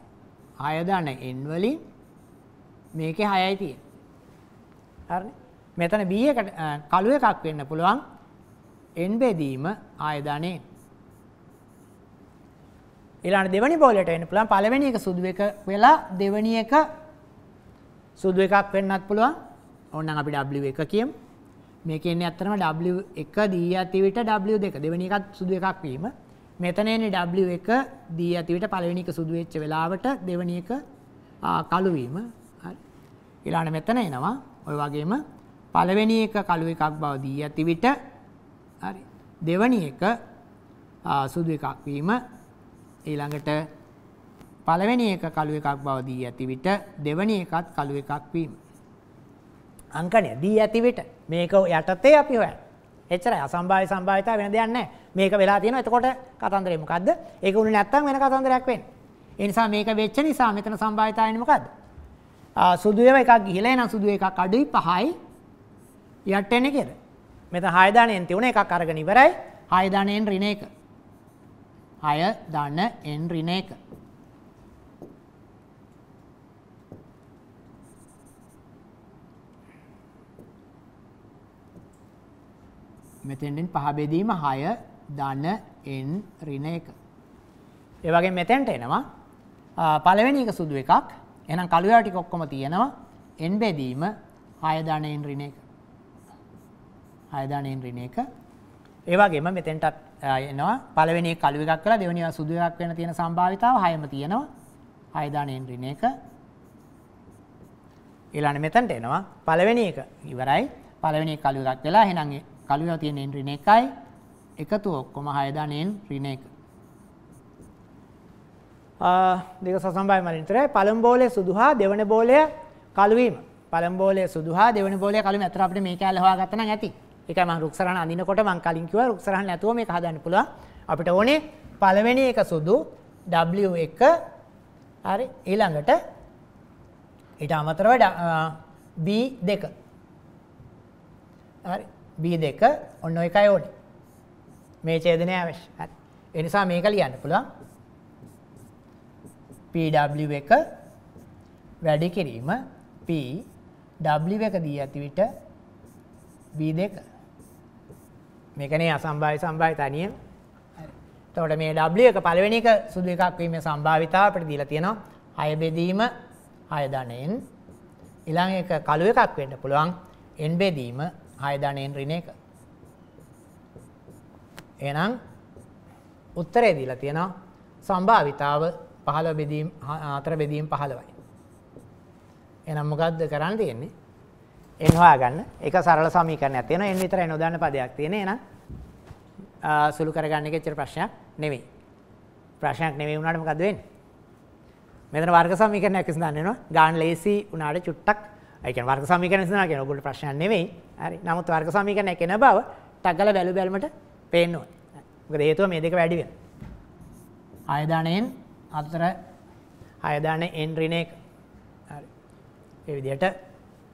B: 6 ධන n වලින් මේකේ 6යි තියෙන්නේ. හරිනේ. මෙතන B එක කළු එකක් වෙන්න පුළුවන් n බෙදීම ආයතනයේ. ඊළඟ දෙවෙනි බෝලයට එන්න පුළුවන් පළවෙනි එක සුදු එක වෙලා දෙවෙනි එක සුදු එකක් වෙන්නත් පුළුවන්. ඕනනම් අපි W එක කියමු. මේක එන්නේ ඇත්තටම W එක දී ඇති විට W දෙක දෙවෙනි එකත් සුදු එකක් වීම. මෙතන එන්නේ W එක දී ඇති විට පළවෙනි එක සුදු වෙච්ච වෙලාවට දෙවෙනි එක කළු වීම. හරි. ඊළඟ මෙතන එනවා ඔය වගේම පළවෙනි එක කළු එකක් බව දී ඇති විට හරි දෙවැනි එක සුදු එකක් වීම ඊළඟට පළවෙනි එක කළු එකක් බව දී ඇති විට දෙවැනි එකත් කළු එකක් වීම අංකණය දී ඇති විට මේක යටතේ අපි හොයන්නේ එච්චරයි අසම්භාව්‍ය සම්භාවිතා වෙන දෙයක් නැහැ. මේක වෙලා තියෙනවා. එතකොට කතන්දරේ මොකද්ද? ඒක උනේ නැත්තම් වෙන කතන්දරයක් වෙන්නේ. ඒ නිසා මේක වෙච්ච නිසා මෙතන සම්භාවිතාවන්නේ මොකද්ද? සුදු ඒවා එකක් ගිහිලා එන සුදු එකක් අඩුයි 5යි යට එන්නේ කියලා. මෙතන 6 දාණයෙන් තියුණ එකක් අරගෙන ඉවරයි 6 දාණයෙන් ඍණ 1. 6 දාණයෙන් ඍණ 1. මෙතෙන්ෙන් පහ බෙදීම 6 ධන n ඍණ 1. ඒ වගේ මෙතෙන්ට එනවා පළවෙනි එක සුදු එකක් එනම් කළුයා ටික ඔක්කොම තියෙනවා n බෙදීම ආයදානයෙන් ඍණ එක. ආයදානයෙන් ඍණ එක. ඒ වගේම මෙතෙන්ට එනවා පළවෙනි එක කළු එකක් කරලා දෙවෙනි එක සුදු එකක් වෙන තියෙන සම්භාවිතාව 6ම තියෙනවා ආයදානයෙන් ඍණ එක. ඊළඟ මෙතෙන්ට එනවා පළවෙනි එක ඉවරයි. පළවෙනි එක කළු එකක් වෙලා එහෙනම් කළුවා තියෙන ඍණ එකයි එකතු ඔක්කොම 6 දානෙන් ඍණ එක. දෙක සසම්බයි වලින් විතරයි. පළමු බෝලය සුදු හා දෙවන බෝලය කළු වීම. පළමු බෝලය සුදු හා දෙවන බෝලය කළු වීම. අතන අපිට මේ කැල හොයාගත්ත නම් ඇති. ඒකයි මම රුක්සරහන අඳිනකොට මම කලින් කිව්වා රුක්සරහන නැතුව මේක හදන්න පුළුවන්. අපිට ඕනේ පළවෙනි එක සුදු W1 හරි ඊළඟට ඊට අමතරව B2 හරි B2 ඔන්න ඔය එකයි ඕනේ. මේ ඡේදනය අවශ්‍යයි. ඒ නිසා මේක ලියන්න පුළුවන්. PW එක වැඩි කිරීම P W එක දී ඇති විට B2 මේකනේ අසම්භාව්‍ය සම්භාව්‍ය තනියෙන් එතකොට මේ W එක පළවෙනි එක සුදු එකක් වීමේ සම්භාවිතාව අපිට දීලා තියෙනවා 6 බෙදීම 6 ධනෙන් ඊළඟ එක කළු එකක් වෙන්න පුළුවන් n බෙදීම 6 ධනෙන් ඍණ එක එහෙනම් උත්තරේ දීලා තියෙනවා සම්භාවිතාව 15 බෙදීම් 4 බෙදීම් 15යි. එහෙනම් මොකද්ද කරන්න තියෙන්නේ? n හොයාගන්න. ඒක සරල සමීකරණයක් තියෙනවා. n විතරයි නොදන්න පදයක් තියෙන. එහෙනම් සුළු කරගන්න එක ඇත්තට ප්‍රශ්නයක් නෙවෙයි. ප්‍රශ්නයක් නෙවෙයි වුණාට මොකද වෙන්නේ? මෙතන වර්ග සමීකරණයක් විසඳන්න වෙනවා. ගාන ලේසි වුණාට චුට්ටක් ඒ කියන්නේ වර්ග සමීකරණ විසඳනවා කියන ඕගොල්ලෝ ප්‍රශ්නයක් නෙවෙයි. හරි. නමුත් වර්ග සමීකරණයක් එන බව ටගල බැලු බැලමට පේන්න ඕනේ. මොකද හේතුව මේ දෙක වැඩි වෙනවා. ආයතනයෙන් අතර අයදාන එන්රිනෙක් විදියට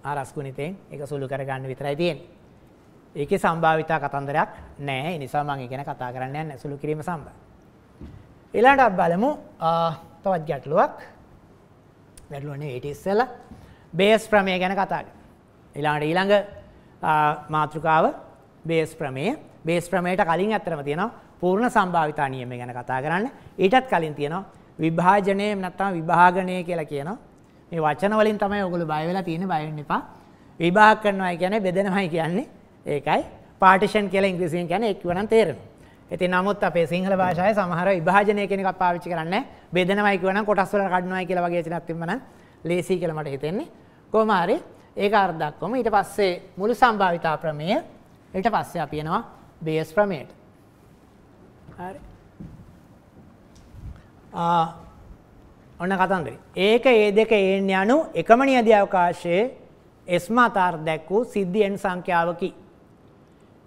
B: ආරස්කුණිතයෙන් එක සුළු කරගන්න විතරයි තියෙන්. ඒක සම්භාවිතා කතන්දරයක් නෑ නිසා මං ගැන කතා කරන්න යන්න සුළු කිරීම සම්බ. එලාට බලමු තවත් ගැටලුවක් වැටලුවනේ ඒටස්සල බේස් ප්‍රමය ගැන කතාග. එලාට ඊළඟ මාතෘකාව බේස් ප්‍රමේ බේස් ප්‍රමයට කලින් ඇත්තරම තියෙනවා පූර්ණ සම්භාවිතා නියම ගැන කතා කරන්න ඊටත් කලින් තියෙනවා විභාජනය නැත්නම් විභාගණය කියලා කියනවා. මේ වචන වලින් තමයි ඔයගොල්ලෝ බය වෙලා තියෙන්නේ බය වෙන්න එපා. විභාග කරනවා කියන්නේ බෙදනවායි කියන්නේ ඒකයි. පාටිෂන් කියලා ඉංග්‍රීසියෙන් කියන්නේ එක්ව නම් තේරෙනවා. ඉතින් නමුත් අපේ සිංහල භාෂාවේ සමහර විභාජනය කියන එකක් පාවිච්චි කරන්නේ බෙදනවයි කියවනම් කොටස් වලට කඩනවයි කියලා වගේ එතනක් තිබ්බනම් ලේසි කියලා මට හිතෙන්නේ. කොහොම හරි ඒක අර්ධක්කම ඊට පස්සේ මුළු සම්භාවිතා ප්‍රමේය ඊට පස්සේ අපි එනවා බේස් ප්‍රමේයට. හරි. ඔන්න කතන්දර. ඒක ඒ දෙක ඒන් යනු එකම නියදි අවකාශයේ එස්මාතාර් දැක් වූ සිද්ධියෙන් සංඛ්‍යාවකි.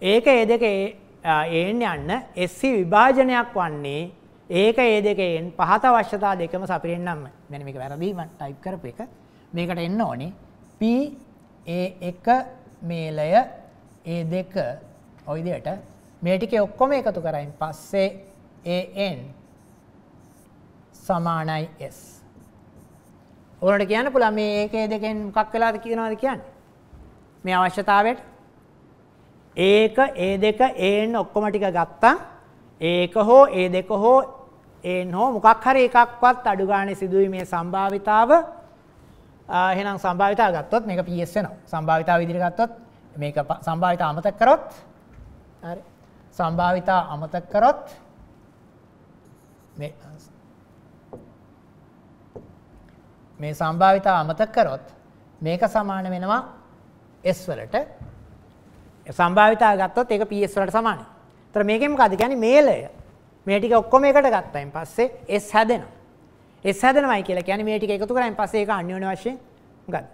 B: ඒක ඒ දෙක ඒන් යන්න එස්සි විභාජනයක් වන්නේ ඒක ඒ දෙකෙන් පහත අවශ්‍යතා දෙකම සපිරෙන්නම්ම මෙන මේක වැරදිම ටයිප් කරපු එක මේකට එන්න ඕනේ P එක මේලය ඒ දෙක ඔය විදිහට මේ ටිකේ ඔක්කොම එකතු කරයින් පස්සේ AN සමානයි S. ඕනට කියන්න පුළුවන් මේ ඒකේ දෙකෙන් මොකක් වෙලාද කියනවාද කියන්නේ මේ අවශ්‍යතාවයට ඒක ඒ දෙක ඒන් ඔක්කොම ටික ගත්තා ඒක හෝ ඒ දෙක හෝ ඒන් හෝ මොකක් හරි එකක්වත් අඩු ගානේ සිදුවීමේ සම්භාවිතාව එහෙනම් සම්භාවිතාව ගත්තොත් මේක PS වෙනවා සම්භාවිතාව විදිහට ගත්තොත් මේක සම්භාවිතාව අමතක කරොත් හරි සම්භාවිතාව අමතක කරොත් මේ මේ සම්භාවිතාව අමතක කරොත් මේක සමාන වෙනවා S වලට. සම්භාවිතාව ගත්තොත් ඒක PS වලට සමානයි. ඒතර මේකෙන් මොකද කියන්නේ මේලය. මේ ටික ඔක්කොම එකට ගත්තයින් පස්සේ S හැදෙනවා. S හැදෙනවයි කියලා කියන්නේ මේ ටික එකතු කරායින් පස්සේ ඒක අන්‍යෝන්‍ය වශයෙන් මොකද?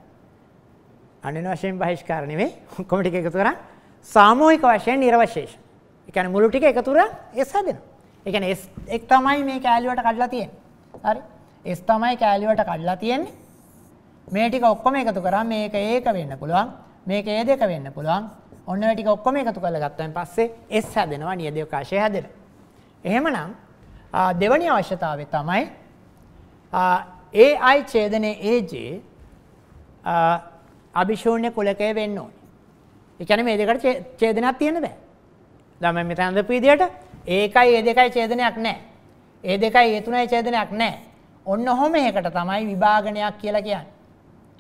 B: අන්‍යෝන්‍ය වශයෙන් බහිෂ්කාර නෙමෙයි. ඔක්කොම ටික එකතු කරා සාමූහික වශයෙන් නිර්වශේෂ. ඒ කියන්නේ මුළු ටික එකතු කරා S හැදෙනවා. ඒ කියන්නේ S එක තමයි මේ කැලියට කඩලා තියෙන්නේ. හරි? S තමයි කෑලිවට කඩලා තියෙන්නේ. මේ ටික ඔක්කොම එකතු කරා මේක ඒක වෙන්න පුළුවන්. මේක ඒ දෙක වෙන්න පුළුවන්. ඔන්න ඔය ටික ඔක්කොම එකතු කරලා ගත්තයින් පස්සේ S හැදෙනවා නියද අවකාශය හැදෙනවා. එහෙමනම් දෙවැනි අවශ්‍යතාවය තමයි AI ඡේදනයේ AJ අභිශූන්‍ය කුලකය වෙන්න ඕනේ. ඒ කියන්නේ මේ දෙකට ඡේදනයක් තියෙන්න බෑ. දැන් මම මෙතන අඳපු විදිහට ඒකයි ඒ දෙකයි ඡේදනයක් නැහැ. ඒ දෙකයි ඒ තුනයි ඡේදනයක් නැහැ. ඔන්න ඔහොම ඒකට තමයි විභාගනයක් කියලා කියන්නේ.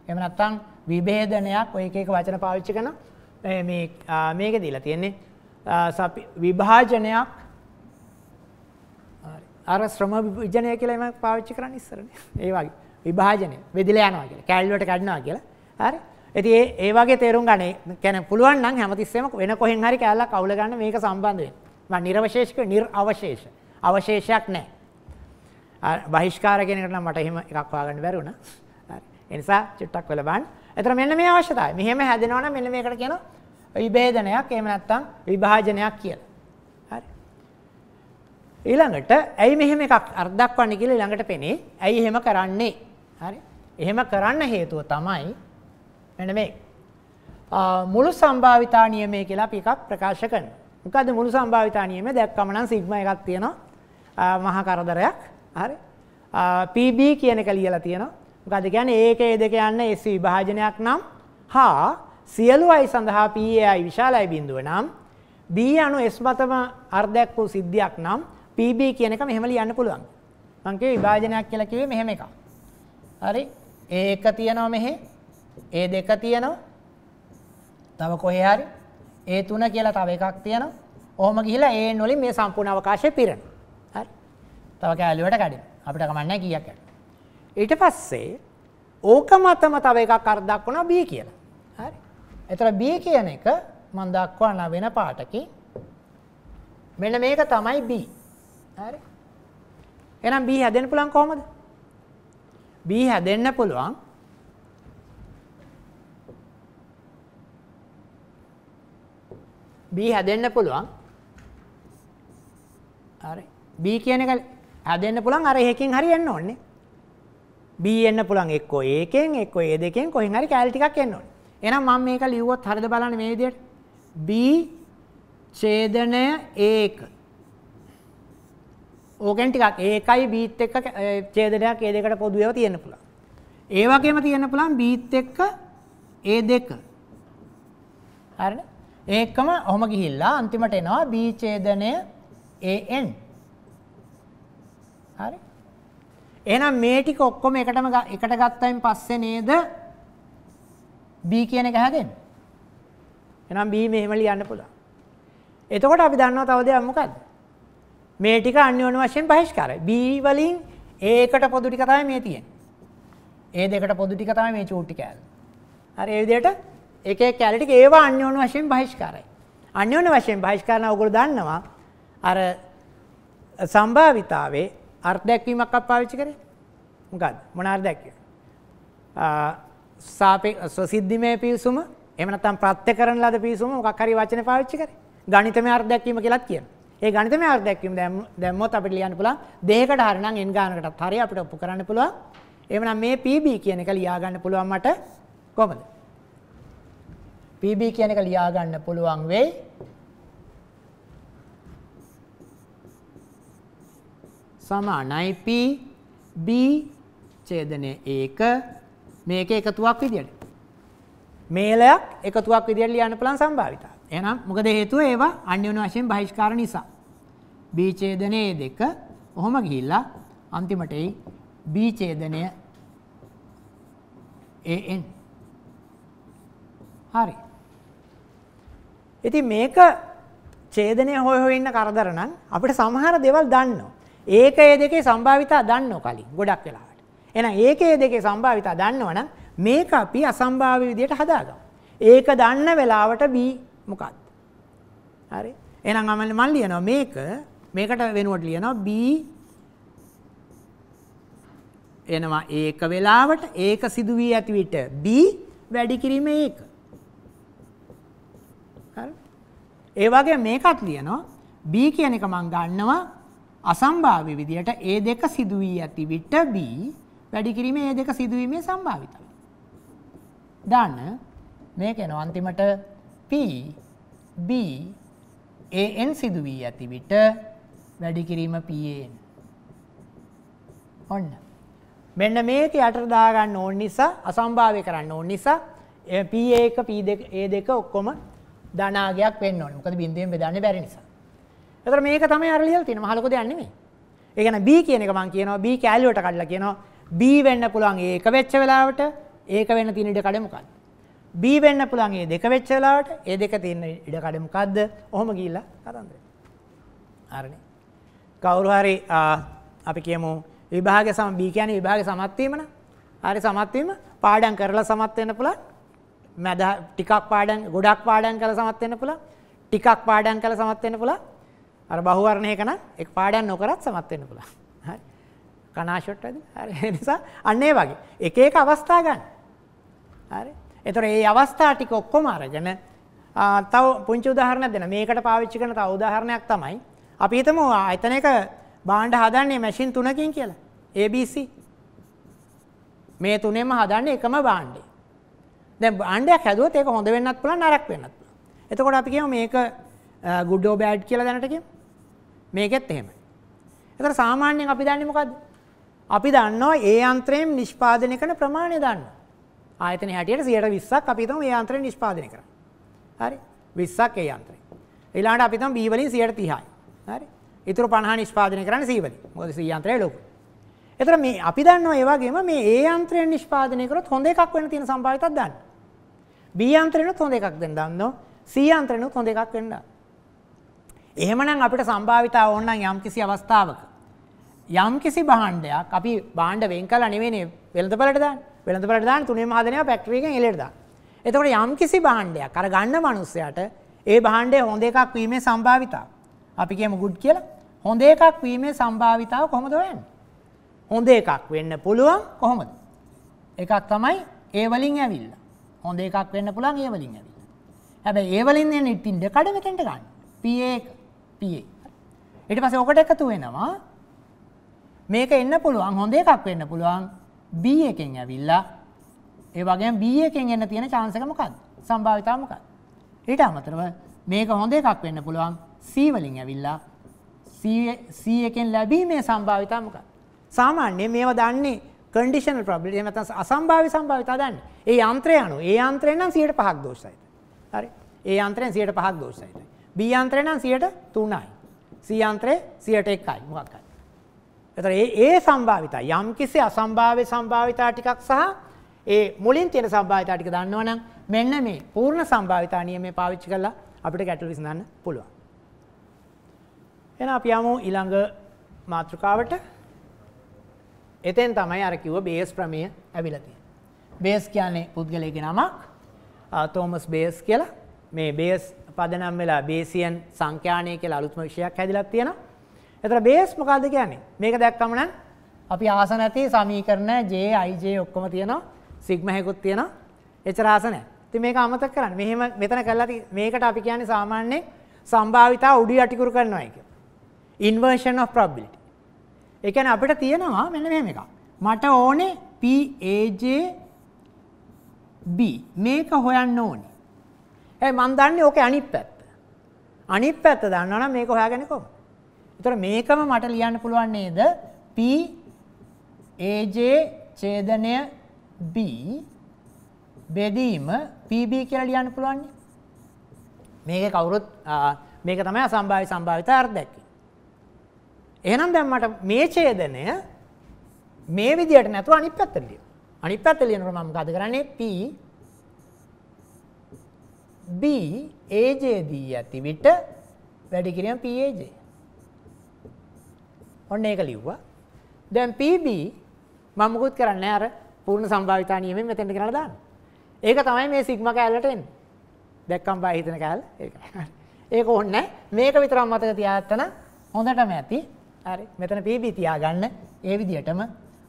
B: එහෙම නැත්නම් විභේදනයක් ඔය එක එක වචන පාවිච්චි කරන මේ මේක දීලා තියෙන්නේ විභාජනයක් අර ශ්‍රම විභජනය කියලා එම පාවිච්චි කරන්නේ ඉස්සරනේ. ඒ වගේ විභාජනය බෙදලා යනවා කියලා. කැලලුවට කඩනවා කියලා. හරි. ඉතින් ඒ ඒ වගේ තේරුම් ගන්න. කියන්නේ පුළුවන් නම් හැමතිස්සෙම වෙන කොහෙන් හරි කැලලක් අවුල ගන්න මේක සම්බන්ධ වෙන්න. මම නිර්වශේෂක නිර්අවශේෂ. අවශේෂයක් නැහැ. බහිෂ්කාර කියන එකට නම් මට එහෙම එකක් හොයාගන්න බැරි වුණා. හරි. ඒ නිසා චුට්ටක් වෙලා බලන්න. එතන මෙන්න මේ අවශ්‍යතාවය. මෙහෙම හැදෙනවා නම් මෙන්න මේකට කියනවා විභේදනයක් එහෙම නැත්නම් විභාජනයක් කියලා. හරි. ඊළඟට ඇයි මෙහෙම එකක් අර්ථ දක්වන්නේ කියලා ඊළඟට පෙනේ. ඇයි එහෙම කරන්නේ? හරි. එහෙම කරන්න හේතුව තමයි මෙන්න මේ මුළු සම්භාවිතා නියමය කියලා අපි එකක් ප්‍රකාශ කරනවා. මොකද මුළු සම්භාවිතා නියමය දැක්කම නම් සිග්මා එකක් තියෙනවා. මහා කරදරයක්. හරි PB කියන එක ලියලා තියෙනවා. මොකද කියන්නේ ඒකේ දෙක යන S විභාජනයක් නම් හා සියලු i සඳහා PAi විශාලයි බිඳුව නම් B අනු S මතම අර්ධයක් වූ සිද්ධියක් නම් PB කියන එක මෙහෙම ලියන්න පුළුවන්. මං කියේ විභාජනයක් කියලා කිව්වේ මෙහෙම එකක්. හරි? A1 තියෙනවා මෙහෙ. A2 තියෙනවා. තව කොහේ හරි A3 කියලා තව එකක් තියෙනවා. ඔහොම ගිහිලා AN වලින් මේ සම්පූර්ණ අවකාශය පිරෙනවා. තව කෑලිවට කැඩින් අපිට කමන්න කියක් ඊට පස්සේ ඕක මතම තව එකක් අර්දක් වුණා බිය කියලා හරි එතර බිය කියන එක මන් දක්වන්න වෙන පාටකින් මෙන්න මේක තමයි B. හරි. එහෙනම් B හැදෙන්න පුළුවන් කොහොමද? B හැදෙන්න පුළුවන් B හැදෙන්න පුළුවන්. හරි. B කියන එක හැදෙන්න පුළුවන් අර එකකින් හරි එන්න ඕනේ. B එන්න පුළුවන් එක්කෝ ඒකෙන් එක්කෝ ඒ දෙකෙන් කොහෙන් හරි කැලි ටිකක් එන්න ඕනේ. එහෙනම් මම මේක ලිව්වොත් හරිද බලන්න මේ විදිහට. B ඡේදනය 1. ඕකෙන් ටිකක් ඒකයි බීත් එක්ක ඡේදනයක් ඒ දෙකට පොදු ඒවා තියෙන්න පුළුවන්. ඒ වගේම තියෙන්න පුළුවන් බීත් එක්ක ඒ දෙක. හරිද? ඒකම ඔහොම ගිහිල්ලා අන්තිමට එනවා බී ඡේදනය AN. එහෙනම් මේ ටික ඔක්කොම එකටම එකට ගත්තයින් පස්සේ නේද B කියන එක හැදෙන්නේ. එහෙනම් B මෙහෙම ලියන්න පුළුවන්. එතකොට අපි දන්නවා තව දෙයක් මොකද්ද? මේ ටික අන්‍යෝන්‍ය වශයෙන් බහිෂ්කාරයි. B වලින් A එකට පොදු ටික තමයි මේ තියෙන්නේ. A දෙකට පොදු ටික තමයි මේ චූටි කෑල්ල. හරි ඒ විදිහට එක එක කැලරි ටික ඒවා අන්‍යෝන්‍ය වශයෙන් බහිෂ්කාරයි. අන්‍යෝන්‍ය වශයෙන් බහිෂ්කාරන ඔයගොල්ලෝ දන්නවා අර සම්භාවිතාවේ අර්ථ දැක්වීමක් අප පාවිච්චි කරේ මොකද්ද මොන අර්ථ දැක්වීම සාපේ සසිද්ධිමේ පිවිසුම එහෙම නැත්නම් ප්‍රත්‍ය කරන ලද පිවිසුම මොකක් හරි වචනේ පාවිච්චි කරේ ගණිතමය අර්ථ දැක්වීම කියලාත් කියනවා ඒ ගණිතමය අර්ථ දැක්වීම දැම්මොත් අපිට ලියන්න පුළුවන් දෙයකට හරි නම් n ගානකටත් හරි අපිට ඔප්පු කරන්න පුළුවන් එහෙමනම් මේ pb කියන එක ලියා ගන්න පුළුවන් මට කොහමද pb කියන එක ලියා ගන්න පුළුවන් වෙයි සමානයි P B ඡේදනය 1 මේක එකතුවක් විදියට. මේලයක් එකතුවක් විදියට ලියන්න පුළුවන් සම්භාවිතාව. එහෙනම් මොකද හේතුව ඒවා අන්‍යෝන්‍ය වශයෙන් බහිෂ්කාර නිසා. B ඡේදනය 2 ඔහොම ගිහිල්ලා අන්තිමට ඒ B ඡේදනය AN හරි. ඉතින් මේක ඡේදනය හොය හොය ඉන්න කරදර නම් අපිට සමහර දේවල් දන්නවා. ඒකයේ දෙකේ සම්භාවිතා දන්නෝ කලින් ගොඩක් වෙලාවට. එහෙනම් ඒකයේ දෙකේ සම්භාවිතා දන්නවනම් මේක අපි අසම්භාව්‍ය විදියට හදාගමු. ඒක දන්න වෙලාවට B මොකක්ද? හරි. එහෙනම් මම මම ලියනවා මේක මේකට වෙනුවට ලියනවා B එනවා ඒක වෙලාවට ඒක සිදු වී ඇති විට B වැඩි කිරීමේ ඒක. හරි. ඒ වගේ මේකත් ලියනවා B කියන එක මම ගන්නවා අසම්භාව්‍ය විදියට ඒ දෙක සිදු වී ඇති විට B වැඩි කිරීමේ ඒ දෙක සිදුවීමේ සම්භාවිතාවය. දාන්න මේක එනවා අන්තිමට P B AN සිදු වී ඇති විට වැඩි කිරීම PAN. ඔන්න. මෙන්න මේක යටට දා ගන්න ඕන නිසා අසම්භාව්‍ය කරන්න ඕන නිසා PA එක P2 A2 ඔක්කොම ධනාගයක් වෙන්න ඕනේ. මොකද බිඳුවෙන් බෙදන්න බැරි නිසා. ඒතර මේක තමයි අර ලියලා තියෙන මහ ලොකු දෙයක් නෙමෙයි. ඒ කියන්නේ B කියන එක මම කියනවා B කැලියට කඩලා කියනවා B වෙන්න පුළුවන් ඒක වෙච්ච වෙලාවට ඒක වෙන්න තියෙන ඉඩ කඩේ මොකක්ද? B වෙන්න පුළුවන් ඒ දෙක වෙච්ච වෙලාවට ඒ දෙක තියෙන ඉඩ කඩේ මොකක්ද? ඔහොම ගිහිල්ලා කතන්දරේ. හරිනේ. කවුරු හරි අපි කියමු විභාගය සම B කියන්නේ විභාගය සමත් වීම නේ. හරි සමත් වීම පාඩම් කරලා සමත් වෙන්න පුළුවන්. මැද ටිකක් පාඩම් ගොඩක් පාඩම් කරලා සමත් වෙන්න පුළුවන්. ටිකක් පාඩම් කරලා සමත් වෙන්න පුළුවන්. අර බහුවර්ණයක නම් එක පාඩයක් නොකරත් සමත් වෙන්න පුළුවන්. හරි. කනාෂොට් වැඩි. හරි. ඒ නිසා අන්න ඒ වගේ එක එක අවස්ථා ගන්න. හරි. ඒතර මේ අවස්ථා ටික ඔක්කොම අරගෙන තව පුංචි උදාහරණයක් දෙන්න. මේකට පාවිච්චි කරන තව උදාහරණයක් තමයි අපි හිතමු ආයතනයක භාණ්ඩ හදන්නේ මැෂින් තුනකින් කියලා. ABC මේ තුනෙම හදන්නේ එකම භාණ්ඩය. දැන් භාණ්ඩයක් හැදුවොත් ඒක හොඳ වෙන්නත් පුළුවන් නරක වෙන්නත් පුළුවන්. එතකොට අපි කියමු මේක good or bad කියලා දැනට කියමු. මේකෙත් එහෙමයි. ඒතර සාමාන්‍යයෙන් අපි දන්නේ මොකද්ද? අපි දන්නවා ඒ යන්ත්‍රයෙන් නිෂ්පාදනය කරන ප්‍රමාණය දන්නවා. ආයතන හැටියට 120ක් අපි හිතමු ඒ යන්ත්‍රයෙන් නිෂ්පාදනය කරන්නේ. හරි. 20ක් ඒ යන්ත්‍රයෙන්. ඊළඟට අපි හිතමු B වලින් 130යි. හරි. ඊටු 50 නිෂ්පාදනය කරන්නේ C වලින්. මොකද C යන්ත්‍රය ලොකු. ඒතර මේ අපි දන්නවා ඒ වගේම මේ ඒ යන්ත්‍රයෙන් නිෂ්පාදනය කරොත් හොඳ එකක් වෙන්න තියෙන සම්භාවිතයක් දන්නවා. B යන්ත්‍රෙනුත් හොඳ එකක් දෙන්න දන්නවා. C යන්ත්‍රෙනුත් හොඳ එකක් වෙන්න දන්නවා. එහෙමනම් අපිට සම්භාවිතාව ඕන නම් යම්කිසි අවස්ථාවක යම්කිසි භාණ්ඩයක් අපි භාණ්ඩ වෙන් කළා නෙවෙයිනේ වෙළඳපළට දාන්න. වෙළඳපළට දාන්න තුනේ මාදනය ෆැක්ටරි එකෙන් එළියට දාන්න. එතකොට යම්කිසි භාණ්ඩයක් අර ගන්න මිනිස්සයාට ඒ භාණ්ඩය හොඳ එකක් වීමේ සම්භාවිතාව. අපි කියමු good කියලා. හොඳ එකක් වීමේ සම්භාවිතාව කොහොමද හොයන්නේ? හොඳ එකක් වෙන්න පුළුවන් කොහොමද? එකක් තමයි ඒ වලින් ඇවිල්ලා. හොඳ එකක් වෙන්න පුළුවන් ඒ වලින් ඇවිල්ලා. හැබැයි ඒ වලින් එන ඉටින් දෙකඩ මෙතෙන්ට ගන්න. PA එක PA. ඊට පස්සේ ඔකට එකතු වෙනවා මේක එන්න පුළුවන් හොඳ එකක් වෙන්න පුළුවන් B එකෙන් ඇවිල්ලා ඒ වගේම B එකෙන් එන්න තියෙන chance එක මොකක්ද? සම්භාවිතාව මොකක්ද? ඊට අමතරව මේක හොඳ එකක් වෙන්න පුළුවන් C වලින් ඇවිල්ලා C එකෙන් ලැබීමේ සම්භාවිතාව මොකක්ද? සාමාන්‍යයෙන් මේවා දන්නේ කඩිෂන ප්‍රබ්ලි එමත අසම්භාවි සම්භාවිතා දන්න ඒ යන්ත්‍රයනු ඒ යන්ත්‍රයෙන් නම් සියට පහක් දෝෂයිත හරි ඒ යන්ත්‍රයෙන් සියට පහක් දෝෂයිතයි B යන්ත්‍රය නම් 103යි. C යන්ත්‍රය 101යි මොකක් හරි. එතකොට ඒ ඒ සම්භාවිතා යම් කිසි අසම්භාව්‍ය සම්භාවිතා ටිකක් සහ ඒ මුලින් තියෙන සම්භාවිතා ටික දන්නවනම් මෙන්න මේ පූර්ණ සම්භාවිතා නියමය පාවිච්චි කරලා අපිට ගැටලු විසඳන්න පුළුවන්. එහෙනම් අපි යමු ඊළඟ මාතෘකාවට. එතෙන් තමයි අර කිව්ව බේස් ප්‍රමේය ඇවිල්ලා තියෙන්නේ. බේස් කියන්නේ පුද්ගලයෙකුගේ නමක්. තෝමස් බේස් කියලා. මේ බේස් පදනම් වෙලා බේසියන් සංඛ්‍යානය කියලා අලුත්ම විෂයක් හැදිලා තියෙනවා. එතකොට බේස් මොකද්ද කියන්නේ? මේක දැක්කම නම් අපි ආසන ඇති සමීකරණ J ij ඔක්කොම තියෙනවා. සිග්මා එකකුත් තියෙනවා. එච්චර ආස නැහැ. ඉතින් මේක අමතක කරන්න. මෙහෙම මෙතන කරලා මේකට අපි කියන්නේ සාමාන්‍ය සම්භාවිතා උඩු යටිකුරු කරනවායි කියලා. inversion of probability. ඒ කියන්නේ අපිට තියෙනවා මෙන්න මෙහෙම එකක්. මට ඕනේ PAJ B මේක හොයන්න ඕනේ. ඇයි මන් දන්නේ ඕකේ අනිත් පැත්ත. අනිත් පැත්ත දන්නවනම් මේක හොයාගන්නේ කොහොමද? ඒතර මේකම මට ලියන්න පුළුවන් නේද? P AJ ඡේදනය B බෙදීම PB කියලා ලියන්න පුළුවන්. මේකේ කවුරුත් මේක තමයි අසම්භාව්‍ය සම්භාවිත අර්ධයක්. එහෙනම් දැන් මට මේ ඡේදනය මේ විදිහට නැතුව අනිත් පැත්තට ලියන්න. අනිත් පැත්ත ලියනකොට මම මොකද කරන්නේ? P B AJ දී ඇති විට වැඩි කිරීම PAJ. ඔන්න ඒක ලිව්වා. දැන් PB මම මොකුත් කරන්නේ නැහැ අර පූර්ණ සම්භාවිතා නියමයෙන් මෙතෙන්ට ගෙනලා දාන්න. ඒක තමයි මේ සිග්මා කැලලට එන්නේ. දැක්කම් බය හිතන කැලල ඒක. ඒක ඕනේ මේක විතරක් මතක තියාගන්න හොඳටම ඇති. හරි. මෙතන PB තියාගන්න. ඒ විදිහටම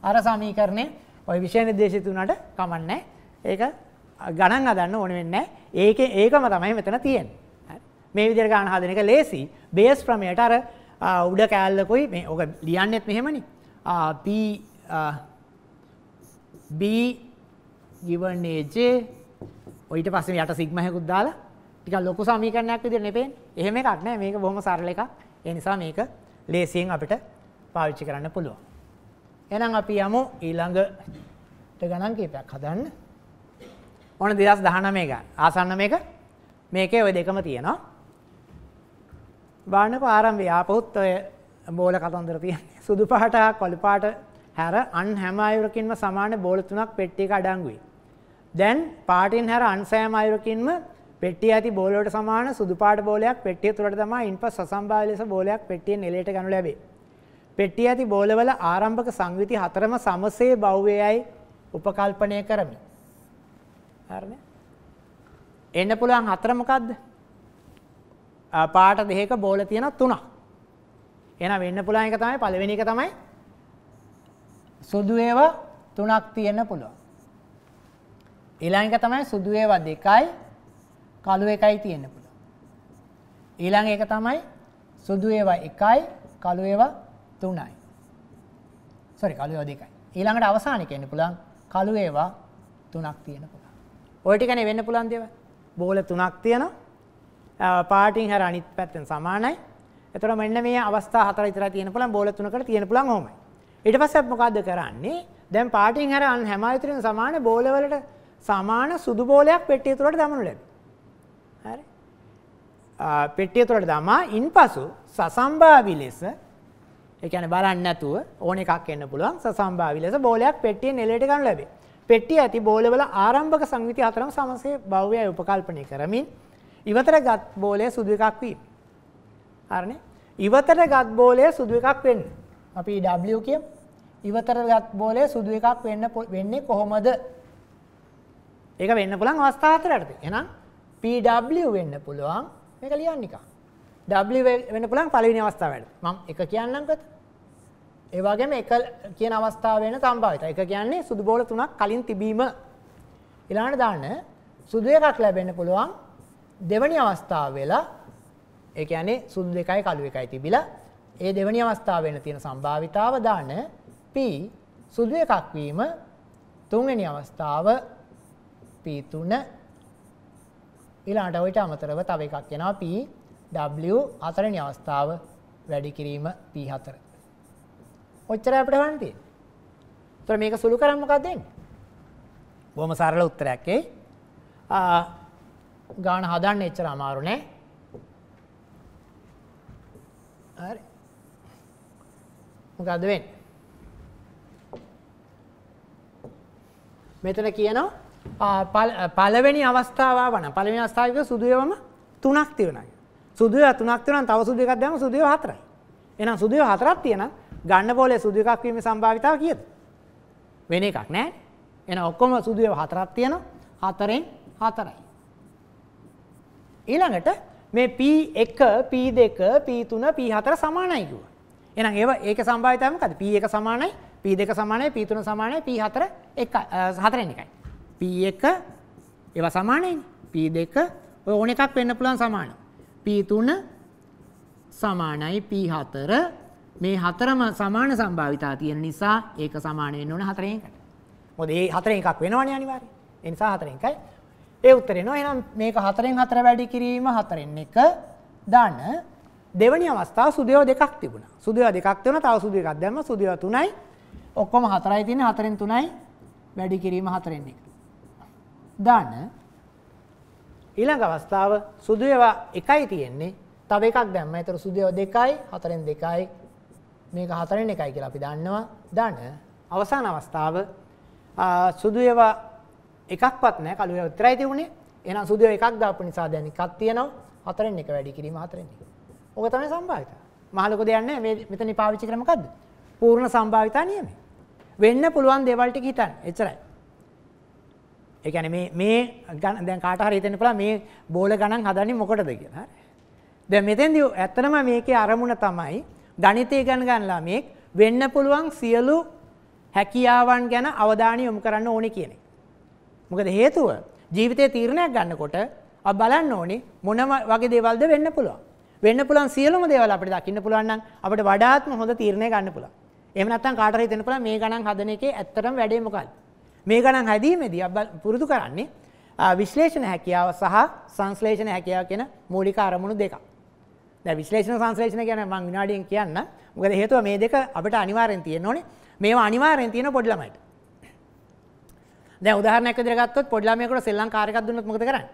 B: අර සමීකරණය ওই විෂය නිර්දේශිත උනාට කමන්නේ. ඒක ගණන් හදන්න ඕනේ වෙන්නේ නැහැ. ඒකේ ඒකම තමයි මෙතන තියෙන්නේ. මේ විදිහට ගන්න හදන එක ලේසි. බේස් ප්‍රමේයට අර උඩ කෑල්ලකුයි මේ ඔක ලියන්නෙත් මෙහෙමනේ. b b given aj ඊට පස්සේ යට සිග්මා එකකුත් දාලා ටිකක් ලොකු සමීකරණයක් විදිහට නෙපෙන්නේ. එහෙම එකක් නෑ මේක බොහොම සරල එකක්. ඒ නිසා මේක ලේසියෙන් අපිට පාවිච්චි කරන්න පුළුවන්. එහෙනම් අපි යමු ඊළඟට ගණන් කීපයක් හදන්න. ඕන දෙදස් දහනමේ ගන්න ආසන්න මේක මේකේ ඔය දෙකම තියෙනවා බාණක ආරම්භය ආපහුත් ඔය බෝල කතන්දර තියන්නේ සුදු පාට කොලිපාට හැර අන් හැම අයුරකින්ම සමාන බෝල තුනක් පෙට්ටියක අඩංගුයි. දැන් පාටින් හැර අන් සෑම අයුරකින්ම පෙට්ටිය ඇති බෝල වලට සමාන සුදු පාට බෝලයක් පෙට්ටිය තුලට තමයි ඉන්පස් සසම්භාව්‍ය ලෙස බෝලයක් පෙට්ටියෙන් එලයට ගනු ලැබේ. පෙට්ටිය ඇති බෝලවල ආරම්භක සංවිති හතරම සමසේ බහුවේයයි උපකල්පනය කරමි. හරිනේ එන්න පුළුවන් හතර මොකද්ද පාට දෙකක බෝල තියෙන තුනක් එහෙනම් වෙන්න පුළුවන් එක තමයි පළවෙනි එක තමයි සුදු ඒවා තුනක් තියෙන්න පුළුවන් ඊළඟ එක තමයි සුදු ඒවා දෙකයි කළු එකයි තියෙන්න පුළුවන් ඊළඟ එක තමයි සුදු ඒවා එකයි කළු ඒවා තුනයි sorry කළු ඒවා දෙකයි ඊළඟට අවසාන එක එන්න පුළුවන් කළු ඒවා තුනක් තියෙන ඔය ටිකනේ වෙන්න පුළුවන් දේවල්. බෝල තුනක් තියෙනවා. පාටින් හැර අනිත් පැත්තෙන් සමානයි. එතකොට මෙන්න මේ අවස්ථා හතර විතරයි තියෙන පුළුවන් බෝල තුනකට තියෙන පුළුවන් ඕමයි. ඊට පස්සේ මොකද්ද කරන්නේ? දැන් පාටින් හැර අන් හැම අතරින් සමාන බෝල වලට සමාන සුදු බෝලයක් පෙට්ටිය තුලට දමනු ලැබෙනවා. හරි. පෙට්ටිය තුලට දමා ඉන්පසු සසම්භාවි ලෙස ඒ කියන්නේ බලන්නේ නැතුව ඕන එකක් එන්න පුළුවන් සසම්භාවි ලෙස බෝලයක් පෙට්ටියේ නෙලයට ගන්න ලැබේ. පෙට්ටිය ඇති බෝලවල ආරම්භක සංවිති හතරම සමසේ භව්‍යය උපකල්පනය කරමින් ඉවතර ගත් බෝලය සුදු එකක් වී. හරිනේ? ඉවතර ගත් බෝලය සුදු එකක් වෙන්න. අපි e W කියමු. ඉවතර ගත් බෝලය සුදු එකක් වෙන්න වෙන්නේ කොහොමද? ඒක වෙන්න පුළුවන් අවස්ථා හතරකටද? එහෙනම් PW වෙන්න පුළුවන්. මේක ලියන්න නිකන්. W වෙන්න පුළුවන් පළවෙනි අවස්ථාවට. මම එක කියන්නම්කෝ. ඒ වගේම එක කියන අවස්ථාව වෙන සම්භාවිත. එක කියන්නේ සුදු බෝල තුනක් කලින් තිබීම ඊළඟට දාන්න සුදු එකක් ලැබෙන්න පුළුවන් දෙවැනි අවස්ථාව වෙලා ඒ කියන්නේ සුදු දෙකයි කළු එකයි තිබිලා ඒ දෙවැනි අවස්ථාව වෙන තියෙන සම්භාවිතාව දාන්න P සුදු එකක් වීම තුන්වෙනි අවස්ථාව P3 ඊළඟට ඔයිට අමතරව තව එකක් එනවා P W හතරවෙනි අවස්ථාව වැඩි කිරීම P4 ඔච්චරයි අපිට හොයන්න තියෙන්නේ. ඒතර මේක සුළු කරන් මොකක්ද එන්නේ? බොහොම සරල උත්තරයක් ඒ. ගාන හදන්න එච්චර අමාරු නෑ. හරි. මොකද වෙන්නේ? මෙතන කියනවා පළවෙනි අවස්ථාව වන පළවෙනි අවස්ථාවක සුදුයවම තුනක් තියෙනවා. සුදුය තුනක් තියෙනවා නම් තව සුදු එකක් දැම්ම සුදුය හතරයි. එහෙනම් සුදුය හතරක් තියෙනවා ගන්න බෝලේ සුදු එකක් වීමේ සම්භාවිතාව කීයද? වෙන එකක් නෑ. එහෙනම් ඔක්කොම සුදු ඒවා හතරක් තියෙනවා. හතරෙන් හතරයි. ඊළඟට මේ P1, P2, P3, P4 සමානයි කිව්වා. එහෙනම් ඒවා ඒකේ සම්භාවිතාව මොකද්ද? P1 සමානයි, P2 සමානයි, P3 සමානයි, P4 එක හතරෙන් එකයි. P1 ඒවා සමානයිනේ. P2 ඔය ඕන එකක් වෙන්න පුළුවන් සමාන. P3 සමානයි P4 මේ හතරම සමාන සම්භාවිතා තියෙන නිසා ඒක සමාන වෙන්න ඕන හතරෙන් එකට. මොකද මේ හතරෙන් එකක් වෙනවනේ අනිවාර්යයෙන්. ඒ නිසා හතරෙන් එකයි. ඒ උත්තරේ නෝ එහෙනම් මේක හතරෙන් හතර වැඩි කිරීම හතරෙන් එක ධන දෙවැනි අවස්ථාව සුදේව දෙකක් තිබුණා. සුදේව දෙකක් තියෙනවා තව සුදේව එකක් දැම්ම සුදේව තුනයි ඔක්කොම හතරයි තියෙන්නේ හතරෙන් තුනයි වැඩි කිරීම හතරෙන් එක. ධන ඊළඟ අවස්ථාව සුදේව එකයි තියෙන්නේ තව එකක් දැම්ම. ඒතර සුදේව දෙකයි හතරෙන් දෙකයි මේක හතරෙන් එකයි කියලා අපි දන්නවා ධන අවසාන අවස්ථාව සුදු ඒවා එකක්වත් නැහැ කළු ඒවා විතරයි තිබුණේ එහෙනම් සුදු ඒවා එකක් දාපු නිසා දැන් එකක් තියෙනවා හතරෙන් එක වැඩි කිරීම හතරෙන් එක. ඕක තමයි සම්භාවිතා. මහලක දෙයක් නැහැ මේ මෙතන පාවිච්චි කරේ මොකද්ද? පූර්ණ සම්භාවිතා නියමයි. වෙන්න පුළුවන් දේවල් ටික හිතන්න. එච්චරයි. ඒ කියන්නේ මේ මේ දැන් කාට හරි හිතෙන්න පුළුවන් මේ බෝල ගණන් හදන්නේ මොකටද කියලා. හරි. දැන් මෙතෙන්දී ඇත්තටම මේකේ අරමුණ තමයි ගණිතය ඉගෙන ගන්න ළමයෙක් වෙන්න පුළුවන් සියලු හැකියාවන් ගැන අවධානය යොමු කරන්න ඕනේ කියන එක. මොකද හේතුව ජීවිතයේ තීරණයක් ගන්නකොට අපි බලන්න ඕනේ මොන වගේ දේවල්ද වෙන්න පුළුවන්. වෙන්න පුළුවන් සියලුම දේවල් අපිට දකින්න පුළුවන් නම් අපිට වඩාත්ම හොඳ තීරණයක් ගන්න පුළුවන්. එහෙම නැත්නම් කාටර හිතෙන්න පුළුවන් මේ ගණන් හදන එකේ ඇත්තටම වැඩේ මොකක්ද? මේ ගණන් හදීමේදී අපි පුරුදු කරන්නේ විශ්ලේෂණ හැකියාව සහ සංශ්ලේෂණ හැකියාව කියන මූලික අරමුණු දෙකක්. දැන් විශ්ලේෂණ සංශ්ලේෂණ ගැන මම විනාඩියෙන් කියන්න. මොකද හේතුව මේ දෙක අපිට අනිවාර්යෙන් තියෙන්න ඕනේ. මේවා අනිවාර්යෙන් තියෙන පොඩි ළමයිට. දැන් උදාහරණයක් විදිහට ගත්තොත් පොඩි ළමයෙකුට සෙල්ලම් කාර්යයක් දුන්නොත් මොකද කරන්නේ?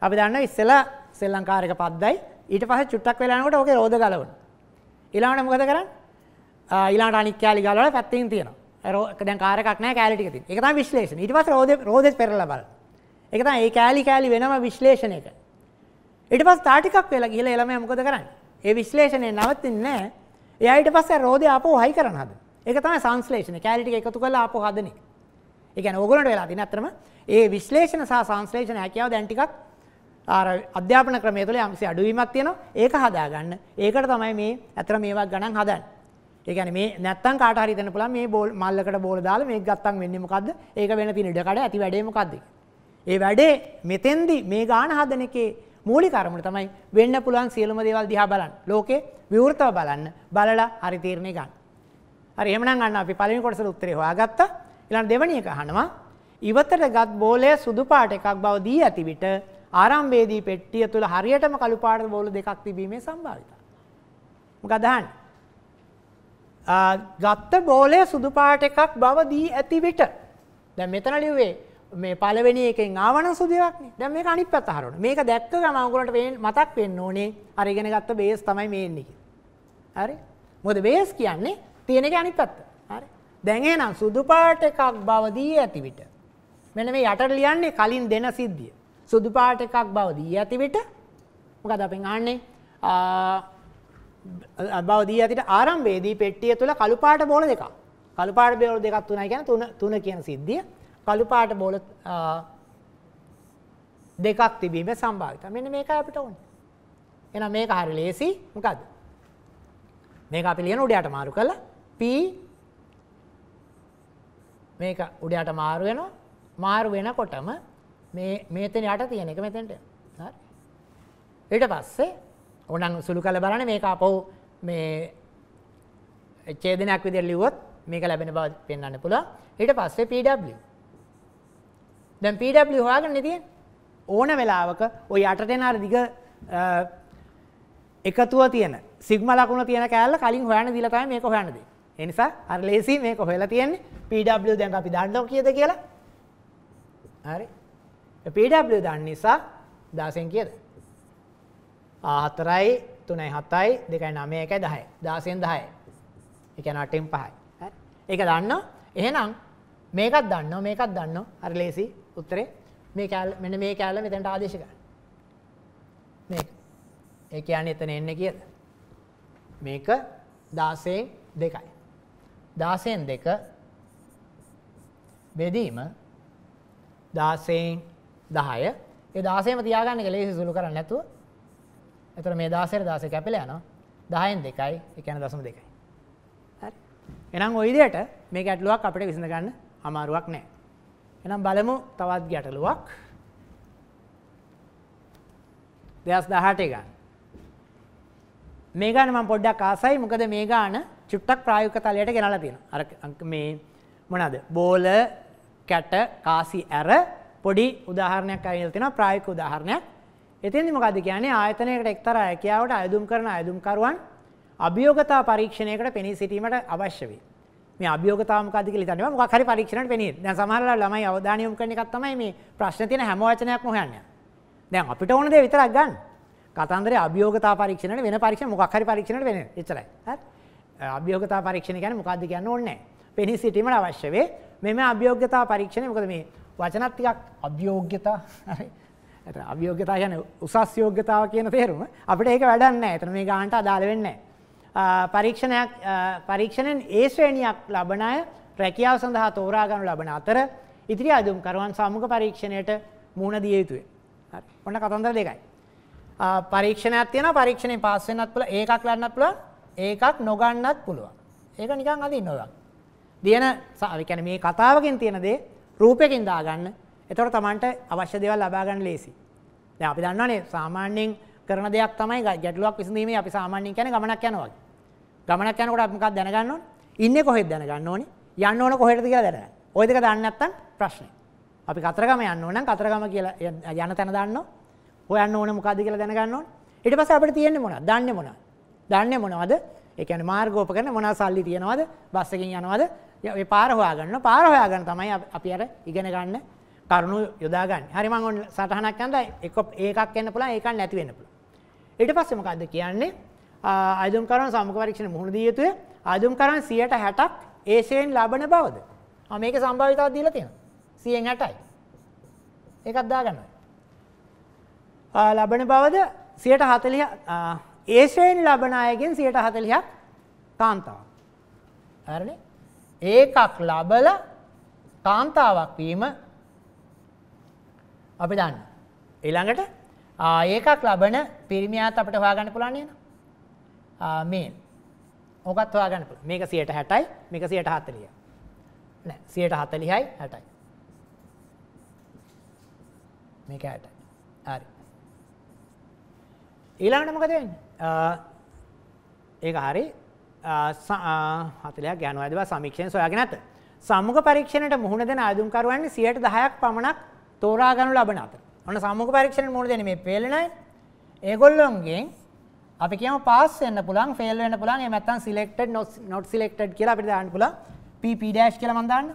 B: අපි දන්නවා ඉස්සෙල්ලා සෙල්ලම් කාර්යයක පද්දයි ඊට පස්සේ චුට්ටක් වෙලා යනකොට ඕකේ රෝද ගලවනවා. ඊළඟට මොකද කරන්නේ? ඊළඟට අනික් කෑලි ගලවලා පැත්තකින් තියනවා. දැන් කාර් එකක් නැහැ කෑලි ටික තියෙන. ඒක තමයි විශ්ලේෂණ. ඊට පස්සේ රෝදේ රෝදේ පෙරලා බලන. ඒක තමයි ඒ කෑලි කෑලි වෙනම විශ්ලේෂණයක. ඊට පස්සේ තා ටිකක් වෙලා ගිහලා ළමයා මොකද කරන්නේ? ඒ විශ්ලේෂණය නවත්ින්නේ නැහැ. එයා ඊට පස්සේ රෝදේ ආපහු හයි කරන හද. ඒක තමයි සංශ්ලේෂණය. කැලරි ටික එකතු කරලා ආපහු හදන එක. ඒ කියන්නේ ඕගොල්ලන්ට වෙලා තියෙන අත්‍තරම ඒ විශ්ලේෂණ සහ සංශ්ලේෂණ හැකියාව දැන් ටිකක් අර අධ්‍යාපන ක්‍රමය තුළ යම්කිසි අඩුවීමක් තියෙනවා. ඒක හදාගන්න. ඒකට තමයි මේ අත්‍තර මේවා ගණන් හදන්නේ. ඒ කියන්නේ මේ නැත්තම් කාට හරි දෙන්න පුළුවන් මේ බෝල් මල්ලකට බෝල දාලා මේක ගත්තම් වෙන්නේ මොකද්ද? ඒක වෙන පින ඉඩ කඩ ඇති වැඩේ මොකද්ද? ඒ වැඩේ මෙතෙන්දි මේ ගාන හදන එකේ මූලික අරමුණ තමයි වෙන්න පුළුවන් සියලුම දේවල් දිහා බලන්න. ලෝකේ විවෘතව බලන්න. බලලා හරි තීරණේ ගන්න. හරි එහෙමනම් අන්න අපි පළවෙනි කොටසට උත්තරේ හොයාගත්තා. ඊළඟ දෙවෙනි එක අහනවා. ඉවතටගත් බෝලය සුදු පාට එකක් බව දී ඇති විට ආරම්භයේදී පෙට්ටිය තුල හරියටම කළු පාට බෝල දෙකක් තිබීමේ සම්භාවිතා. මොකද අහන්නේ? ගත්ත බෝලය සුදු පාට එකක් බව දී ඇති විට දැන් මෙතන ලිව්වේ මේ පළවෙනි එකෙන් ආවන සුදුවක්නේ. දැන් මේක අනිත් පැත්ත හරවන. මේක දැක්ක ගමන් උගලන්ට මතක් වෙන්න ඕනේ අර ඉගෙන ගත්ත බේස් තමයි මේන් එක. හරි? මොකද බේස් කියන්නේ තියෙන එක අනිත් පැත්ත. හරි? දැන් එහෙනම් සුදු පාට එකක් බව දී ඇති විට. මෙන්න මේ යටට ලියන්නේ කලින් දෙන සිද්ධිය. සුදු පාට එකක් බව දී ඇති විට මොකද අපෙන් අහන්නේ? බව දී ඇතිට ආරම්භයේදී පෙට්ටිය තුල කළු පාට බෝල දෙකක්. කළු පාට බෝල දෙකක් තුනයි කියන්නේ තුන තුන කියන සිද්ධිය. කළු පාට බෝල දෙකක් තිබීම සම්භාවිතයි. මෙන්න මේකයි අපිට ඕනේ. එහෙනම් මේක හරි ලේසි. මොකද්ද? මේක අපි ලියන උඩයට මාරු කළා P මේක උඩයට මාරු වෙනවා. මාරු වෙනකොටම මේ මෙතන යට තියෙන එක මෙතෙන්ට හරි. ඊට පස්සේ ඕනනම් සුළු කළ බලන්න මේක අපෝ මේ ඡේදනයක් විදිහට ලිව්වොත් මේක ලැබෙන බව පෙන්වන්න පුළුවන්. ඊට පස්සේ PW දැන් පඩ හොයාගන්න තියෙන ඕන වෙලාවක ඔය අටටෙන අර දිග එකතුව තියෙන සිග්ම ලකුණ තියෙන කෑල්ල කලින් හොයන දිලතයි මේක හොයනද එනිසා අර ලේසි මේක හොයලා තියෙන්නේ පඩ දැන් අපි දන්නව කියද කියලා හරි පඩ දන්න නිසා දාසෙන් කියද ආහතරයි තුනයි හතයි දෙකයි නමය එකයි දහයි දාසයෙන් දහයි එකන අටෙන් පහයි එක දන්න එහෙනම් මේකත් දන්නවා මේකත් දන්නවා හරි ලේසි උත්තරේ මේ කෑල්ල මෙන්න මේ කෑල්ල මෙතනට ආදේශ කරන්න මේක ඒ කියන්නේ එතන එන්නේ කියද මේක 16 2යි 16 2 බෙදීම 16 10 ඒ 16ම තියාගන්න එක ලේසි සුළු කරන්න නැතුව එතකොට මේ 16 16 කැපිලා යනවා 10න් 2යි ඒ කියන්නේ 0.2යි හරි එහෙනම් ওই විදිහට මේක ඇටලුවක් අපිට විසඳ ගන්න අමාරුවක් නෑ. එනම් බලමු තවත් ගැටලුවක්. දෙස් දහටේ ගන්න. මේ ගාන මම පොඩ්ඩක් ආසයි මොකද මේ ගාන චුට්ටක් ප්‍රායෝගික තලයට ගෙනලා තියෙනවා. අර මේ මොනවාද? බෝල, කැට, කාසි ඇර පොඩි උදාහරණයක් අරගෙන තියෙනවා ප්‍රායෝගික උදාහරණයක්. එතෙන්දි මොකද්ද කියන්නේ ආයතනයකට එක්තරා හැකියාවට අයදුම් කරන අයදුම්කරුවන් අභියෝගතා පරීක්ෂණයකට පෙනී සිටීමට අවශ්‍ය වේ. මේ අභියෝගතාව මොකද්ද කියලා හිතන්නේ. මොකක් හරි පරීක්ෂණයට පෙනී. දැන් සමහරවල් ළමයි අවධානය යොමු කරන එකක් තමයි මේ ප්‍රශ්න තියෙන හැම වචනයක්ම හොයන්නේ. දැන් අපිට ඕන දේ විතරක් ගන්න. කතන්දරේ අභියෝගතා පරීක්ෂණයට වෙන පරීක්ෂණ මොකක් හරි පරීක්ෂණයට වෙන. එච්චරයි. හරි. අභියෝගතා පරීක්ෂණ කියන්නේ මොකද්ද කියන්න ඕනේ නැහැ. පෙනී සිටීමට අවශ්‍ය වේ. මේ මේ අභියෝගතා පරීක්ෂණය මොකද මේ වචනත් ටිකක් අභියෝග්‍යතා හරි. එතන අභියෝග්‍යතා කියන්නේ උසස් යෝග්‍යතාව කියන තේරුම අපිට ඒක වැඩක් නැහැ. එතන මේ ගානට අදාළ වෙන්නේ නැහැ. පරීක්ෂණයක් පරීක්ෂණයෙන් ඒ ශ්‍රේණියක් ලබන අය රැකියාව සඳහා තෝරා ගනු ලබන අතර ඉතිරි අයදුම්කරුවන් සම්මුඛ පරීක්ෂණයට මුහුණ දිය යුතුය. හරි. ඔන්න කතන්දර දෙකයි. පරීක්ෂණයක් තියෙනවා පරීක්ෂණයෙන් පාස් වෙන්නත් පුළුවන් ඒකක් ගන්නත් පුළුවන් ඒකක් නොගන්නත් පුළුවන්. ඒක නිකන් අදින්න ඔයවා. දින ඒ කියන්නේ මේ කතාවකින් තියෙන දේ රූපයකින් දාගන්න. එතකොට Tamanට අවශ්‍ය දේවල් ලබා ගන්න ලේසි. දැන් අපි දන්නවනේ සාමාන්‍යයෙන් කරන දෙයක් තමයි ගැටලුවක් විසඳීමේ අපි සාමාන්‍යයෙන් කියන්නේ ගමනක් යනවා. ගමනක් යනකොට අපි මොකක්ද දැනගන්න ඕනේ? ඉන්නේ කොහෙද දැනගන්න ඕනේ? යන්න ඕන කොහෙටද කියලා දැනගන්න. ওই දෙක දන්නේ නැත්නම් ප්‍රශ්නේ. අපි කතරගම යන්න ඕන නම් කතරගම කියලා යන තැන දන්නෝ. හොයන්න ඕනේ මොකද්ද කියලා දැනගන්න ඕනේ. ඊට පස්සේ අපිට තියෙන්නේ මොනවද? දන්නේ මොනවද? දන්නේ මොනවද? ඒ කියන්නේ මාර්ගෝපකරණ මොනවා සල්ලි තියනවද? බස් එකකින් යනවද? ඒ පාර හොයාගන්න. පාර හොයාගන්න තමයි අපි අර ඉගෙන ගන්න කරුණු යොදා ගන්න. හරි මම ඔන්න සටහනක් යනදා එකක් එකක් එන්න පුළුවන් ඒකක් නැති වෙන්න පුළුවන්. ඊට පස්සේ මොකද්ද කියන්නේ? අයදුම්කරුවන් සම්මුඛ පරීක්ෂණ මුහුණ දිය යුතුය. අයදුම්කරුවන් 160ක් ඒෂයෙන් ලබන බවද? ආ මේක සම්භාවිතාවක් දීලා තියෙනවා. 100න් 60යි. ඒකත් දාගන්නවා. ආ ලබන බවද 140 ඒෂයෙන් ලබන අයගෙන් 140ක් කාන්තාවක්. හරිනේ? ඒකක් ලබලා කාන්තාවක් වීම අපි දන්න. ඊළඟට ඒකක් ලබන පිරිමියාත් අපිට හොයාගන්න පුළුවන් නේද? මේන් ඕකත් හොයාගන්න පුළුවන් මේක 160යි මේක 140යි නෑ 140යි 60යි මේක 60යි හරි ඊළඟට මොකද වෙන්නේ ඒක හරි 40ක් යනවා දවා සමීක්ෂණ සොයාගෙන ඇත සම්මුඛ පරීක්ෂණයට මුහුණ දෙන ආයුධකරුවන් 10%ක් පමණක් තෝරා ගනු ලබන අතර ඔන්න සම්මුඛ පරීක්ෂණයට මුහුණ දෙන්නේ මේ පෙළනයි ඒගොල්ලොන්ගෙන් අපි කියමු පාස් වෙන්න පුළුවන් ෆේල් වෙන්න පුළුවන් එහෙම නැත්නම් සිලෙක්ටඩ් not selected කියලා අපිට දාන්න පුළුවන් PP dash කියලා මම දාන්න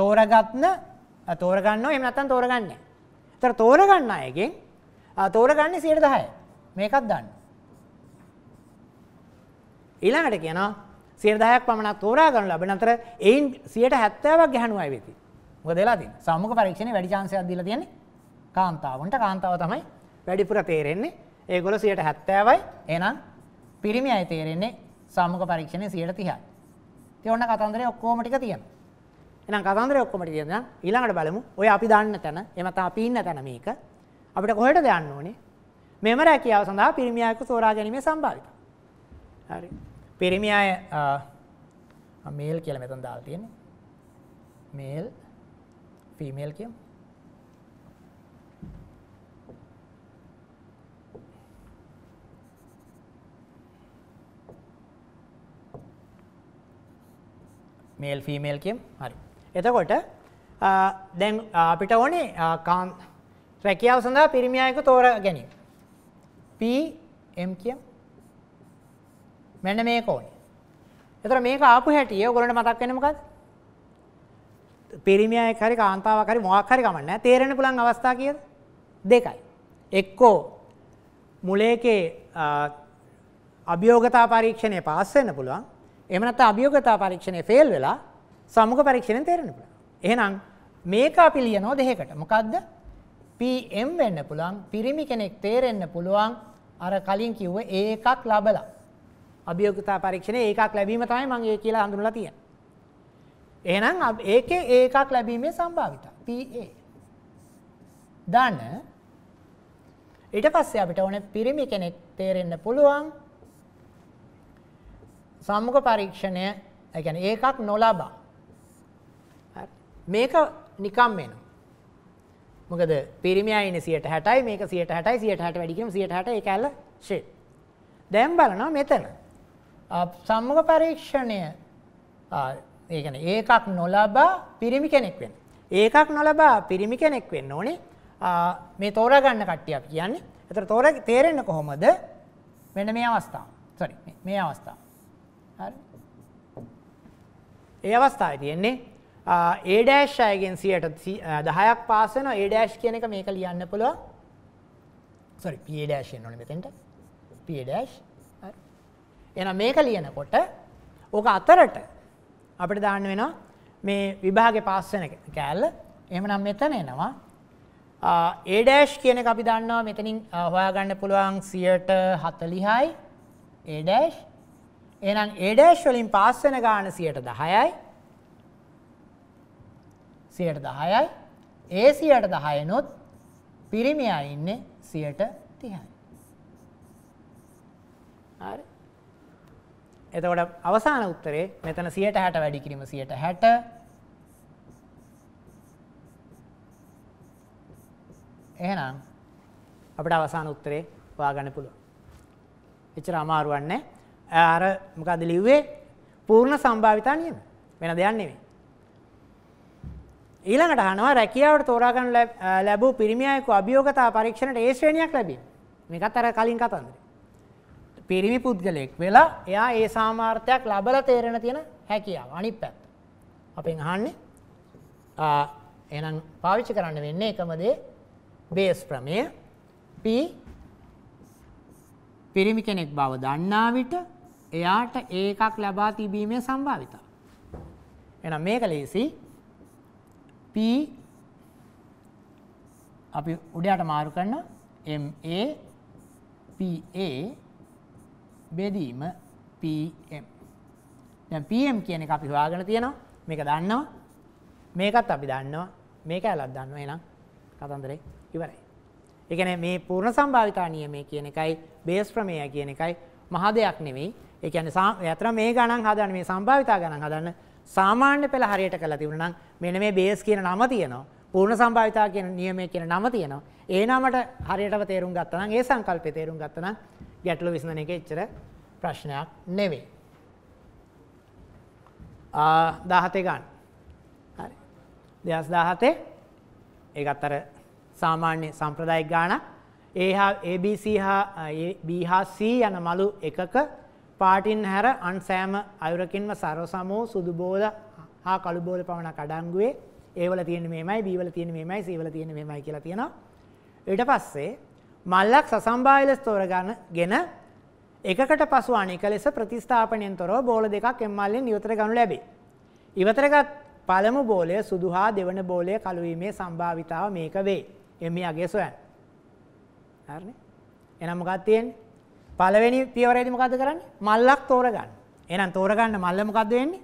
B: තෝරගත්න තෝරගන්නව එහෙම නැත්නම් තෝරගන්නේ නැහැ. තෝරගන්න අයගෙන් තෝරගන්නේ 10%. මේකත් දාන්න. ඊළඟට කියනවා 10%ක් පමණක් තෝරා ගන්න ලැබෙන අතර එයින් 70ක් ගැහණු අය වෙති. මොකද වෙලා තියෙන්නේ? සම්මුඛ පරීක්ෂණේ වැඩි chance එකක් දීලා තියෙන්නේ කාන්තාවන්ට. කාන්තාව තමයි වැඩිපුර තේරෙන්නේ. ඒගොල සියට හැත්තෑවයි එනම් පිරිමි අයි තේරෙන්නේ සාමක පරීක්ෂණය සියට තිහ තියඔන්න කතන්දරය ඔක්කෝමටික තියෙන එන කතන්දර ඔක්කොමට තියන ඊළඟට බලමු ඔය අපි දන්න තැන එමතා පින්න තැන මේක අපිට කොහට දන්න ඕනේ මෙම රැකියාව සඳහා පිරිමියයක සෝරා ගැනීමේ සම්භාවිත හරි පිරිමි අය මේල් කියල මෙතන් දාල් තියෙන මේල් ෆීමේල් කියම් මේල් ෆිමේල් කියම් හරි. එතකොට දැන් අපිට ඕනේ කාන් රැකියාව සඳහා පිරිමියායකු තෝර ගැනීම. PM කියම් මෙන්න මේක ඕනේ. එතකොට මේක ආපු හැටි ඔයගොල්ලන්ට මතක් වෙන්නේ මොකද්ද? පිරිමියායක හරි කාන්තාවක් හරි මොකක් හරි කමක් නැහැ. තේරෙන්න පුළුවන් අවස්ථා කීයද? දෙකයි. එක්කෝ මුලේකේ අභියෝගතා පරීක්ෂණය පාස් වෙන්න පුළුවන්. එහෙම නැත්නම් අභියෝගතා පරීක්ෂණය ෆේල් වෙලා සමුක පරීක්ෂණයෙන් තේරෙන්න පුළුවන්. එහෙනම් මේක අපි ලියනවා දෙකකට. මොකද්ද? PM වෙන්න පුළුවන් පිරිමි කෙනෙක් තේරෙන්න පුළුවන් අර කලින් කිව්ව ඒකක් ලැබලා. අභියෝගතා පරීක්ෂණේ ඒකක් ලැබීම තමයි මම ඒ කියලා හඳුන්වලා තියෙන්නේ. එහෙනම් ඒකේ ඒකක් ලැබීමේ සම්භාවිතා PA. ධන ඊට පස්සේ අපිට ඕනේ පිරිමි කෙනෙක් තේරෙන්න පුළුවන් සම්මුඛ පරීක්ෂණය ඒ කියන්නේ ඒකක් නොලබා මේක නිකම් වෙනවා මොකද පිරිමියා ඉන්නේ 160යි මේක 160යි 160 වැඩි කියමු 160 ඒක ඇල ෂේ දැන් බලනවා මෙතන සම්මුඛ පරීක්ෂණය ඒ කියන්නේ ඒකක් නොලබා පිරිමි කෙනෙක් වෙන්න ඒකක් නොලබා පිරිමි කෙනෙක් වෙන්න ඕනේ මේ තෝරා ගන්න කට්ටිය අපි කියන්නේ එතකොට තෝරා තේරෙන්න කොහොමද මෙන්න මේ අවස්ථාව සෝරි මේ අවස්ථාව ඒ අවස්ථාව තියෙන්නේ ඒඩෑශ් අයගෙන් සියට දහයක් පාසන ඒඩෑශ් කියන එක මේක ලියන්න පුළුව සොරි පියඩෑශයෙන් නොන මෙතෙන්ට පියඩෑශ් එන මේක ලියනකොට ඕක අතරට අපට දාන්න වෙනවා මේ විභාග පාස්සන කෑල්ල එහමනම් මෙතන එනවා ඒඩෑශ් කියන අපි දන්නවා මෙතනින් හොයාගන්න පුළුවන් සියට හතලිහයි ඒඩෑශ් එහෙනම් A ඩෑෂ් වලින් පාස් වෙන ගාන 110යි 110යි ඒ 110 නොත් පිරිමියා ඉන්නේ 130යි හරි එතකොට අවසාන උත්තරේ මෙතන 160 වැඩි කිරීම 160 එහෙනම් අපිට අවසාන උත්තරේ හොයාගන්න පුළුවන්. එච්චර අමාරුවක් නැහැ. අර මොකද ලිව්වේ පූර්ණ සම්භාවිතා නියම. වෙන දෙයක් නෙමෙයි. ඊළඟට අහනවා රැකියාවට තෝරා ගන්න ලැබූ පිරිමි අයෙකු අභියෝගතා පරීක්ෂණයට ඒ ශ්‍රේණියක් ලැබේ. මේකත් අර කලින් කතන්දරේ. පිරිමි පුද්ගලයෙක් වෙලා එයා ඒ සාමාර්ථයක් ලබලා තේරෙන තියෙන හැකියාව අනිත් පැත්ත. අපෙන් අහන්නේ එහෙනම් පාවිච්චි කරන්න වෙන්නේ එකම දේ බේස් ප්‍රමේය P පිරිමි කෙනෙක් බව දන්නා විට එයාට ඒකක් ලබා තිබීමේ සම්භාවිතාව. එහෙනම් මේක ලේසි P අපි උඩයට මාරු කරන MA PA බෙදීම PM. දැන් PM කියන එක අපි හොයාගෙන තියෙනවා. මේක දන්නවා. මේකත් අපි දන්නවා. මේක ඇලත් දන්නවා. එහෙනම් කතන්දරේ ඉවරයි. ඒ කියන්නේ මේ පූර්ණ සම්භාවිතා නියමය කියන එකයි බේස් ප්‍රමේය කියන එකයි මහ දෙයක් නෙවෙයි. ඒ කියන්නේ යතර මේ ගණන් හදන්න මේ සම්භාවිතා ගණන් හදන්න සාමාන්‍ය පෙළ හරියට කරලා තිබුණා නම් මෙන්න මේ බේස් කියන නම තියෙනවා. පූර්ණ සම්භාවිතා කියන නියමයේ කියන නම තියෙනවා. ඒ නමට හරියටම තේරුම් ගත්තා නම් ඒ සංකල්පය තේරුම් ගත්තා නම් ගැටලු විසඳන එක එච්චර ප්‍රශ්නයක් නෙවෙයි. ආ 17 ගන්න. හරි. 2017 ඒකත් අර සාමාන්‍ය සම්ප්‍රදායික ගාණක්. A හා ABC හා B හා C යන මලු එකක පාටින් හැර අන් සෑම අයුරකින්ම සරසමෝ සුදු බෝල හා කළු බෝල පමණක් අඩංගුවේ ඒවල තියෙන මේමයි බීවල තියෙන මේමයි සීවල තියෙන මේමයි කියලා තියෙනවා. ඊට පස්සේ මල්ලක් සසම්භාය ලෙස තෝරගෙන එකකට පසු අනෙක ලෙස ප්‍රතිස්ථාපණයෙන් තොරව බෝල දෙකක් එම්මල්ලෙන් ඉවතර ගනු ලැබේ. ඉවතරගත් පළමු බෝලය සුදු හා දෙවන බෝලය කළු වීමේ සම්භාවිතාව මේක වේ. එම්මියගේ සොයන්. හරිනේ. එහෙනම් මොකක්ද තියෙන්නේ? පළවෙනි පියවරේදී මොකද්ද කරන්නේ? මල්ලක් තෝරගන්න. එහෙනම් තෝරගන්න මල්ල මොකද්ද වෙන්නේ?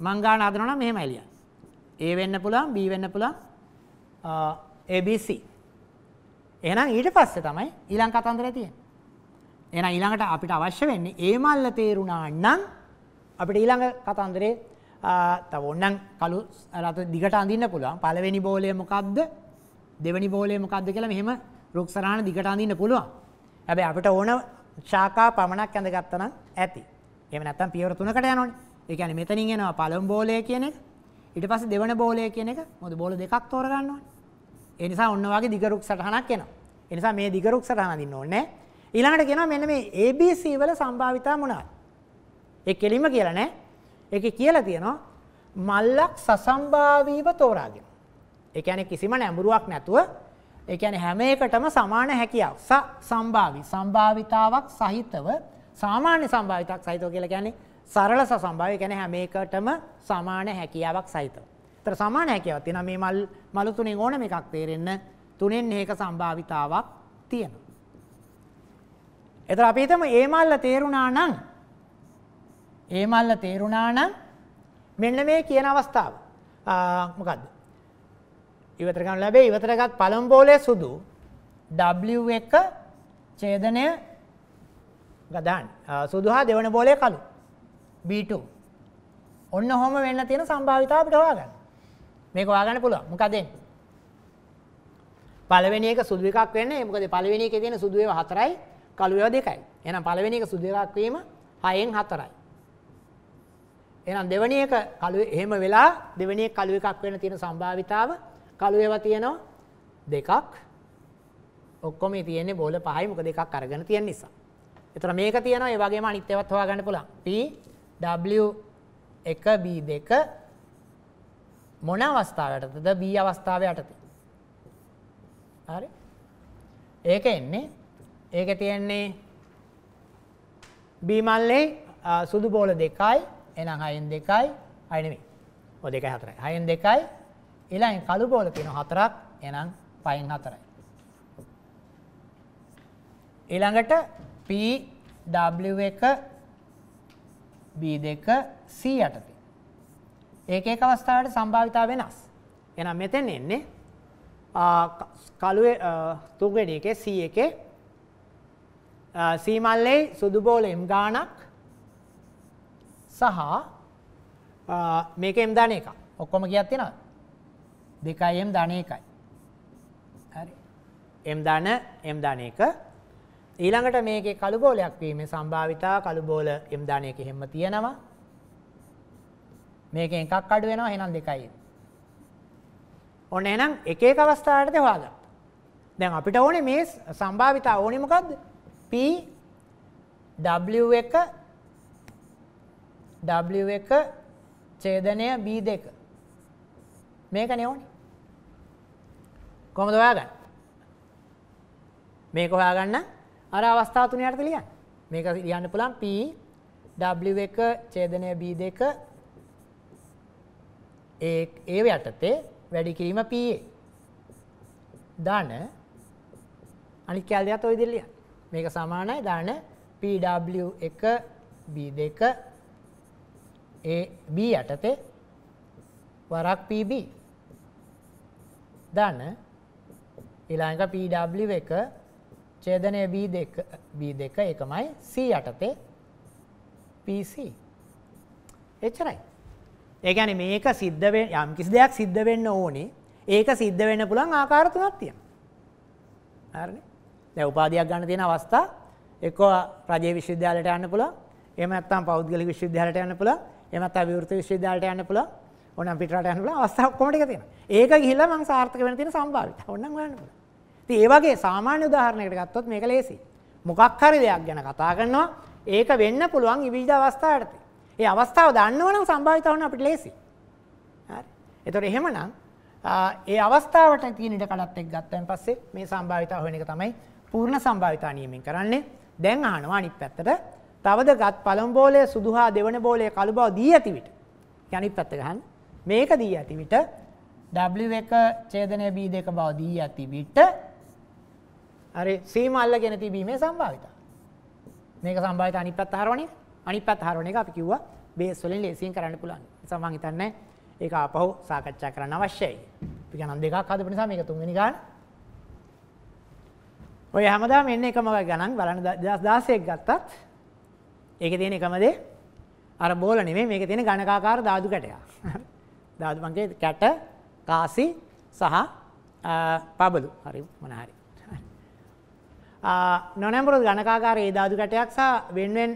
B: මං ගන්න හදනවා නම් මෙහෙමයි ලියන්න. A වෙන්න පුළුවන් B වෙන්න පුළුවන් ABC. එහෙනම් ඊට පස්සේ තමයි ඊළඟ කතන්දරය තියෙන්නේ. එහෙනම් ඊළඟට අපිට අවශ්‍ය වෙන්නේ ඒ මල්ල තේරුණා නම් අපිට ඊළඟ කතන්දරේ තව ඕනනම් කළු රතු දිගට අඳින්න පුළුවන්. පළවෙනි බෝලය මොකද්ද? දෙවෙනි බෝලය මොකද්ද කියලා මෙහෙම රුක්සරාණ දිගට අඳින්න පුළුවන්. හැබැයි අපිට ඕන ශාකා පමණක් ඇඳගත්තනම් ඇති. එහෙම නැත්නම් පියවර තුනකට යනවනේ. ඒ කියන්නේ මෙතනින් එනවා පළමු බෝලය කියන එක. ඊට පස්සේ දෙවන බෝලය කියන එක. මොකද බෝල දෙකක් තෝරගන්න ඕනේ. ඒ නිසා ඔන්න වගේ දිග රුක් සටහනක් එනවා. ඒ නිසා මේ දිග රුක් සටහන අඳින්න ඕනේ. ඊළඟට කියනවා මෙන්න මේ ABC වල සම්භාවිතා මොනවද? ඒ කෙලින්ම කියලා නෑ. ඒකේ කියලා තියෙනවා මල්ලක් සසම්භාවීව තෝරාගෙන. ඒ කියන්නේ කිසිම නැඹුරුවක් නැතුව ඒ කියන්නේ හැම එකටම සමාන හැකියාවක් ස සම්භාවි සම්භාවිතාවක් සහිතව සාමාන්‍ය සම්භාවිතාවක් සහිතව කියලා කියන්නේ සරල ස සම්භාවි කියන්නේ හැම එකටම සමාන හැකියාවක් සහිතව. ඒතර සමාන හැකියාවක් තියෙනවා මේ මල් මලු තුනෙන් ඕනම එකක් තේරෙන්න තුනෙන් මේක සම්භාවිතාවක් තියෙනවා. ඒතර අපි හිතමු මේ මල්ල තේරුණා නම් මේ මල්ල තේරුණා නම් මෙන්න මේ කියන අවස්ථාව. මොකද්ද? ඉවතර ගන්න ලැබේ ඉවතර එකක් පළමු බෝලේ සුදු W එක ඡේදනය ගදාන්න සුදු හා දෙවන බෝලේ කළු B2 ඔන්න ඔහොම වෙන්න තියෙන සම්භාවිතාව අපිට හොයාගන්න මේක හොයාගන්න පුළුවන් මොකද එන්නේ පළවෙනි එක සුදු එකක් වෙන්නේ මොකද පළවෙනි එකේ තියෙන සුදු ඒවා හතරයි කළු ඒවා දෙකයි එහෙනම් පළවෙනි එක සුදු එකක් වීම 6න් 4යි එහෙනම් දෙවෙනි එක කළු එහෙම වෙලා දෙවෙනි එක කළු එකක් වෙන්න තියෙන සම්භාවිතාව 0.5 කළු ඒවා තියෙනවා දෙකක් ඔක්කොම තියෙන්නේ බෝල පහයි මොකද එකක් අරගෙන තියෙන නිසා. ඒතර මේක තියෙනවා ඒ වගේම අනිත් ඒවාත් හොයාගන්න පුළුවන්. P W 1 B 2 මොන අවස්ථාවකටද B අවස්ථාවේ යටතේ. හරි? ඒක එන්නේ ඒක තියෙන්නේ B මල්ලේ සුදු බෝල දෙකයි එහෙනම් 6න් 2යි 6 නෙමෙයි. ඔය දෙකයි 4යි. 6න් 2යි ඊළඟ කළු බෝල කියන හතරක් එහෙනම් 5න් 4යි. ඊළඟට P W1 B2 C8 තියෙනවා. ඒක එක අවස්ථාවට සම්භාවිතා වෙනස්. එහෙනම් මෙතෙන් එන්නේ කළුවේ තුන්වෙනි එකේ C එකේ C මල්ලේ සුදු බෝල M ගාණක් සහ මේකේ M දාන එක. ඔක්කොම කියක් තියෙනවා. දෙකයි එම් ධන එකයි. හරි. එම් ධන එම් ධන එක. ඊළඟට මේකේ කළු බෝලයක් වීමේ සම්භාවිතා කළු බෝල එම් ධන එක හැම තියෙනවා. මේකෙන් එකක් අඩු වෙනවා එහෙනම් දෙකයි. ඔන්න එහෙනම් එක එක අවස්ථාවකදී හොයාගන්න. දැන් අපිට ඕනේ මේ සම්භාවිතා ඕනේ මොකද්ද? P W එක W එක ඡේදනය B2 මේකනේ ඕනේ. කොහොමද හොයාගන්නේ? මේක හොයාගන්න අර අවස්ථා තුන යටතේ ලියන්න. මේක ලියන්න පුළුවන් P W1 ඡේදනය B2 ඒ ඒ යටතේ වැඩි කිරීම PA. ධන අනිත් කැලේට ඔය විදිහට ලියන්න. මේක සමානයි ධන PW1 B2 ඒ B යටතේ වරක් PB ධන ඊළඟ PW එක ඡේදනය B2 B2 එකමයි C යටතේ PC එච්චරයි ඒ කියන්නේ මේක සිද්ධ වෙන්න යම් කිසි දෙයක් සිද්ධ වෙන්න ඕනේ ඒක සිද්ධ වෙන්න පුළුවන් ආකාර තුනක් තියෙනවා හරිනේ දැන් උපාධියක් ගන්න තියෙන අවස්ථා එක්කෝ රජයේ විශ්වවිද්‍යාලයට යන්න පුළුවන් එහෙම නැත්නම් පෞද්ගලික විශ්වවිද්‍යාලයට යන්න පුළුවන් එහෙම නැත්නම් විවෘත විශ්වවිද්‍යාලයට යන්න පුළුවන් ඕනම් පිටරට යන්න පුළුවන් අවස්ථා ඔක්කොම ටික තියෙනවා ඒක ගිහිල්ලා මම සාර්ථක වෙන්න තියෙන සම්භාවිතා ඕනම් හොයන්න පුළුවන් ඉතින් ඒ වගේ සාමාන්‍ය උදාහරණයකට ගත්තොත් මේක ලේසියි. මොකක් හරි දෙයක් ගැන කතා කරනවා ඒක වෙන්න පුළුවන් විවිධ අවස්ථාවලට. ඒ අවස්ථාව දන්නවනම් සම්භාවිත වුණ අපිට ලේසි. හරි. ඒතොර එහෙමනම් ඒ අවස්ථාවට තියෙන ඉඩ කඩත් එක්ක ගත්තන් පස්සේ මේ සම්භාවිත හොයන එක තමයි පූර්ණ සම්භාවිතා නියමයෙන් කරන්නේ. දැන් අහනවා අනිත් පැත්තට තවද ගත් පළමු බෝලය සුදු හා දෙවන බෝලය කළු බව දී ඇති විට. අනිත් පැත්ත ගහන්න. මේක දී ඇති විට W1 ඡේදනය B2 බව දී ඇති විට හරි සීම අල්ලගෙන තිබීමේ සම්භාවිතා. මේක සම්භාවිත අනිත් පැත්ත හරවන එක. අනිත් පැත්ත හරවන එක අපි කිව්වා බේස් වලින් ලේසියෙන් කරන්න පුළුවන්. නිසා මම හිතන්නේ ඒක ආපහු සාකච්ඡා කරන්න අවශ්‍යයි. අපි ගණන් දෙකක් හදපු නිසා මේක තුන්වෙනි ගාන. ඔය හැමදාම එන්නේ එකම ගණන් බලන්න 2016ක් ගත්තත් ඒකේ තියෙන එකම දේ අර බෝල නෙමෙයි මේකේ තියෙන ගණකාකාර ධාතු කැටයක්. <laughs> ධාතු කැට කාසි සහ පබළු. හරි මොන හරි. නොනැඹුරු ඝනකාකාරයේ ධාතු කැටයක් සහ වෙන්වෙන්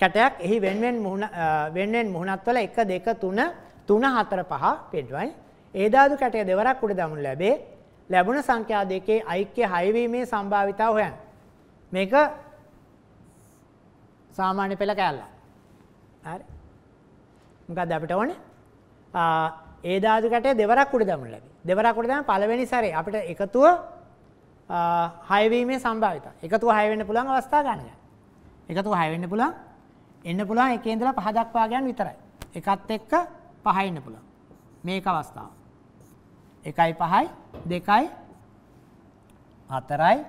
B: කැටයක් එහි වෙන්වෙන් මුහුණ වෙන්වෙන් මුහුණත්වල 1 2 3 3 4 5 පෙන්වයි. ඒ ධාතු කැටය දෙවරක් උඩ දමනු ලැබේ. ලැබුණ සංඛ්‍යා දෙකේ ඓක්‍ය 6 වීමේ සම්භාවිතාව හොයන්න. මේක සාමාන්‍ය පෙළ කැලලා. හරි. මොකද්ද අපිට ඕනේ? ඒ ධාතු කැටය දෙවරක් උඩ දමනු ලැබේ. දෙවරක් උඩ දමන පළවෙනි සැරේ අපිට එකතුව හයවීමේ සම්භාවිතා. එකතුව හය වෙන්න පුළුවන් අවස්ථා ගණනය. එකතුව හය වෙන්න පුළුවන් එන්න පුළුවන් එකේ ඉඳලා පහ දක්වා ගන්න විතරයි. එකත් එක්ක පහ ඉන්න පුළුවන්. මේක අවස්ථාව. 1යි 5යි 2යි 4යි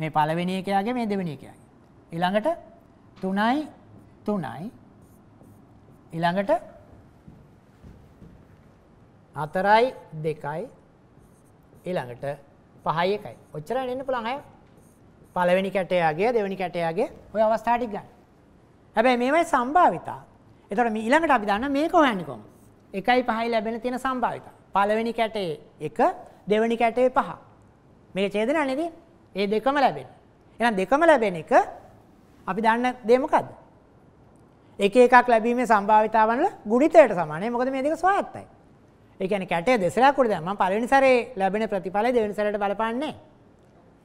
B: මේ පළවෙනි එකයාගේ මේ දෙවෙනි එකයාගේ. ඊළඟට 3යි 3යි ඊළඟට 4යි 2යි ඊළඟට පහයි එකයි. ඔච්චර එන්න පුළුවන් අය. පළවෙනි කැටයාගේ දෙවෙනි කැටයාගේ ওই අවස්ථා ටික ගන්න. හැබැයි මේවයි සම්භාවිතා. එතකොට මේ ඊළඟට අපි දන්න මේක හොයන්නේ කොහොමද? 1යි 5යි ලැබෙන තියෙන සම්භාවිතා. පළවෙනි කැටේ 1, දෙවෙනි කැටේ 5. මේක ඡේදන නේද? ඒ දෙකම ලැබෙන. එහෙනම් දෙකම ලැබෙන එක අපි දන්න දේ මොකද්ද? එක එකක් ලැබීමේ සම්භාවිතාවන් වල ගුණිතයට සමානයි. මොකද මේ දෙක ස්වායත්තයි. ඒකැන කැටේ දෙසරකුට දම පලනි සරේ ලැබෙන ප්‍රතිඵල දෙවනි සරට බලපන්නේ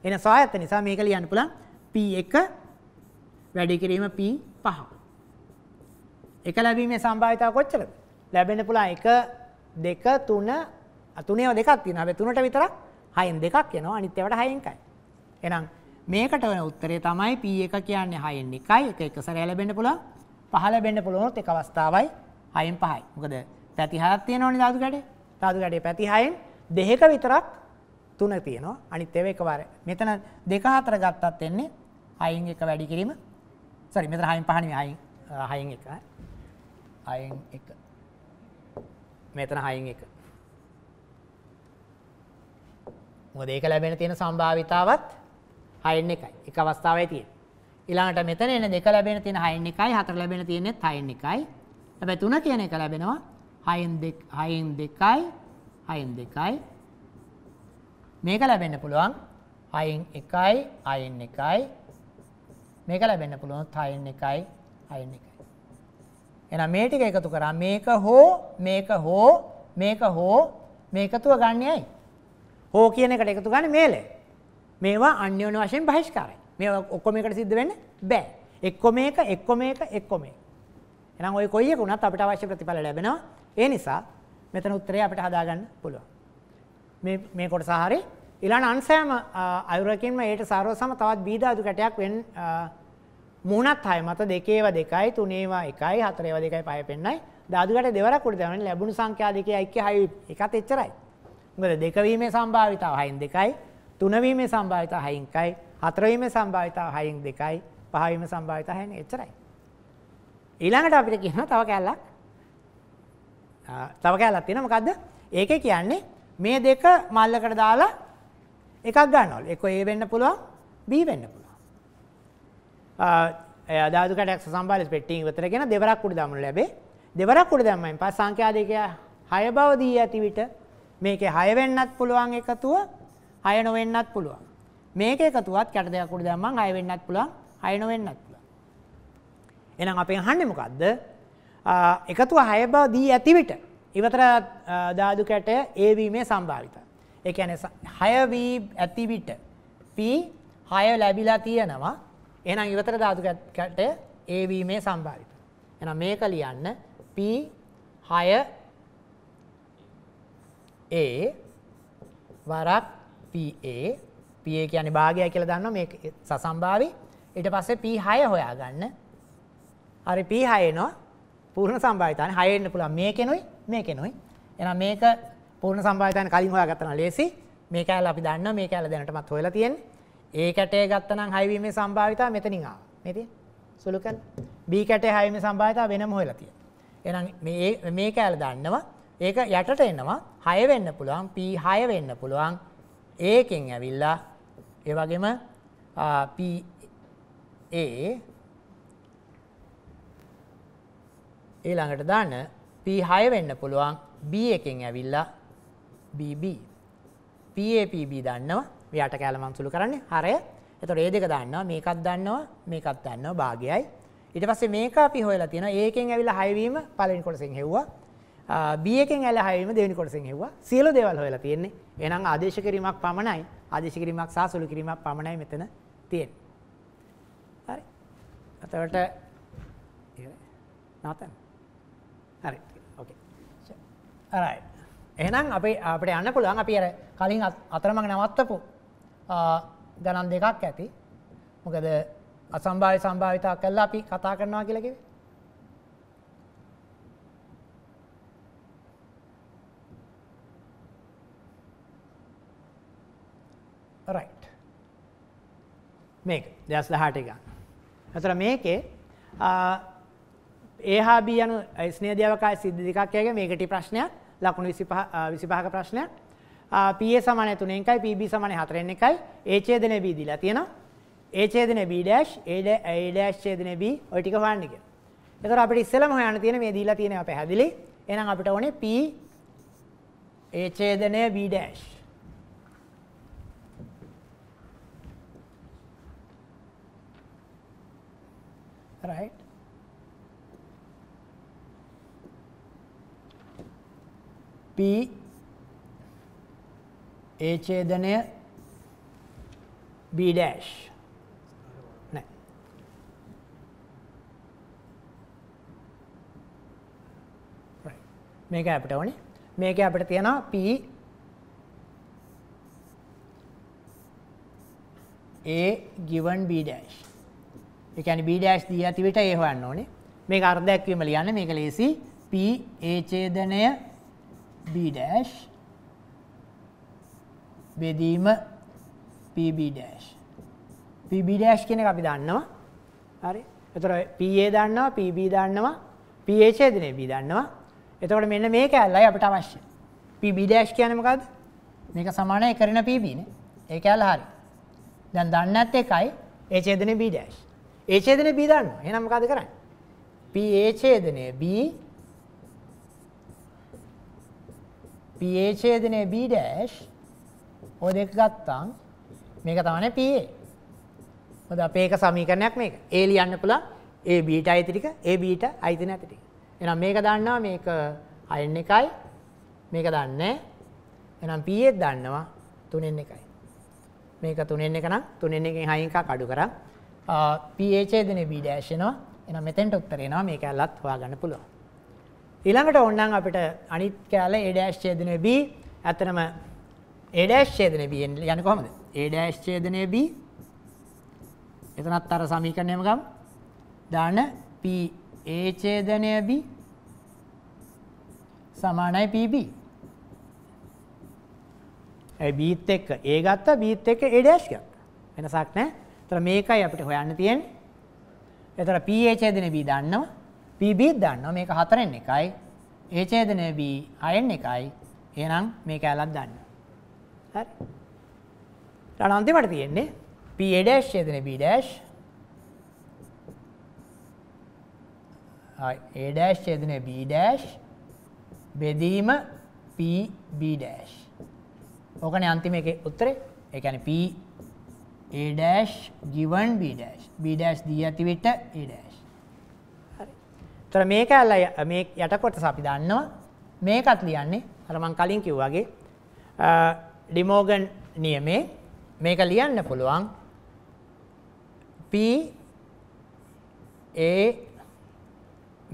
B: එන සො ඇත නිසා මේක ලියන්න පුළන් P1 වැඩි කිරීම P5 එක ලැබීමේ සම්භාවිතාව කොච්චරද ලැබෙන්න පුළුවන් 1 2 3 තුනේව දෙකක් තියෙනවා හැබැයි තුනට විතරක් හයෙන් දෙකක් යනවා අනිත් ඒවාට හයෙන් එකයි එහෙනම් මේකට වෙන උත්තරේ තමයි P1 කියන්නේ හයෙන් එකයි එක එක සැරේ ලැබෙන්න පුළුවන් පහ ලැබෙන්න පුළුවන් උත් එක අවස්ථාවයි හයෙන් පහයි මොකද පැති හයක් තියෙනවනේ ධාතු ගැටේ. ධාතු ගැටේ පැති හයෙන් දෙකක විතරක් තුන තියෙනවා. අනිත් ඒවා එකවර. මෙතන දෙක හතර ගත්තත් එන්නේ හයින් එක වැඩි කිරීම. සෝරි මෙතන හයින් පහ නෙවෙයි හයින් හයින් එක. හයින් එක. මෙතන හයින් එක. මොකද ඒක ලැබෙන තියෙන සම්භාවිතාවත් හයින් එකයි. එක අවස්ථාවයි තියෙන්නේ. ඊළඟට මෙතන එන දෙක ලැබෙන තියෙන හයින් එකයි හතර ලැබෙන තියෙන්නේ හයින් එකයි. හැබැයි තුන කියන එක ලැබෙනවා හයෙන් හයෙන් දෙකයි හයෙන් දෙකයි මේක ලැබෙන්න පුළුවන් හයෙන් එකයි අයෙන් එකයි මේක ලැබෙන්න පුළුවන් හයෙන් එකයි අයෙන් එකයි එහෙනම් මේ ටික එකතු කරා මේක හෝ මේක හෝ මේක හෝ මේකතුව ගන්නේයි හෝ කියන එකට එකතු ගන්න මේලේ මේවා අන්‍යෝන්‍ය වශයෙන් බහිෂ්කාරයි මේවා ඔක්කොම එකට සිද්ධ වෙන්න බෑ එක්කො මේක එක්කො මේක එක්කො මේක එහෙනම් ওই කොයි එක වුණත් අපිට අවශ්‍ය ප්‍රතිඵල ලැබෙනවා ඒ නිසා මෙතන උත්තරේ අපිට හදාගන්න පුළුවන්. මේ මේ කොටස හරි ඊළඟ අංශයම අයුරකින්ම ඒට සාරව සම තවත් බීදාදු කැටයක් වෙන් මුණත් හය මත දෙකේව දෙකයි තුනේවා එකයි හතරේව දෙකයි පහේ පෙන්නයි දාදුකට දෙවරක් උඩ දෙවන ලැබුණු සංඛ්‍යා දෙකේ අයික්‍ය හය එකත් එච්චරයි. මොකද දෙක වීමේ සම්භාවිතාව හයෙන් දෙකයි තුන වීමේ සම්භාවිතාව හයෙන් එකයි හතර වීමේ සම්භාවිතාව හයෙන් දෙකයි පහ වීමේ සම්භාවිතාව හයෙන් එච්චරයි. ඊළඟට අපිට කියනවා තව කැලලක් තව කෑල්ලක් තියෙනවා මොකද්ද? ඒකේ කියන්නේ මේ දෙක මල්ලකට දාලා එකක් ගන්නවලු. එක්ක A වෙන්න පුළුවන් B වෙන්න පුළුවන්. අ ධාතු කඩයක් සම්බාලිස් පෙට්ටියෙන් විතරගෙන දෙවරක් උඩ දාමු ලැබේ. දෙවරක් උඩ දැම්මයින් පස්ස සංඛ්‍යා දෙක 6 බව දී ඇති විට මේකේ 6 වෙන්නත් පුළුවන් එකතුව 6 නොවෙන්නත් පුළුවන්. මේක එකතුවත් කැට දෙකක් උඩ දැම්මම 6 වෙන්නත් පුළුවන් 6 නොවෙන්නත් පුළුවන්. එහෙනම් අපෙන් අහන්නේ මොකද්ද? එකතුව හය බව දී ඇතිවිට ඉවතර දාදු කැටය ඒවීමේ සම්භාවිත. එකන හයවී ඇතිවිට පී හය ලැබිලා තියෙනවා එනම් ඉවතර ධාතු කැටය ඒවීමේ සම්භාවිත. එන මේක ලියන්න පී හය ඒ වරක් පඒ පිය කියන භාගය කියල දන්න මේ සසම්භාවි ඉට පස්සේ පී හය හොයා ගන්න හරි පී හයනවා පූර්ණ සම්භාවිතානේ 6 එන්න පුළුවන් මේකෙනුයි මේකෙනුයි. එහෙනම් මේක පූර්ණ සම්භාවිතානේ කලින් හොයාගත්තා නම් ලේසි. මේ කැල අපි දන්නවා මේ කැල දැනටමත් හොයලා තියෙන්නේ. ඒ කැටේ ගත්තා නම් 6 වීමේ සම්භාවිතාව මෙතනින් ආවා. මේ තියෙන සුළු කැල. B කැටේ 6 වීමේ සම්භාවිතාව වෙනම හොයලා තියෙනවා. එහෙනම් මේ මේ කැල දන්නවා. ඒක යටට එනවා 6 වෙන්න පුළුවන් P6 වෙන්න පුළුවන්. ඒකෙන් ඇවිල්ලා ඒ වගේම PA ඊළඟට දාන්න P6 වෙන්න පුළුවන් B එකෙන් ඇවිල්ලා BB PAPB දන්නවා මෙයාට කැලමන් සුළු කරන්නේ 6 එතකොට මේ දෙක දන්නවා මේකත් දන්නවා මේකත් දන්නවා භාගයයි ඊට පස්සේ මේක අපි හොයලා තියෙනවා A එකෙන් ඇවිල්ලා 6 වීම පළවෙනි කොටසෙන් හෙව්වා B එකෙන් ඇවිල්ලා 6 වීම දෙවෙනි කොටසෙන් හෙව්වා සියලු දේවල් හොයලා තියෙන්නේ එහෙනම් ආදේශ කිරීමක් පමණයි ආදේශ කිරීමක් සහ සුළු කිරීමක් පමණයි මෙතන තියෙන්නේ හරි එතකොට නවතන්න හරි අරයි එහෙනම් අපේ අපට යන්න පුළුවන් අපි අර කලින් අතරමඟ නවත්තපු ගණන් දෙකක් ඇති මොකද අසම්භාව්‍ය සම්භාවිතා කළා අපි කතා කරනවා කියලා කිව්වේ රයිට් මේක දැස් 18 එක. අතර මේකේ ඒහා බී යනු ස්නේධ අවකාශ සිද්ධි දෙකක් යගේ මේක ටි ප්‍රශ්නයක් ලකුණු 25 25ක ප්‍රශ්නයක් PA සමානයි 3 එකයි PB සමානයි 4 එකයි A ඡේදනය B දීලා තියෙනවා A ඡේදනය B ඩෑෂ් A ඩෑෂ් ඡේදනය B ඔය ටික හොයන්න කියලා. ඒතර අපිට ඉස්සෙල්ලම හොයන්න තියෙන මේ දීලා තියෙන අපේ හැදිලි. එහෙනම් අපිට ඕනේ P A ඡේදනය B dash right P A ඡේදනය B dash නෑ මේක අපිට ඕනේ මේක අපිට තියෙනවා P A given B dash ඒ කියන්නේ B dash දී ඇති විට A හොයන්න ඕනේ මේක අර්ධයක් වීම ලියන්න මේක ලේසි P A ඡේදනය B dash බෙදීම PB dash PB dash කියන එක අපි දන්නවා හරි එතකොට PA දන්නවා PB දන්නවා PH ඡේදනේ B දන්නවා එතකොට මෙන්න මේ කැලලයි අපිට අවශ්‍ය PB dash කියන්නේ මොකද්ද මේක සමානයි කරන PB නේ ඒ කැලල හරි දැන් දන්නත් එකයි A ඡේදනේ B dash A ඡේදනේ B දන්නවා එහෙනම් මොකද කරන්නේ PA ඡේදනේ B PA ඡේදනය B' ඔය දෙක ගත්තම් මේක තමයි PA. මොකද අපේ එක සමීකරණයක් මේක. A ලියන්න පුළුවන් A B ට අයිති ටික A B ට අයිති නැති ටික. එහෙනම් මේක දන්නවා මේක අයන් එකයි මේක දන්නේ එහෙනම් PA දන්නවා 3න් එකයි. මේක 3න් එක නම් 3න් එකෙන් 6 එකක් අඩු කරා. PA ඡේදනය B' එනවා. එහෙනම් මෙතෙන්ට උත්තර එනවා මේක ඇල්ලත් හොයාගන්න පුළුවන්. ඊළඟට ඕන්නම් අපිට අනිත් කෑල්ල A ඩෑෂ් ඡේදනය B ඇත්තටම A ඩෑෂ් ඡේදනය B යන්නේ කොහමද? A ඩෑෂ් ඡේදනය B එතනත් අර සමීකරණයම ගමු. දාන P A ඡේදනය B සමානයි PB. ඒ Bත් එක්ක A ගත්තා Bත් එක්ක A ඩෑෂ් ගත්තා. වෙනසක් නැහැ. ඒතර මේකයි අපිට හොයන්න තියෙන්නේ. ඒතර P A ඡේදනය B දන්නවා. PB දන්නවා මේක 4න් එකයි. A ඡේදනය B 6න් එකයි. එහෙනම් මේක ඇලක් ගන්න. හරි. ඊට අන්තිමට තියෙන්නේ PA dash ඡේදනය B dash A dash ඡේදනය B dash බෙදීම PB dash. ඕකනේ අන්තිම එකේ උත්තරේ. ඒ කියන්නේ P A dash given B dash. B dash දී ඇති විට A dash තොර මේ කැල්ල මේ යටකොටස අපි දන්නවා මේකත් ලියන්නේ අර මං කලින් කිව්වාගේ ඩිමෝගන් නියමේ මේක ලියන්න පුළුවන් P A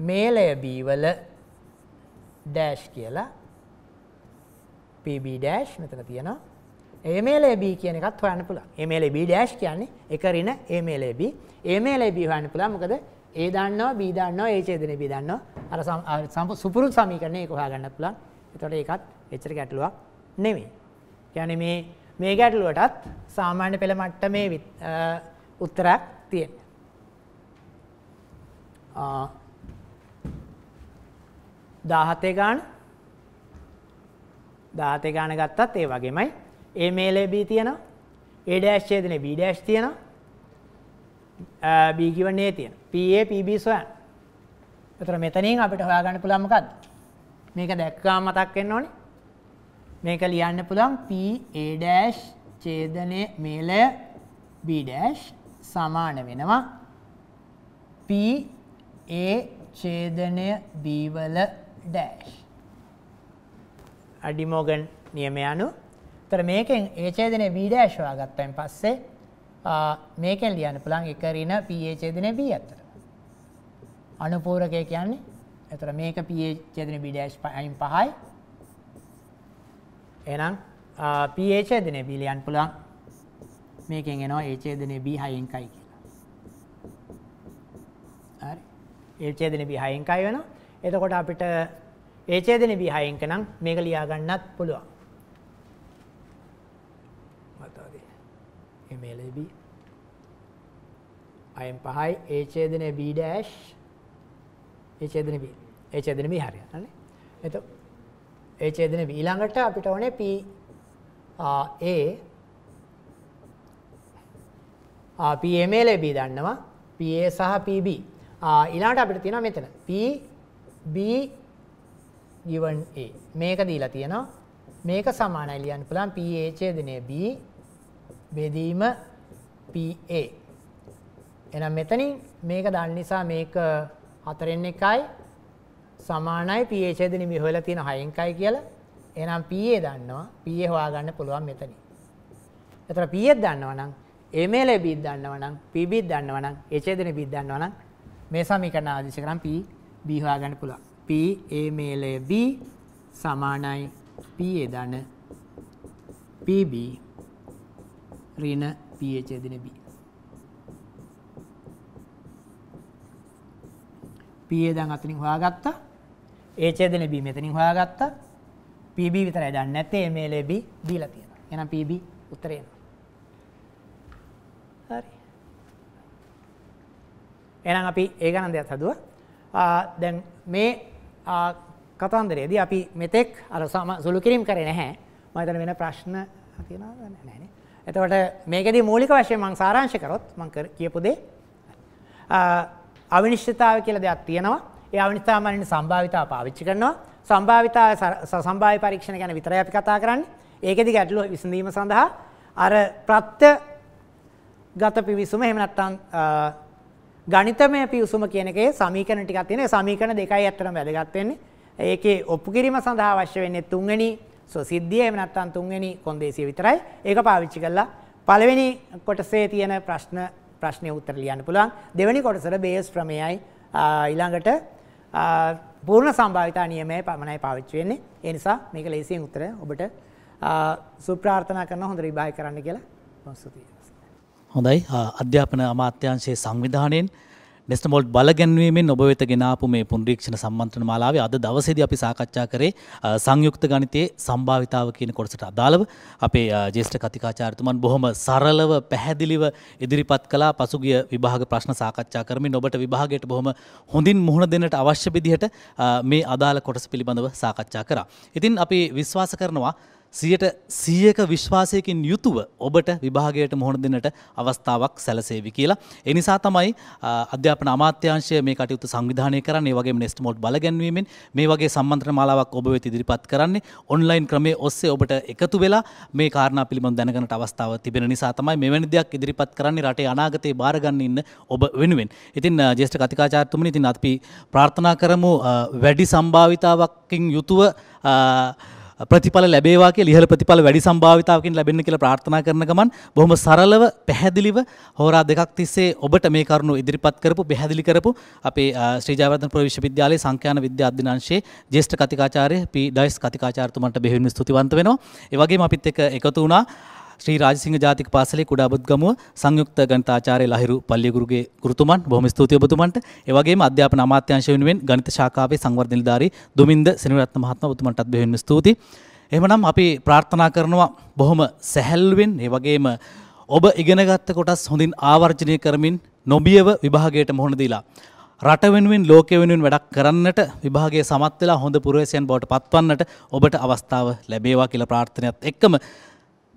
B: මේලය B වල ඩෑෂ් කියලා PB ඩෑෂ් මෙතන තියෙනවා A මේලය B කියන එකත් හොයන්න පුළුවන්. A මේලය B ඩෑෂ් කියන්නේ එක රින A මේලය B. A මේලය B හොයන්න පුළුවන් මොකද A දන්නවා B දන්නවා A ඡේදනයේ B දන්නවා අර සුපුරුදු සමීකරණේ ඒක හොයාගන්න පුළුවන්. ඒතකොට ඒකත් එච්චර ගැටලුවක් නෙමෙයි. يعني මේ මේ ගැටලුවටත් සාමාන්‍ය පෙළ මට්ටමේ උත්තරයක් තියෙනවා. 17 ගාන 17 ගාන ගත්තත් ඒ වගේමයි. A මේලේ B තියෙනවා. A ඡේදනයේ B තියෙනවා. B given A තියෙන. PA PB සොයන්න. ඒතර මෙතනින් අපිට හොයාගන්න පුළුවන් මොකද්ද? මේක දැක්කාම මතක් වෙන්න ඕනේ. මේක ලියන්න පුළුවන් PA dash ඡේදනයේ මේලය B dash සමාන වෙනවා PA ඡේදනය B වල dash. අඩිමෝගන් නියමය අනුව. ඒතර මේකෙන් A ඡේදනයේ B dash හොයාගත්තයින් පස්සේ මේකෙන් ලියන්න පුළුවන් එක ඍණ pH ඡේදනය b අතර. අනුපූරකය කියන්නේ එතන මේක pH ඡේදනය b ඩෑෂ් 5යි. එහෙනම් pH ඡේදනය b ලියන්න පුළුවන්. මේකෙන් එනවා A ඡේදනය b 6න් කයි කියලා. හරි. A ඡේදනය b 6න් කයි වෙනවා. එතකොට අපිට A ඡේදනය b 6න් කනම් මේක ලියා ගන්නත් පුළුවන්. එමලB අයම් පහයි ඒ ඡේදනය B ඩෑෂ් ඒ ඡේදනය B ඒ ඡේදනය B හරියට හරි එතකොට ඒ ඡේදනය B ඊළඟට අපිට ඕනේ P A ආ P එමලB දන්නවා P A සහ P B ආ ඊළඟට අපිට තියෙනවා මෙතන P B given A මේක දීලා තියෙනවා මේක සමානයි ලියන්න පුළුවන් P A ඡේදනය B බෙදීම PA. එහෙනම් මෙතනින් මේක දාන්න නිසා මේක 4න් 1යි සමානයි PA ඡේදෙ නිමි හොයලා තියෙන 6න් 1යි කියලා. එහෙනම් PA දන්නවා. PA හොයාගන්න පුළුවන් මෙතනින්. එතන PA දන්නවා නම් MA ලැබී දන්නවා නම් PB දන්නවා නම් A ඡේදෙ නිමි දන්නවා නම් මේ සමීකරණ ආදේශ කරන් P B හොයාගන්න පුළුවන්. P A මේලේ B සමානයි PA දන PB ඍණ pH එදින B PA දැන් අතනින් හොයාගත්තා H එදින B මෙතනින් හොයාගත්තා PB විතරයි දන්නේ නැත්තේ මේ ලැබි දීලා තියෙනවා එහෙනම් PB උත්තරේ එනවා හරි එහෙනම් අපි ඒ ගණන්දයක් හදුවා දැන් මේ කතන්දරයේදී අපි මෙතෙක් අර සුළු කිරීම කරේ නැහැ මම හිතන්නේ වෙන ප්‍රශ්න තියෙනවද නැහැ නේ එතවට මේකෙදී මූලික වශයෙන් මං සාරාංශ කරොත් මං කියපු දේ අවිනිශ්චිතතාවය කියලා දෙයක් තියෙනවා. ඒ අවිනිශ්චිතතාවමනින් සම්භාවිතාව පාවිච්චි කරනවා. සම්භාවිතාව සම්භාව්‍ය පරීක්ෂණ ගැන විතරයි අපි කතා කරන්නේ. ඒකෙදි ගැටලුව විසඳීම සඳහා අර ප්‍රත්‍ය ගත පිවිසුම එහෙම නැත්නම් ගණිතමය පිවිසුම කියන එකේ සමීකරණ ටිකක් තියෙනවා. ඒ සමීකරණ දෙකයි ඇත්තටම වැදගත් වෙන්නේ. ඒකේ ඔප්පු කිරීම සඳහා අවශ්‍ය වෙන්නේ තුන්වෙනි සෝ සිද්ධිය එහෙම නැත්නම් තුන්වෙනි කොන්දේසිය විතරයි ඒක පාවිච්චි කරලා පළවෙනි කොටසේ තියෙන ප්‍රශ්න ප්‍රශ්නේ උත්තර ලියන්න පුළුවන් දෙවෙනි කොටසට බේස් ප්‍රමේයයි ඊළඟට පූර්ණ සම්භාවිතා නියමය පමණයි පාවිච්චි වෙන්නේ ඒ නිසා මේක ලේසියෙන් උත්තර ඔබට සුප්‍රාර්ථනා කරන හොඳ රිබායි කරන්න කියලා මම
A: හොඳයි අධ්‍යාපන අමාත්‍යාංශයේ සංවිධානයෙන් නෙස්නමෝල්ට් බලගැන්වීමෙන් ඔබ වෙත ගෙනාපු මේ පුනරීක්ෂණ සම්මන්ත්‍රණ මාලාවේ අද දවසේදී අපි සාකච්ඡා කරේ සංයුක්ත ගණිතයේ සම්භාවිතාව කියන කොටසට අදාළව අපේ ජේෂ්ඨ කතිකාචාර්යතුමන් බොහොම සරලව පැහැදිලිව ඉදිරිපත් කළා පසුගිය විභාග ප්‍රශ්න සාකච්ඡා කරමින් ඔබට විභාගයට බොහොම හොඳින් මුහුණ දෙන්නට අවශ්‍ය විදිහට මේ අදාළ කොටස පිළිබඳව සාකච්ඡා කරා. ඉතින් අපි විශ්වාස කරනවා සියයට සියක විශ්වාසයකින් යුතුව ඔබට විභාගයට මුහුණ දෙන්නට අවස්ථාවක් සැලසේවි කියලා. එනිසා තමයි අධ්‍යාපන අමාත්‍යංශය මේ කටයුතු සංවිධානය කරන්නේ වගේ නෙස්ට මෝඩ් බලගැන්වීමෙන් මේ වගේ සම්බන්ධන මාලාවක් ඔබ වෙත ඉදිරිපත් කරන්නේ ඔන්ලයින් ක්‍රමයේ ඔස්සේ ඔබට එකතු වෙලා මේ කාරණා පිළිබඳ දැනගන්නට අවස්ථාව තිබෙන නිසා තමයි මෙවැනි දෙයක් ඉදිරිපත් කරන්නේ රටේ අනාගතේ බාරගන්න ඉන්න ඔබ වෙනුවෙන්. ඉතින් ජේෂ්ඨ කතිකාචාර්යතුමනි ඉතින් අපි ප්‍රාර්ථනා කරමු වැඩි සම්භාවිතාවකින් යුතුව ප්‍රතිඵල ලැබේවා කියලා ඉහළ ප්‍රතිඵල වැඩි සම්භාවිතාවකින් ලැබෙන්න කියලා ප්‍රාර්ථනා කරන ගමන් බොහොම සරලව පැහැදිලිව හෝරා දෙකක් තිස්සේ ඔබට මේ කරුණු ඉදිරිපත් කරපු පැහැදිලි කරපු අපේ ශ්‍රී ජයවර්ධන ප්‍රවේශ විද්‍යාලයේ සංඛ්‍යාන විද්‍යා අධ්‍යනාංශයේ ජ්‍යෙෂ්ඨ කතිකාචාර්ය පී ඩයිස් කතිකාචාර්යතුමන්ට බෙහෙවින්ම ස්තුතිවන්ත වෙනවා. ඒ වගේම අපිත් එක්ක එකතු වුණා ශ්‍රී රාජසිංහ ජාතික පාසලේ කුඩා බුද්ගමුව සංයුක්ත ගණිතාචාර්ය ලහිරු පල්ලියගුරුගේ ගුරුතුමන් බොහොම ස්තුතියි ඔබතුමන්ට. ඒ වගේම අධ්‍යාපන අමාත්‍යාංශ වෙනුවෙන් ගණිත ශාඛාවේ සංවර්ධන නිලධාරී දුමින්ද සෙනවිරත්න මහත්මයා ඔබතුමන්ටත් බෙහෙවින්ම ස්තුතියි. එහෙමනම් අපි ප්‍රාර්ථනා කරනවා බොහොම සැහැල්ලුවෙන් ඒ වගේම ඔබ ඉගෙනගත්ත කොටස් හොඳින් ආවර්ජනය කරමින් නොබියව විභාගයට මුහුණ දීලා රට වෙනුවෙන් ලෝකෙ වෙනුවෙන් වැඩක් කරන්නට විභාගයේ සමත් වෙලා හොඳ පුරවැසියන් බවට පත්වන්නට ඔබට අවස්ථාව ලැබේවා කියලා ප්‍රාර්ථනාවත් එක්කම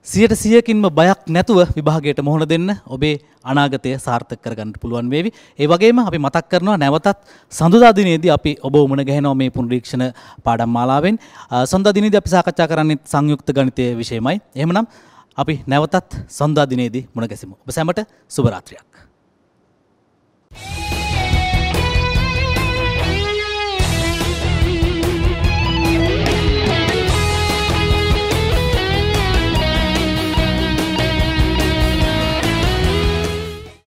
A: සියට සියකින්ම බයක් නැතුව විභාගයට මුහුණ දෙන්න ඔබේ අනාගතය සාර්ථක කරගන්න පුළුවන් වේවි. ඒ වගේම අපි මතක් කරනවා නැවතත් සඳුදා දිනේදී අපි ඔබ උමන ගහනවා මේ පුනරීක්ෂණ පාඩම් මාලාවෙන්. සඳුදා දිනේදී අපි සාකච්ඡා කරන්නේ සංයුක්ත ගණිතය විශේෂමයි. එහෙමනම් අපි නැවතත් සඳුදා දිනේදී මුණ ගැසිමු. ඔබ සැමට සුබ රාත්‍රියක්. Yeah.